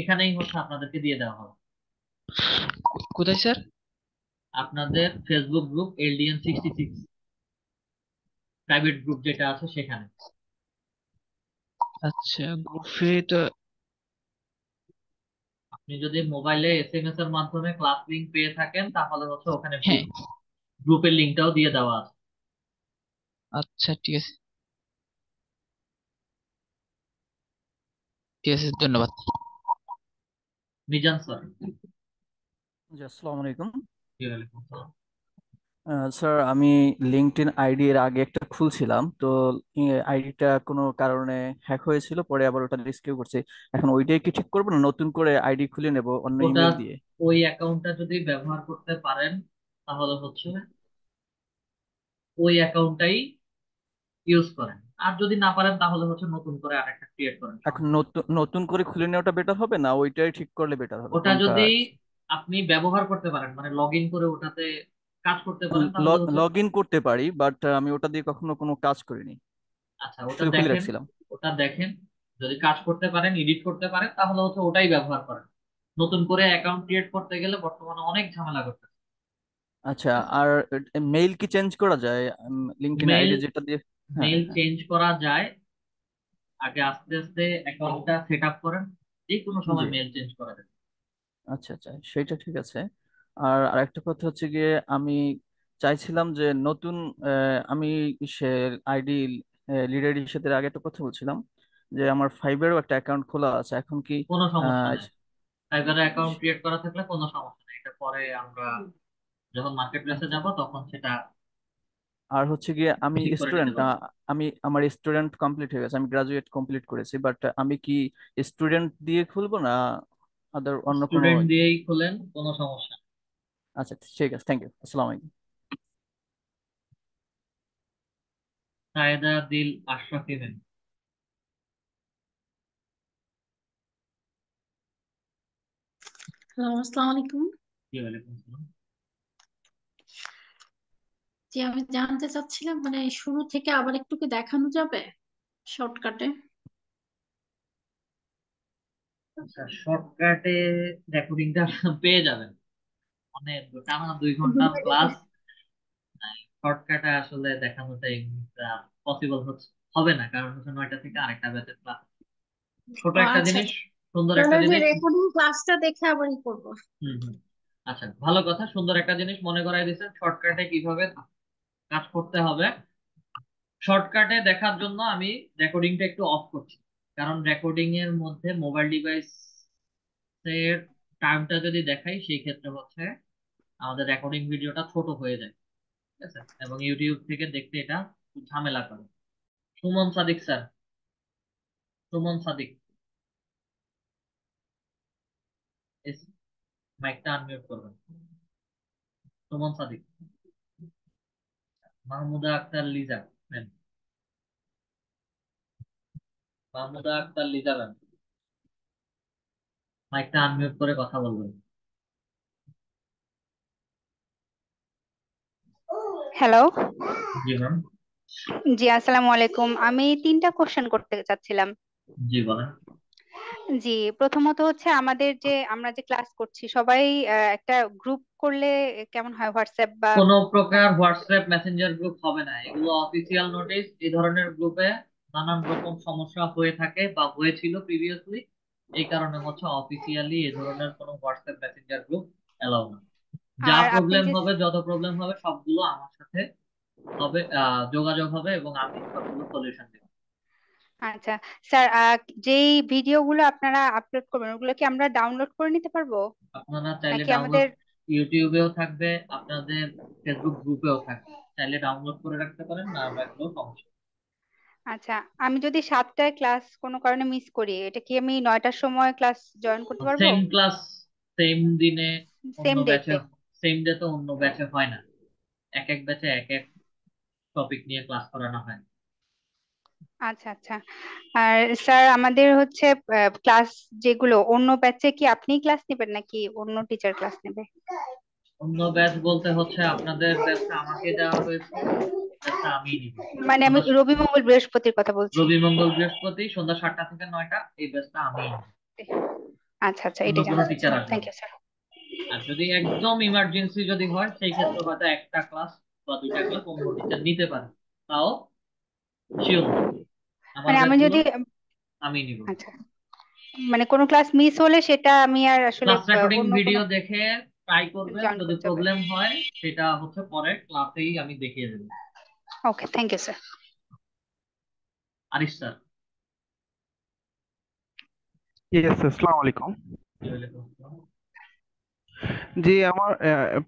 এখানেই হচ্ছে আপনাদেরকে দিয়ে দেওয়া হবে কোথায় স্যার আপনাদের Facebook group LDM private group যেটা আছে সেখানে আচ্ছা গ্রুপে তো আপনি যদি মোবাইলে এসএমএস এর মাধ্যমে ক্লাস লিংক পেয়ে থাকেন তাহলে হচ্ছে ওখানে গ্রুপের হ্যাঁ। লিংকটাও দিয়ে দেওয়া আছে আচ্ছা ঠিক আছে ঠিক আছে ধন্যবাদ মিজান স্যার আসসালামু আলাইকুম স্যার আমি আইডি এর আগে একটা খুলছিলাম তো আইডিটা কোনো কারণে হ্যাক হয়েছিল পরে আবার ওটা রেস্কিউ করছি এখন ওইটাই কি ঠিক করবো না নতুন করে আইডি খুলে নেব অন্য ইমেল দিয়ে ওই অ্যাকাউন্টটা যদি ব্যবহার করতে পারেন তাহলে হচ্ছে ওই অ্যাকাউন্টটাই ইউজ করেন আর যদি না পারেন তাহলে হচ্ছে নতুন করে আরেকটা ক্রিয়েট করেন এখন নতুন নতুন করে খুলে নেওয়াটা বেটার হবে না ওইটাই ঠিক করলে বেটার হবে ওটা যদি আপনি ব্যবহার করতে পারেন মানে লগ ইন করে ওটাতে কাজ করতে পারেন লগ ইন করতে পারি বাট আমি ওটা দিয়ে কখনো কোনো কাজ করিনি আচ্ছা ওটা দেখেন রাখছিলাম ওটা দেখেন যদি কাজ করতে পারেন এডিট করতে পারেন তাহলে হচ্ছে ওটাই ব্যবহার করেন নতুন করে অ্যাকাউন্ট ক্রিয়েট করতে গেলে বর্তমানে অনেক ঝামেলা করতে আচ্ছা আর মেইল কি চেঞ্জ করা যায় লিঙ্কডইন আইডি যেটা দিয়ে মেইল হ্যাঁ, চেঞ্জ হ্যাঁ। করা যায় আগে আস্তে আস্তে অ্যাকাউন্টটা সেট আপ করেন যে কোনো সময় মেইল চেঞ্জ করা যায় আচ্ছা আচ্ছা সেটা ঠিক আছে আর আরেকটা কথা হচ্ছে গিয়ে আমি চাইছিলাম যে নতুন আহ, আমি সে আইডি লিডার হিসেবে আগে একটা কথা বলছিলাম যে আমার ফাইবারও একটা অ্যাকাউন্ট খোলা আছে এখন কি কোনো সমস্যা আহ, নেই সাইবারে অ্যাকাউন্ট ক্রিয়েট করা থাকলে কোনো সমস্যা নেই এটা পরে আমরা যখন মার্কেট প্লেসে যাব তখন সেটা আর হচ্ছে গিয়ে আমি স্টুডেন্ট আমি আমার স্টুডেন্ট কমপ্লিট হয়ে গেছে আমি গ্রাজুয়েট কমপ্লিট করেছি বাট আমি কি স্টুডেন্ট দিয়ে খুলবো না আদার অন্য কোনো স্টুডেন্ট দিয়েই খুলেন কোনো সমস্যা আচ্ছা ঠিক আছে থ্যাংক ইউ আসসালামু আলাইকুম সায়েদা দিল আশরাফি দেন আসসালামু আলাইকুম জি ওয়ালাইকুম আসসালাম জি আমি জানতে চাচ্ছিলাম মানে শুরু থেকে আবার একটু কি দেখানো যাবে শর্টকাটে আচ্ছা শর্টকাটে রেকর্ডিংটা পেয়ে যাবেন অনেক মানে টানা দুই ঘন্টা প্লাস শর্টকাটে আসলে দেখানোটা পসিবল হবে না কারণ হচ্ছে নয়টা থেকে আরেকটা ব্যাচের ক্লাস ছোট একটা আচ্ছা, জিনিস সুন্দর একটা জিনিস রেকর্ডিং ক্লাসটা দেখে আবারই করবো হুম হুম আচ্ছা ভালো কথা সুন্দর একটা জিনিস মনে করাই দিয়েছেন শর্টকাটে কিভাবে কাজ করতে হবে শর্টকাটে দেখার জন্য আমি রেকর্ডিংটা একটু অফ করছি কারণ রেকর্ডিং এর মধ্যে মোবাইল ডিভাইস এর টাইমটা যদি দেখাই সেই ক্ষেত্রে হচ্ছে আমাদের রেকর্ডিং ভিডিওটা ছোট হয়ে যায় ঠিক আছে এবং ইউটিউব থেকে দেখতে এটা ঝামেলা করে সুমন সাদিক স্যার সুমন সাদিক মাইকটা আনমিউট করবেন সুমন সাদিক মাহমুদা আক্তার লিজা ম্যাম মাহমুদা আক্তার লিজা ম্যাম মাইকটা আনমিউট করে কথা বলবেন হ্যালো জি ম্যাম জি আসসালামু আলাইকুম আমি তিনটা কোশ্চেন করতে চাচ্ছিলাম জি বলেন জি প্রথমত হচ্ছে আমাদের যে আমরা যে ক্লাস করছি সবাই আহ, একটা গ্রুপ করলে কেমন হয় হোয়াটসঅ্যাপ বা কোনো প্রকার হোয়াটসঅ্যাপ মেসেঞ্জার গ্রুপ হবে না এগুলো অফিসিয়াল নোটিশ এই ধরনের গ্রুপে নানান রকম সমস্যা হয়ে থাকে বা হয়েছিল প্রিভিয়াসলি এই কারণে হচ্ছে অফিসিয়ালি এই ধরনের কোনো হোয়াটসঅ্যাপ মেসেঞ্জার গ্রুপ অ্যালাউ না যা প্রবলেম হবে যত প্রবলেম হবে সবগুলো আমার সাথে হবে আহ, যোগাযোগ হবে এবং আমি সবগুলো সলিউশন দেবো আচ্ছা স্যার যেই ভিডিওগুলো আপনারা আপলোড করবেন ওগুলো কি আমরা ডাউনলোড করে নিতে পারবো আপনারা চাইলে নাকি আমাদের ইউটিউবেও থাকবে আপনাদের ফেসবুক গ্রুপেও থাকবে চাইলে ডাউনলোড করে রাখতে পারেন না রাখলেও সমস্যা আচ্ছা আমি যদি সাতটায় ক্লাস কোনো কারণে মিস করি এটা কি আমি নয়টার সময় ক্লাস জয়েন করতে পারবো সেম ক্লাস সেম দিনে সেম ব্যাচে সেম ডে তো অন্য ব্যাচে হয় না এক এক ব্যাচে এক এক টপিক নিয়ে ক্লাস করানো হয় আচ্ছা আচ্ছা আর স্যার আমাদের হচ্ছে ক্লাস যেগুলো অন্য ব্যাচে কি আপনি ক্লাস নেবেন নাকি অন্য টিচার ক্লাস নেবে অন্য ব্যাচ বলতে হচ্ছে আপনাদের ব্যাচটা আমাকে দেওয়া হয়েছে ব্যাচটা আমি নিব মানে আমি রবি মঙ্গল বৃহস্পতির কথা বলছি রবি মঙ্গল বৃহস্পতি সন্ধ্যা সাতটা থেকে নয়টা এই ব্যাচটা আমি আচ্ছা আচ্ছা এটা কোনো টিচার থ্যাংক ইউ স্যার আর যদি একদম ইমার্জেন্সি যদি হয় সেই ক্ষেত্রে হয়তো একটা ক্লাস বা দুইটা ক্লাস অন্য টিচার নিতে পারে তাও শিওর মানে আমি যদি আমি নিব আচ্ছা মানে কোন ক্লাস মিস হলে সেটা আমি আর আসলে ক্লাস রেকর্ডিং ভিডিও দেখে ট্রাই করবেন যদি প্রবলেম হয় সেটা হচ্ছে পরে ক্লাসেই আমি দেখিয়ে দেব okay thank you sir Arish sir yes আসসালামু আলাইকুম জি আমার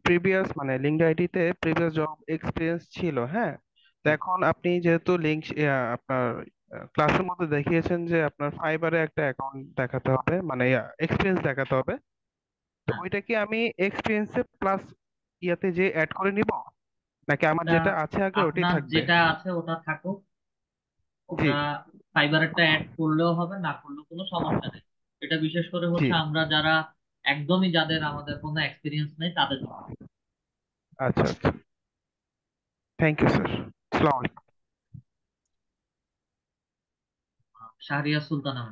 প্রিভিয়াস মানে লিঙ্কড আইডিতে প্রিভিয়াস জব এক্সপিরিয়েন্স ছিল হ্যাঁ তো এখন আপনি যেহেতু লিঙ্ক আপনার ক্লাসের মধ্যে দেখিয়েছেন যে আপনার ফাইবারে একটা অ্যাকাউন্ট দেখাতে হবে মানে এক্সপিরিয়েন্স দেখাতে হবে তো হ্যাঁ। ওইটা কি আমি এক্সপিরিয়েন্সে প্লাস ইয়াতে যে অ্যাড করে নিব নাকি আমার যেটা আছে আগে ওটাই আপনার থাকবে যেটা আছে ওটা থাকুক জি ওটা ফাইবারেরটা অ্যাড করলেও হবে না করলেও কোনো সমস্যা নেই এটা বিশেষ করে জি হচ্ছে আমরা যারা একদমই যাদের আমাদের কোনো এক্সপিরিয়েন্স নেই তাদের জন্য আচ্ছা আচ্ছা থ্যাংক ইউ স্যার আসসালামু আলাইকুম শাহরিয়া সুলতানা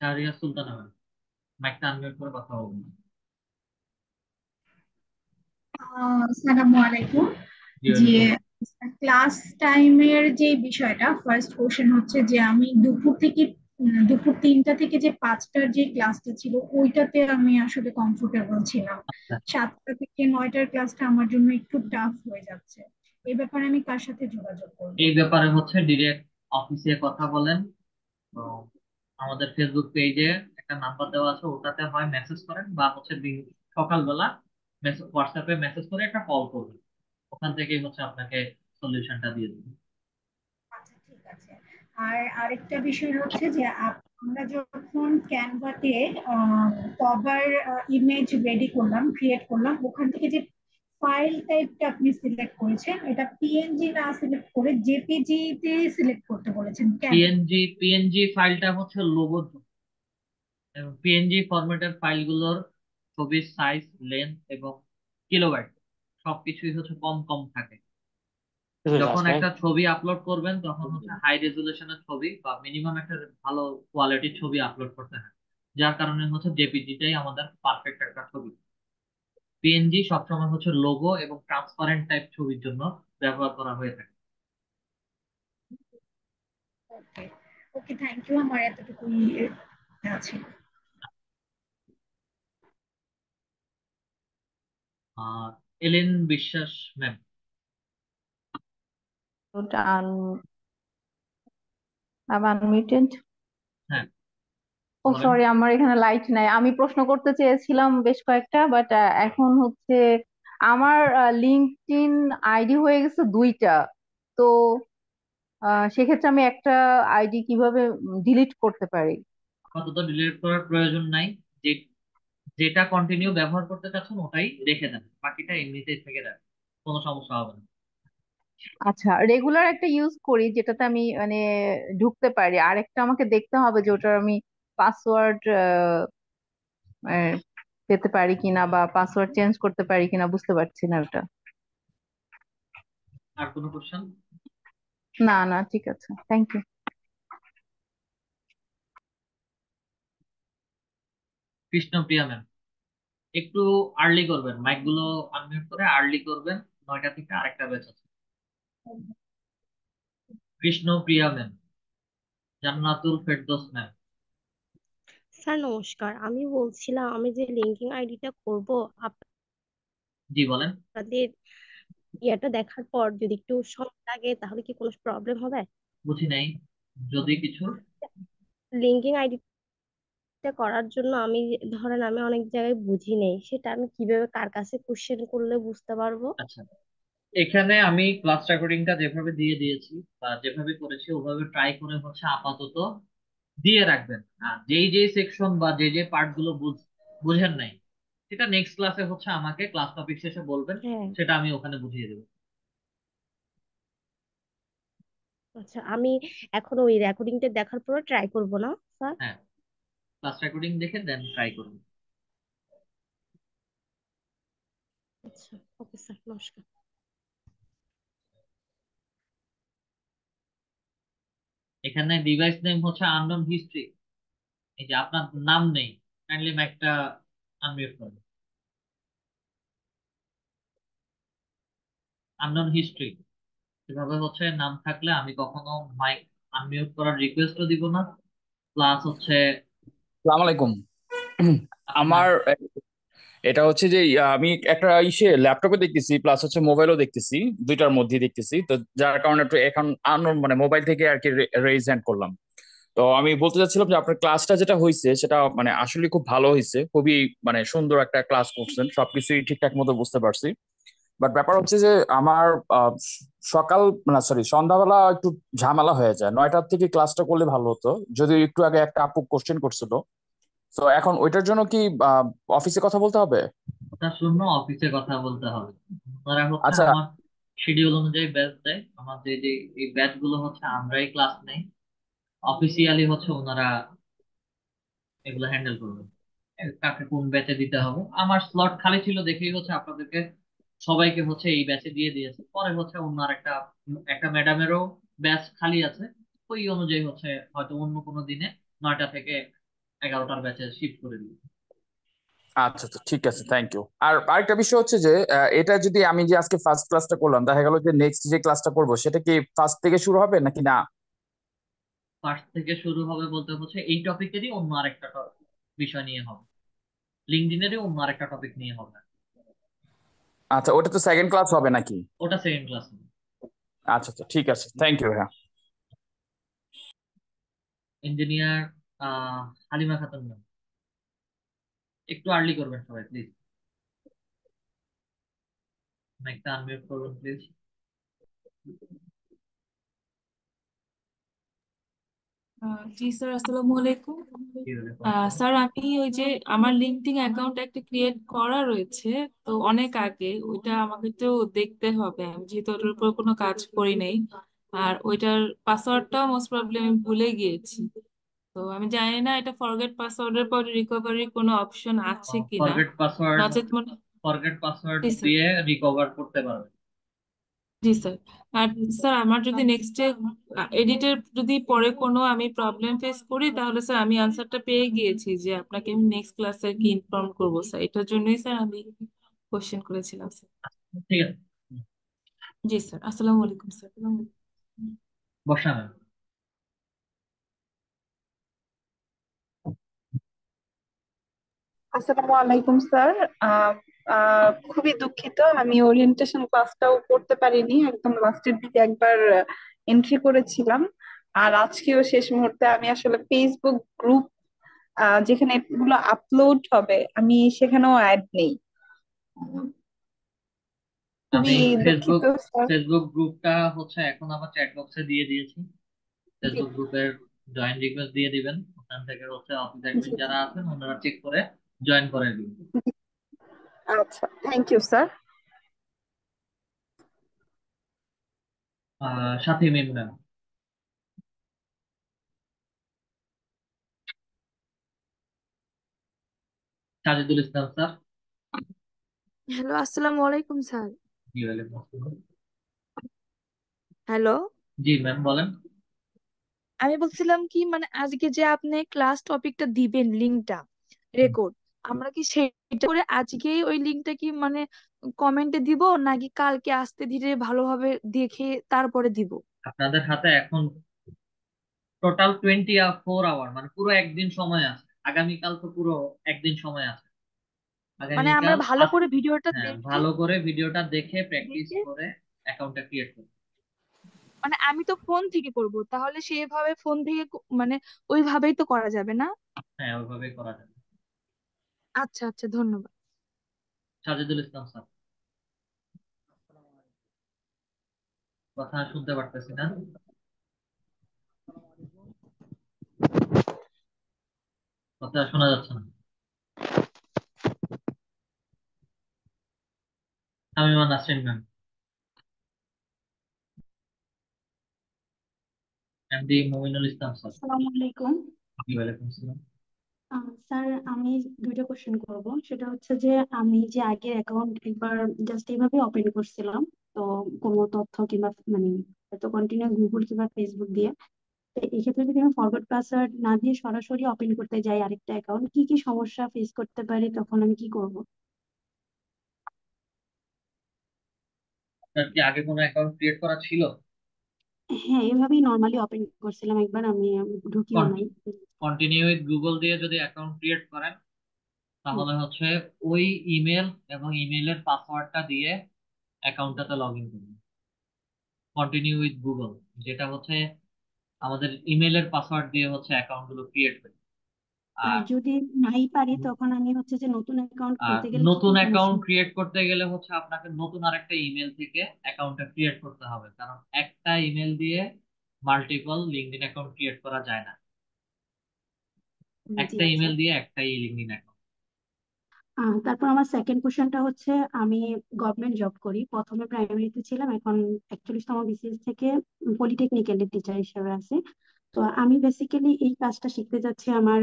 শাহরিয়া সুলতানা মাইকটা আনমিউট করে কথা বলবেন আসসালামু আলাইকুম যে ক্লাস টাইমের যে বিষয়টা ফার্স্ট কোশ্চেন হচ্ছে যে আমি দুপুর থেকে দুপুর তিনটা থেকে যে পাঁচটার যে ক্লাসটা ছিল ওইটাতে আমি আসলে কমফোর্টেবল ছিলাম আচ্ছা। সাতটা থেকে নয়টার ক্লাসটা আমার জন্য একটু টাফ হয়ে যাচ্ছে এই ব্যাপারে আমি কার সাথে যোগাযোগ করব এই ব্যাপারে হচ্ছে ডিরেক্ট অফিসে কথা বলেন আমাদের ফেসবুক পেজে একটা নাম্বার দেওয়া আছে ওটাতে হয় মেসেজ করেন বা হচ্ছে সকালবেলা হোয়াটসঅ্যাপে মেসেজ করে একটা কল করবেন ওখান থেকেই হচ্ছে আপনাকে সলিউশনটা দিয়ে দেবেন আচ্ছা ঠিক আছে আর আরেকটা বিষয় হচ্ছে যে আমরা যখন ক্যানভাতে কভার ইমেজ রেডি করলাম ক্রিয়েট করলাম ওখান থেকে যে ফাইল টাইপটা আপনি সিলেক্ট করেছেন এটা পিএনজি না সিলেক্ট করে জেপিজি তে সিলেক্ট করতে বলেছেন পিএনজি পিএনজি ফাইলটা হচ্ছে লোগো পিএনজি ফরম্যাটের ফাইলগুলোর ছবির সাইজ লেন্থ এবং কিলোবাইট সবকিছুই হচ্ছে কম কম থাকে যখন একটা ছবি আপলোড করবেন তখন হচ্ছে হাই রেজুলেশনের ছবি বা মিনিমাম একটা ভালো কোয়ালিটির ছবি আপলোড করতে হয় যার কারণে হচ্ছে জেপিজিটাই আমাদের পারফেক্ট একটা ছবি পিএনজি সবসময় হচ্ছে লোগো এবং ট্রান্সপারেন্ট টাইপ ছবির জন্য ব্যবহার করা হয়ে থাকে আর ওকে থ্যাংক ইউ আমার এতটুকু ইয়ে আছে এলেন বিশ্বাস ma'am mute un I'm unmuted. হ্যাঁ ও সরি আমার এখানে লাইট নাই আমি প্রশ্ন করতে চেয়েছিলাম বেশ কয়েকটা বাট এখন হচ্ছে আমার লিঙ্কডইন আইডি হয়ে গেছে দুইটা তো সেক্ষেত্রে আমি একটা আইডি কিভাবে ডিলিট করতে পারি আপাতত ডিলিট করার প্রয়োজন নাই যে যেটা কন্টিনিউ ব্যবহার করতে চাচ্ছেন ওটাই রেখে দেন বাকিটা এমনিতেই থেকে যাবে কোনো সমস্যা হবে না আচ্ছা রেগুলার একটা ইউজ করি যেটাতে আমি মানে ঢুকতে পারি আর একটা আমাকে দেখতে হবে যে ওটার আমি পাসওয়ার্ড মানে পেতে পারি কিনা বা পাসওয়ার্ড চেঞ্জ করতে পারি কিনা বুঝতে পারছি না ওটা আর কোনো কোশ্চেন না না ঠিক আছে থ্যাংক ইউ ম্যাম একটু আর্লি করবেন মাইক গুলো আনমিউট করে আর্লি করবেন নয়টা থেকে আরেকটা batch Vishnu Priya ma'am Jannatul Ferdous ma'am sir নমস্কার আমি বলছিলাম আমি যে লিঙ্কিং আইডিটা করব জি বলেন আপনাদের ইয়াটা দেখার পর যদি একটু সময় লাগে তাহলে কি কোনো প্রবলেম হবে বুঝি নাই যদি কিছু লিঙ্কিং আইডিটা করার জন্য আমি ধরেন আমি অনেক জায়গায় বুঝি নেই সেটা আমি কিভাবে কার কাছে কোশ্চেন করলে বুঝতে পারবো আচ্ছা এখানে আমি ক্লাস রেকর্ডিংটা যেভাবে দিয়ে দিয়েছি বা যেভাবে করেছি ওভাবে ট্রাই করে হচ্ছে আপাতত দিয়ে রাখবেন আর যেই যেই সেকশন বা যে যে পার্ট গুলো বুঝেন নাই সেটা নেক্সট ক্লাসে হচ্ছে আমাকে ক্লাস টপিক শেষে বলবেন হ্যাঁ। সেটা আমি ওখানে বুঝিয়ে দেবো আচ্ছা আমি এখন ওই রেকর্ডিংটা দেখার পর ট্রাই করব না স্যার হ্যাঁ ক্লাস রেকর্ডিং দেখে দেন ট্রাই করুন আচ্ছা ওকে স্যার নমস্কার এখানে ডিভাইস নেম হচ্ছে আননোন হিস্ট্রি এই যে আপনার নাম নেই কাইন্ডলি একটা আনমিউট করুন আননোন হিস্ট্রি এভাবে হচ্ছে নাম থাকলে আমি কখনো মাইক আনমিউট করার রিকোয়েস্টও দিব না প্লাস হচ্ছে আসসালামু আলাইকুম আমার এটা হচ্ছে যে আমি একটা ইসে ল্যাপটপে দেখতেছি প্লাস হচ্ছে মোবাইলও দেখতেছি দুইটার মধ্যে দেখতেছি তো যার কারণে একটু এখন মানে মোবাইল থেকে আর কি রেজ হ্যান্ড করলাম তো আমি বলতে চাচ্ছিলাম যে আপনার ক্লাসটা যেটা হয়েছে সেটা মানে আসলে খুব ভালো হয়েছে খুবই মানে সুন্দর একটা ক্লাস করছেন সবকিছুই ঠিকঠাক মতো বুঝতে পারছি বাট ব্যাপার হচ্ছে যে আমার সকাল না সরি সন্ধ্যাবেলা একটু ঝামেলা হয়ে যায় নয়টার থেকে ক্লাসটা করলে ভালো হতো যদি একটু আগে একটা আপু কোশ্চেন করছিল তো এখন ওইটার জন্য কি অফিসে কথা বলতে হবে ওটার জন্য অফিসে কথা বলতে হবে তারা হচ্ছে আচ্ছা আমার শিডিউল অনুযায়ী ব্যাচ দেয় আমাদের যে এই ব্যাচ গুলো হচ্ছে আমরাই ক্লাস নেই অফিসিয়ালি হচ্ছে ওনারা এগুলো হ্যান্ডেল করবে কাকে কোন ব্যাচে দিতে হবে আমার স্লট খালি ছিল দেখেই হচ্ছে আপনাদেরকে সবাইকে হচ্ছে এই ব্যাচে দিয়ে দিয়েছে পরে হচ্ছে অন্য একটা একটা ম্যাডামেরও ব্যাচ খালি আছে ওই অনুযায়ী হচ্ছে হয়তো অন্য কোনো দিনে নয়টা থেকে এগারোটার ব্যাচে শিফট করে দিই আচ্ছা আচ্ছা ঠিক আছে থ্যাংক ইউ আর আরেকটা বিষয় হচ্ছে যে এটা যদি আমি যে আজকে ফার্স্ট ক্লাসটা করলাম দেখা গেল যে নেক্সট যে ক্লাসটা করব সেটা কি ফার্স্ট থেকে শুরু হবে নাকি না ফার্স্ট থেকে শুরু হবে বলতে হচ্ছে এই টপিকেরই অন্য আরেকটা বিষয় নিয়ে হবে লিঙ্কডিনেরই অন্য আরেকটা টপিক নিয়ে হবে আচ্ছা ওটা তো সেকেন্ড ক্লাস হবে নাকি ওটা সেকেন্ড ক্লাস হবে আচ্ছা আচ্ছা ঠিক আছে থ্যাংক ইউ হ্যাঁ ইঞ্জিনিয়ার হালিমা খাতুন ম্যাম একটু আর্লি করবেন সবাই প্লিজ মাইকটা আনমিউট করবেন প্লিজ জি স্যার আসসালামু আলাইকুম স্যার আমি ওই যে আমার লিঙ্কডিন অ্যাকাউন্ট একটা ক্রিয়েট করা রয়েছে তো অনেক আগে ওইটা আমাকে তো দেখতে হবে আমি যেহেতু ওটার উপর কোনো কাজ করি নাই আর ওইটার পাসওয়ার্ডটা মোস্ট প্রবলেম আমি ভুলে গিয়েছি তো আমি জানি না এটা ফরগেট পাসওয়ার্ডের পর রিকভারি কোনো অপশন আছে কিনা ফরগেট পাসওয়ার্ড নচেত মনে ফরগেট পাসওয়ার্ড জি স্যার দিয়ে রিকভার করতে পারবে জি স্যার আর স্যার আমার যদি নেক্সট ডে এডিটের যদি পরে কোনো আমি প্রবলেম ফেস করি তাহলে স্যার আমি আনসারটা পেয়ে গিয়েছি যে আপনাকে আমি নেক্সট ক্লাসে কি ইনফর্ম করব স্যার এটার জন্যই স্যার আমি কোশ্চেন করেছিলাম স্যার ঠিক আছে জি স্যার আসসালামু আলাইকুম স্যার বসা আসসালামু আলাইকুম স্যার খুবই দুঃখিত আমি ওরিয়েন্টেশন ক্লাসটাও করতে পারিনি একদম লাস্টের দিকে একবার এন্ট্রি করেছিলাম আর আজকেও শেষ মুহূর্তে আমি আসলে ফেসবুক গ্রুপ যেখানে এগুলো আপলোড হবে আমি সেখানেও অ্যাড নেই আমি ফেসবুক ফেসবুক গ্রুপটা হচ্ছে এখন আমার চ্যাট বক্সে দিয়ে দিয়েছি ফেসবুক গ্রুপের জয়েন রিকোয়েস্ট দিয়ে দিবেন ওখান থেকে হচ্ছে অফিস যারা আছেন ওনারা চেক করে জয়েন করাই দিন আচ্ছা থ্যাংক ইউ স্যার সাথে মেমরা সাজিদুল ইসলাম স্যার হ্যালো আসসালাম আলাইকুম স্যার হ্যালো জি ম্যাম বলেন আমি বলছিলাম কি মানে আজকে যে আপনি ক্লাস টপিকটা দিবেন লিংকটা রেকর্ড আমরা কি সেটা করে আজকেই ওই লিঙ্কটা কি মানে কমেন্টে দিব নাকি কালকে আসতে ধীরে ভালোভাবে দেখে তারপরে দিব আপনাদের হাতে এখন টোটাল টোয়েন্টি ফোর আওয়ার মানে পুরো একদিন সময় আছে আগামীকাল তো পুরো একদিন সময় আছে মানে আমরা ভালো করে ভিডিওটা হ্যাঁ, ভালো করে ভিডিওটা দেখে প্র্যাকটিস করে অ্যাকাউন্টটা ক্রিয়েট করব মানে আমি তো ফোন থেকে করব তাহলে সেভাবে ফোন থেকে মানে ওইভাবেই তো করা যাবে না হ্যাঁ ওইভাবেই করা যাবে আচ্ছা আচ্ছা ধন্যবাদ সাজেদুল ইসলাম স্যার কথা শুনতে পারতেছি না কথা শোনা যাচ্ছে না Shamima Nasrin ma'am MD Muminul Islam sir আসসালামু আলাইকুম ওয়ালাইকুম আসসালাম স্যার আমি দুইটা কোশ্চেন করব সেটা হচ্ছে যে আমি যে আগে অ্যাকাউন্ট একবার জাস্ট এইভাবে ওপেন করছিলাম তো কোনো তথ্য কিংবা মানে তো কন্টিনিউ গুগল কিংবা ফেসবুক দিয়ে তো এক্ষেত্রে যদি আমি ফরগট পাসওয়ার্ড না দিয়ে সরাসরি ওপেন করতে যাই আরেকটা অ্যাকাউন্ট কি কি সমস্যা ফেস করতে পারি তখন আমি কি করব আপনার কি আগে কোনো অ্যাকাউন্ট ক্রিয়েট করা ছিল হ্যাঁ এভাবেই নরমালি ওপেন করছিলাম একবার আমি ঢুকি নাই কন্টিনিউ উইথ গুগল দিয়ে যদি অ্যাকাউন্ট ক্রিয়েট করেন তাহলে হচ্ছে ওই ইমেল এবং ইমেলের পাসওয়ার্ডটা দিয়ে অ্যাকাউন্টটাতে লগ ইন করবেন কন্টিনিউ উইথ গুগল যেটা হচ্ছে আমাদের ইমেলের পাসওয়ার্ড দিয়ে হচ্ছে অ্যাকাউন্টগুলো ক্রিয়েট করি আর যদি নাই পারি তখন আমি হচ্ছে যে নতুন অ্যাকাউন্ট খুলতে গেলে নতুন অ্যাকাউন্ট ক্রিয়েট করতে গেলে হচ্ছে আপনাকে নতুন আরেকটা ইমেল থেকে অ্যাকাউন্টটা ক্রিয়েট করতে হবে কারণ একটা ইমেল দিয়ে মাল্টিপল লিংকডইন অ্যাকাউন্ট ক্রিয়েট করা যায় না একটা ইমেল আচ্ছা। দিয়ে একটাই লিংকডইন অ্যাকাউন্ট তারপর আমার সেকেন্ড কোশ্চেনটা হচ্ছে আমি গভর্নমেন্ট জব করি প্রথমে প্রাইমারিতে ছিলাম এখন একচল্লিশতম বিসিএস থেকে পলিটেকনিক্যালের টিচার হিসেবে আছি তো আমি বেসিক্যালি এই কাজটা শিখতে যাচ্ছি আমার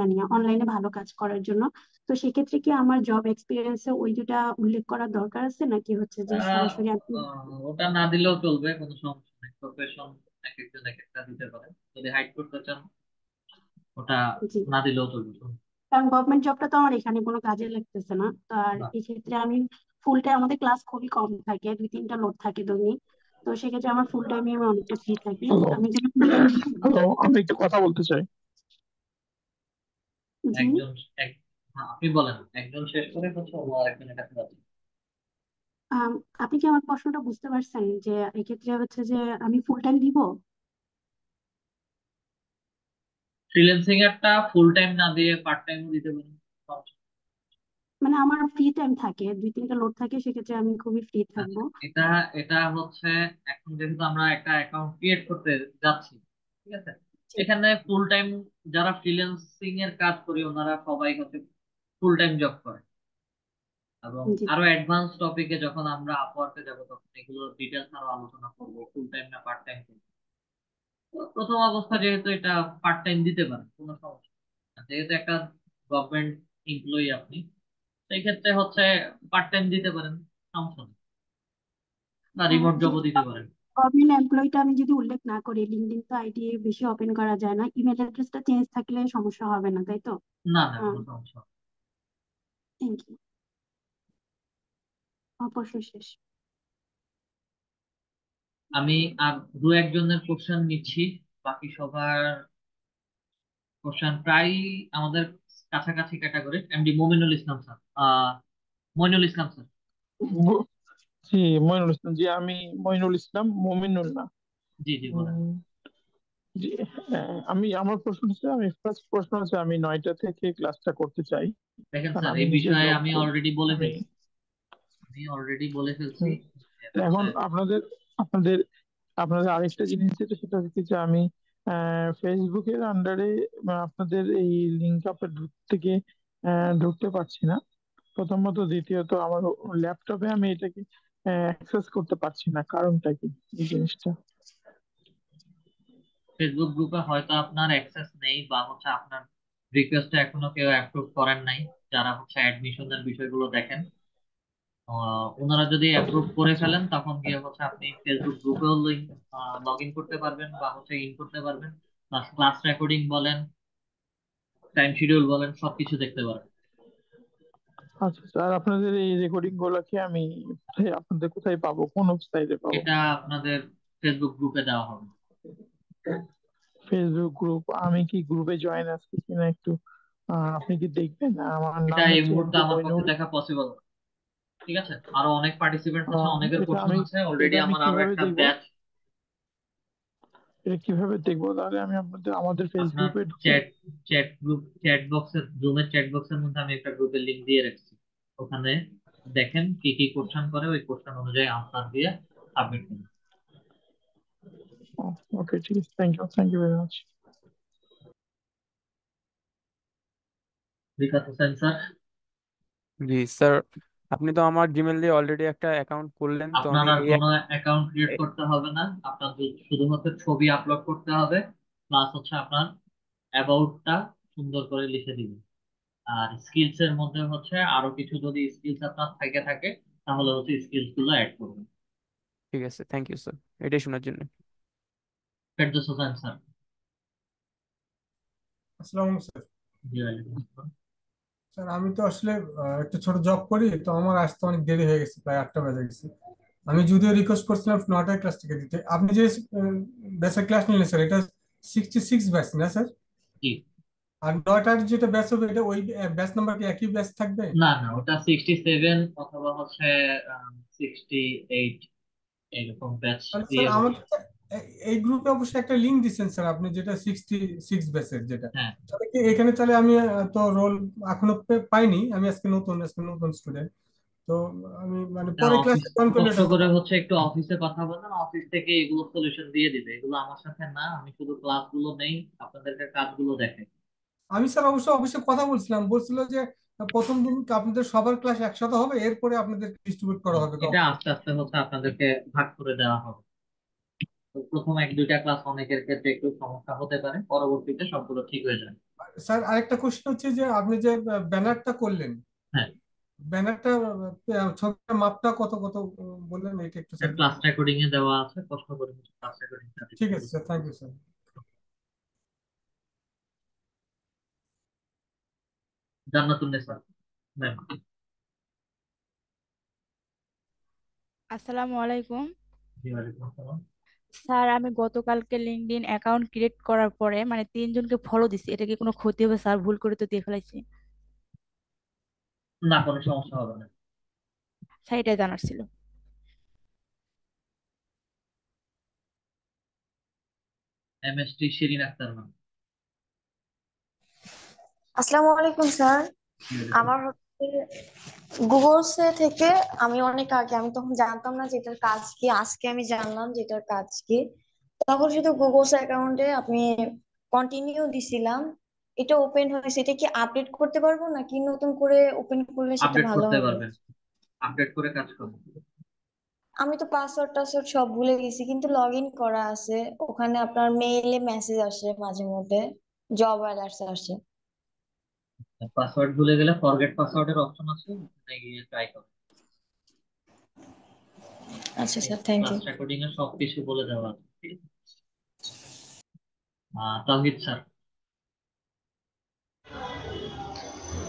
মানে অনলাইনে ভালো কাজ করার জন্য তো সেক্ষেত্রে কি আমার জব এক্সপিরিয়েন্স এক্সপিরিয়েন্সে ওই দুটা উল্লেখ করার দরকার আছে নাকি হচ্ছে যে সরাসরি ওটা না দিলেও চলবে কোনো সমস্যা নেই প্রফেশন এক একজন এক একটা দিতে পারে যদি হাইড করতে চান ওটা না দিলেও চলবে কারণ গভর্নমেন্ট জবটা তো আমার এখানে কোনো কাজে লাগতেছে না তো আর এই ক্ষেত্রে আমি ফুলটা আমাদের ক্লাস খুবই কম থাকে দুই তিনটা লোড থাকে দৈনিক তো সেক্ষেত্রে আমার ফুল টাইমে আমি অনেকটা ফ্রি থাকি আমি আমি একটু কথা বলতে চাই হ্যাঁ, আপনি বলেন শেষ করে আপনি কি আমার প্রশ্নটা বুঝতে পারছেন যে এক্ষেত্রে হচ্ছে যে আমি ফুল টাইম দিব ফ্রিল্যান্সিং একটা ফুল টাইম না দিয়ে পার্ট টাইম দিতে পারেন মানে আমার ফ্রি টাইম থাকে দুই তিনটা লোড থাকে সেক্ষেত্রে আমি খুবই ফ্রি আচ্ছা, থাকবো এটা এটা হচ্ছে এখন যেহেতু আমরা একটা অ্যাকাউন্ট ক্রিয়েট করতে যাচ্ছি ঠিক আছে এখানে ফুল টাইম যারা ফ্রিল্যান্সিং এর কাজ করি ওনারা সবাই হচ্ছে ফুল টাইম জব করে এবং আরো অ্যাডভান্স টপিকে যখন আমরা আপওয়ার্কে যাব তখন এগুলো ডিটেলস আরো আলোচনা করব ফুল টাইম না পার্ট টাইম প্রথম অবস্থা যেহেতু এটা পার্ট টাইম দিতে পারে কোনো সমস্যা যেহেতু একটা গভর্নমেন্ট এমপ্লয়ি আপনি সেক্ষেত্রে হচ্ছে পার্ট টাইম দিতে পারেন সমস্যা না রিমোট জবও দিতে হ্যাঁ, পারেন গভর্নমেন্ট এমপ্লয়িটা আমি যদি উল্লেখ না করি লিঙ্কডিন তো আইডি বেশি ওপেন করা যায় না ইমেল অ্যাড্রেসটা চেঞ্জ থাকলে সমস্যা হবে না তাই তো না না হ্যাঁ। কোনো সমস্যা থ্যাংক ইউ অবশেষ আমি আর দু একজনের কোশ্চেন নিচ্ছি বাকি সবার কোশ্চেন প্রায় আমাদের কাছাকাছি category MD Mominul Islam sir Moinul Islam sir জি মইনুল ইসলাম জি আমি মইনুল ইসলাম মোমিনুল না জি জি বলেন জি হ্যাঁ, আমি আমার প্রশ্ন হচ্ছে আমি ফার্স্ট প্রশ্ন হচ্ছে আমি নয়টা থেকে ক্লাসটা করতে চাই দেখেন স্যার এই বিষয়ে আমি অলরেডি বলে ফেলছি আমি অলরেডি বলে ফেলছি এখন আপনাদের আপনাদের আপনাদের আরেকটা জিনিস যেটা সেটা হচ্ছে যে আমি আহ ফেসবুকের আন্ডারে মানে আপনাদের এই লিঙ্ক আপে থেকে ঢুকতে পারছি না প্রথমত দ্বিতীয়ত আমার ল্যাপটপে আমি এটাকে অ্যাক্সেস করতে পারছি না কারণটা কি এই জিনিসটা ফেসবুক গ্রুপে হয়তো আপনার অ্যাক্সেস নেই বা হচ্ছে আপনার টা এখনো কেউ অ্যাপ্রুভ করেন নাই যারা হচ্ছে অ্যাডমিশনের বিষয়গুলো দেখেন ওনারা যদি অ্যাপ্রুভ করে ফেলেন তখন গিয়ে হচ্ছে আপনি ফেসবুক গ্রুপেও লগ ইন করতে পারবেন বা হচ্ছে ইন করতে পারবেন প্লাস ক্লাস রেকর্ডিং বলেন টাইম শিডিউল বলেন সবকিছু দেখতে পারবেন আচ্ছা স্যার আপনাদের এই রেকর্ডিং গুলো কি আমি আপনাদের কোথায় পাবো কোন ওয়েবসাইটে পাবো এটা আপনাদের ফেসবুক গ্রুপে দেওয়া হবে ফেসবুক গ্রুপ আমি কি গ্রুপে জয়েন আছি কিনা একটু আপনি কি দেখবেন আমার এটা এই মুহূর্তে আমার পক্ষে দেখা পসিবল না ঠিক আছে আরো অনেক পার্টিসিপেন্ট আছে অনেকের কোশ্চেন আছে অলরেডি আমার আরো একটা ব্যাচ এটা কিভাবে দেখবো তাহলে আমি আপনাদের আমাদের ফেসবুকে চ্যাট চ্যাট গ্রুপ চ্যাট বক্সের জুমের চ্যাট বক্সের মধ্যে আমি একটা গ্রুপের লিংক দিয়ে রাখছি ওখানে দেখেন কি কি কোশ্চেন করে ওই কোশ্চেন অনুযায়ী আনসার দিয়ে সাবমিট করুন ওকে ঠিক আছে thank you thank you very much Bikash Hossain sir জি স্যার আপনি তো আমার জিমেল দিয়ে অলরেডি একটা অ্যাকাউন্ট করলেন তো আমি আপনার আর এই কোনো অ্যাকাউন্ট ক্রিয়েট করতে হবে না আপনার শুধুমাত্র ছবি আপলোড করতে হবে প্লাস হচ্ছে আপনার অ্যাবাউটটা সুন্দর করে লিখে দিবেন আর স্কিলস এর মধ্যে হচ্ছে আরো কিছু যদি স্কিলস আপনার থেকে থাকে তাহলে হচ্ছে স্কিলস গুলো অ্যাড করবেন ঠিক আছে থ্যাংক ইউ স্যার এটাই শোনার জন্য ফেরদৌস হোসেন স্যার আসসালামু আলাইকুম জি ওয়ালাইকুম আসসালাম। স্যার আমি তো আসলে একটা ছোট জব করি তো আমার আসতে অনেক দেরি হয়ে গেছে প্রায় আটটা বেজে গেছে আমি যদিও রিকোয়েস্ট করছিলাম নটার ক্লাস থেকে দিতে আপনি যে ব্যাচের ক্লাস নিলেন স্যার এটা সিক্সটি সিক্স ব্যাচ না স্যার আর নটার যেটা ব্যাচ হবে এটা ওই ব্যাচ নাম্বার কি একই ব্যাচ থাকবে না না ওটা সিক্সটি সেভেন অথবা হচ্ছে সিক্সটি এইট এরকম ব্যাচ এই গ্রুপে অবশ্যই একটা লিংক দিচ্ছেন স্যার আপনি যেটা সিক্সটি সিক্স বেসের যেটা হ্যাঁ। এখানে তাহলে আমি তো রোল এখনো পাইনি আমি আজকে নতুন আজকে নতুন স্টুডেন্ট তো আমি মানে পরে করে হচ্ছে একটু অফিসে কথা বলেন অফিস থেকে এগুলো সলিউশন দিয়ে দিবে এগুলো আমার সাথে না আমি শুধু ক্লাসগুলো নেই আপনাদেরকে কাজগুলো দেখে আমি স্যার অবশ্য অফিসে কথা বলছিলাম বলছিল যে প্রথম দিন আপনাদের সবার ক্লাস একসাথে হবে এরপরে আপনাদের ডিস্ট্রিবিউট করা হ্যাঁ, হবে এটা আস্তে আস্তে হচ্ছে আপনাদেরকে ভাগ করে দেওয়া হবে প্রথম এক দুইটা ক্লাস অনেকের ক্ষেত্রে একটু সমস্যা হতে পারে পরবর্তীতে সবগুলো ঠিক হয়ে যাবে স্যার আরেকটা কোশ্চেন হচ্ছে যে আপনি যে ব্যানারটা করলেন হ্যাঁ ব্যানারটা ছবিটা মাপটা কত কত বললেন এটা একটু স্যার ক্লাস রেকর্ডিং এ দেওয়া আছে কষ্ট করে ক্লাস রেকর্ডিং ঠিক আছে sir thank you sir Jannatun Nesa ma'am আসসালামু আলাইকুম জি ওয়ালাইকুম আসসালাম স্যার আমি গতকালকে লিঙ্কডিন অ্যাকাউন্ট ক্রিয়েট করার পরে মানে তিনজনকে ফলো দিছি এটা কি কোনো ক্ষতি হবে স্যার ভুল করে তো দিয়ে ফেলাইছি না কোনো সমস্যা হবে না স্যার এটাই জানার ছিল এমএসটি শিরিন আক্তার ম্যাম আসসালামু আলাইকুম স্যার আমার গুগলস থেকে আমি অনেক আগে আমি তখন জানতাম না যেটার কাজ কি আজকে আমি জানলাম যেটার কাজ কি তখন শুধু গুগলস অ্যাকাউন্টে আমি কন্টিনিউ দিছিলাম এটা ওপেন হয়েছে এটা কি আপডেট করতে পারবো নাকি নতুন করে ওপেন করলে সেটা ভালো করতে হবে আপডেট করে কাজ আমি তো পাসওয়ার্ড টাসওয়ার্ড সব ভুলে গেছি কিন্তু লগ ইন করা আছে ওখানে আপনার মেইলে মেসেজ আসে মাঝে মধ্যে জব অ্যালার্টস আসে পাসওয়ার্ড ভুলে গেলে ফরগেট পাসওয়ার্ডের অপশন আছে ওখানে গিয়ে ট্রাই করো আচ্ছা স্যার থ্যাংক ইউ রেকর্ডিং এ সব কিছু বলে দেওয়া তাহিদ স্যার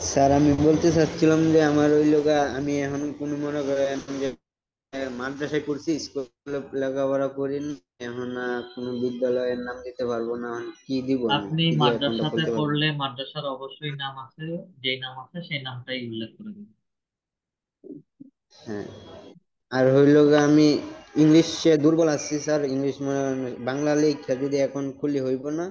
স্যার আমি বলতে চাচ্ছিলাম যে আমার ওই লোক আমি এখন কোনো মনে করেন যে মাদ্রাসায় করছি স্কুলে লেখাপড়া করি এখন কোনো বিদ্যালয়ের নাম দিতে পারবো না কি দিব আপনি মাদ্রাসাতে পড়লে মাদ্রাসার অবশ্যই নাম আছে যে নাম আছে সেই নামটাই উল্লেখ করে দিন হ্যাঁ আর হইল আমি ইংলিশে দুর্বল আছি স্যার ইংলিশ বাংলা লেখা যদি এখন খুলি হইব না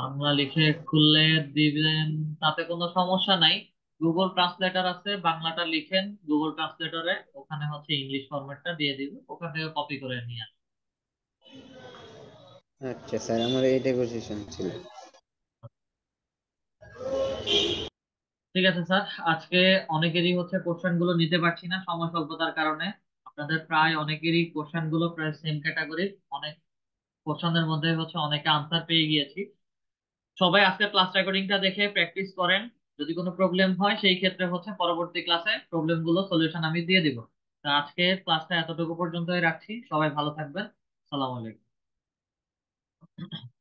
বাংলা লিখে খুললে দিবেন তাতে কোনো সমস্যা নাই গুগল ট্রান্সলেটার আছে বাংলাটা লিখেন গুগল ট্রান্সলেটরে ওখানে হচ্ছে ইংলিশ ফরম্যাটটা দিয়ে দিব ওখান থেকে কপি করে নিয়ে আসেন আচ্ছা স্যার আমার এইটা কোশ্চেন ছিল ঠিক আছে স্যার আজকে অনেকেরই হচ্ছে কোশ্চেন গুলো নিতে পারছি না সময় স্বল্পতার কারণে আপনাদের প্রায় অনেকেরই কোশ্চেন গুলো প্রায় সেম ক্যাটাগরি অনেক কোশ্চেনের মধ্যে হচ্ছে অনেকে আনসার পেয়ে গিয়েছি সবাই আজকে ক্লাস রেকর্ডিংটা দেখে প্র্যাকটিস করেন যদি কোনো প্রবলেম হয় সেই ক্ষেত্রে হচ্ছে পরবর্তী ক্লাসে প্রবলেম গুলো সলিউশন আমি দিয়ে দিব তো আজকে ক্লাসটা এতটুকু পর্যন্তই রাখছি সবাই ভালো থাকবেন সালাম আলাইকুম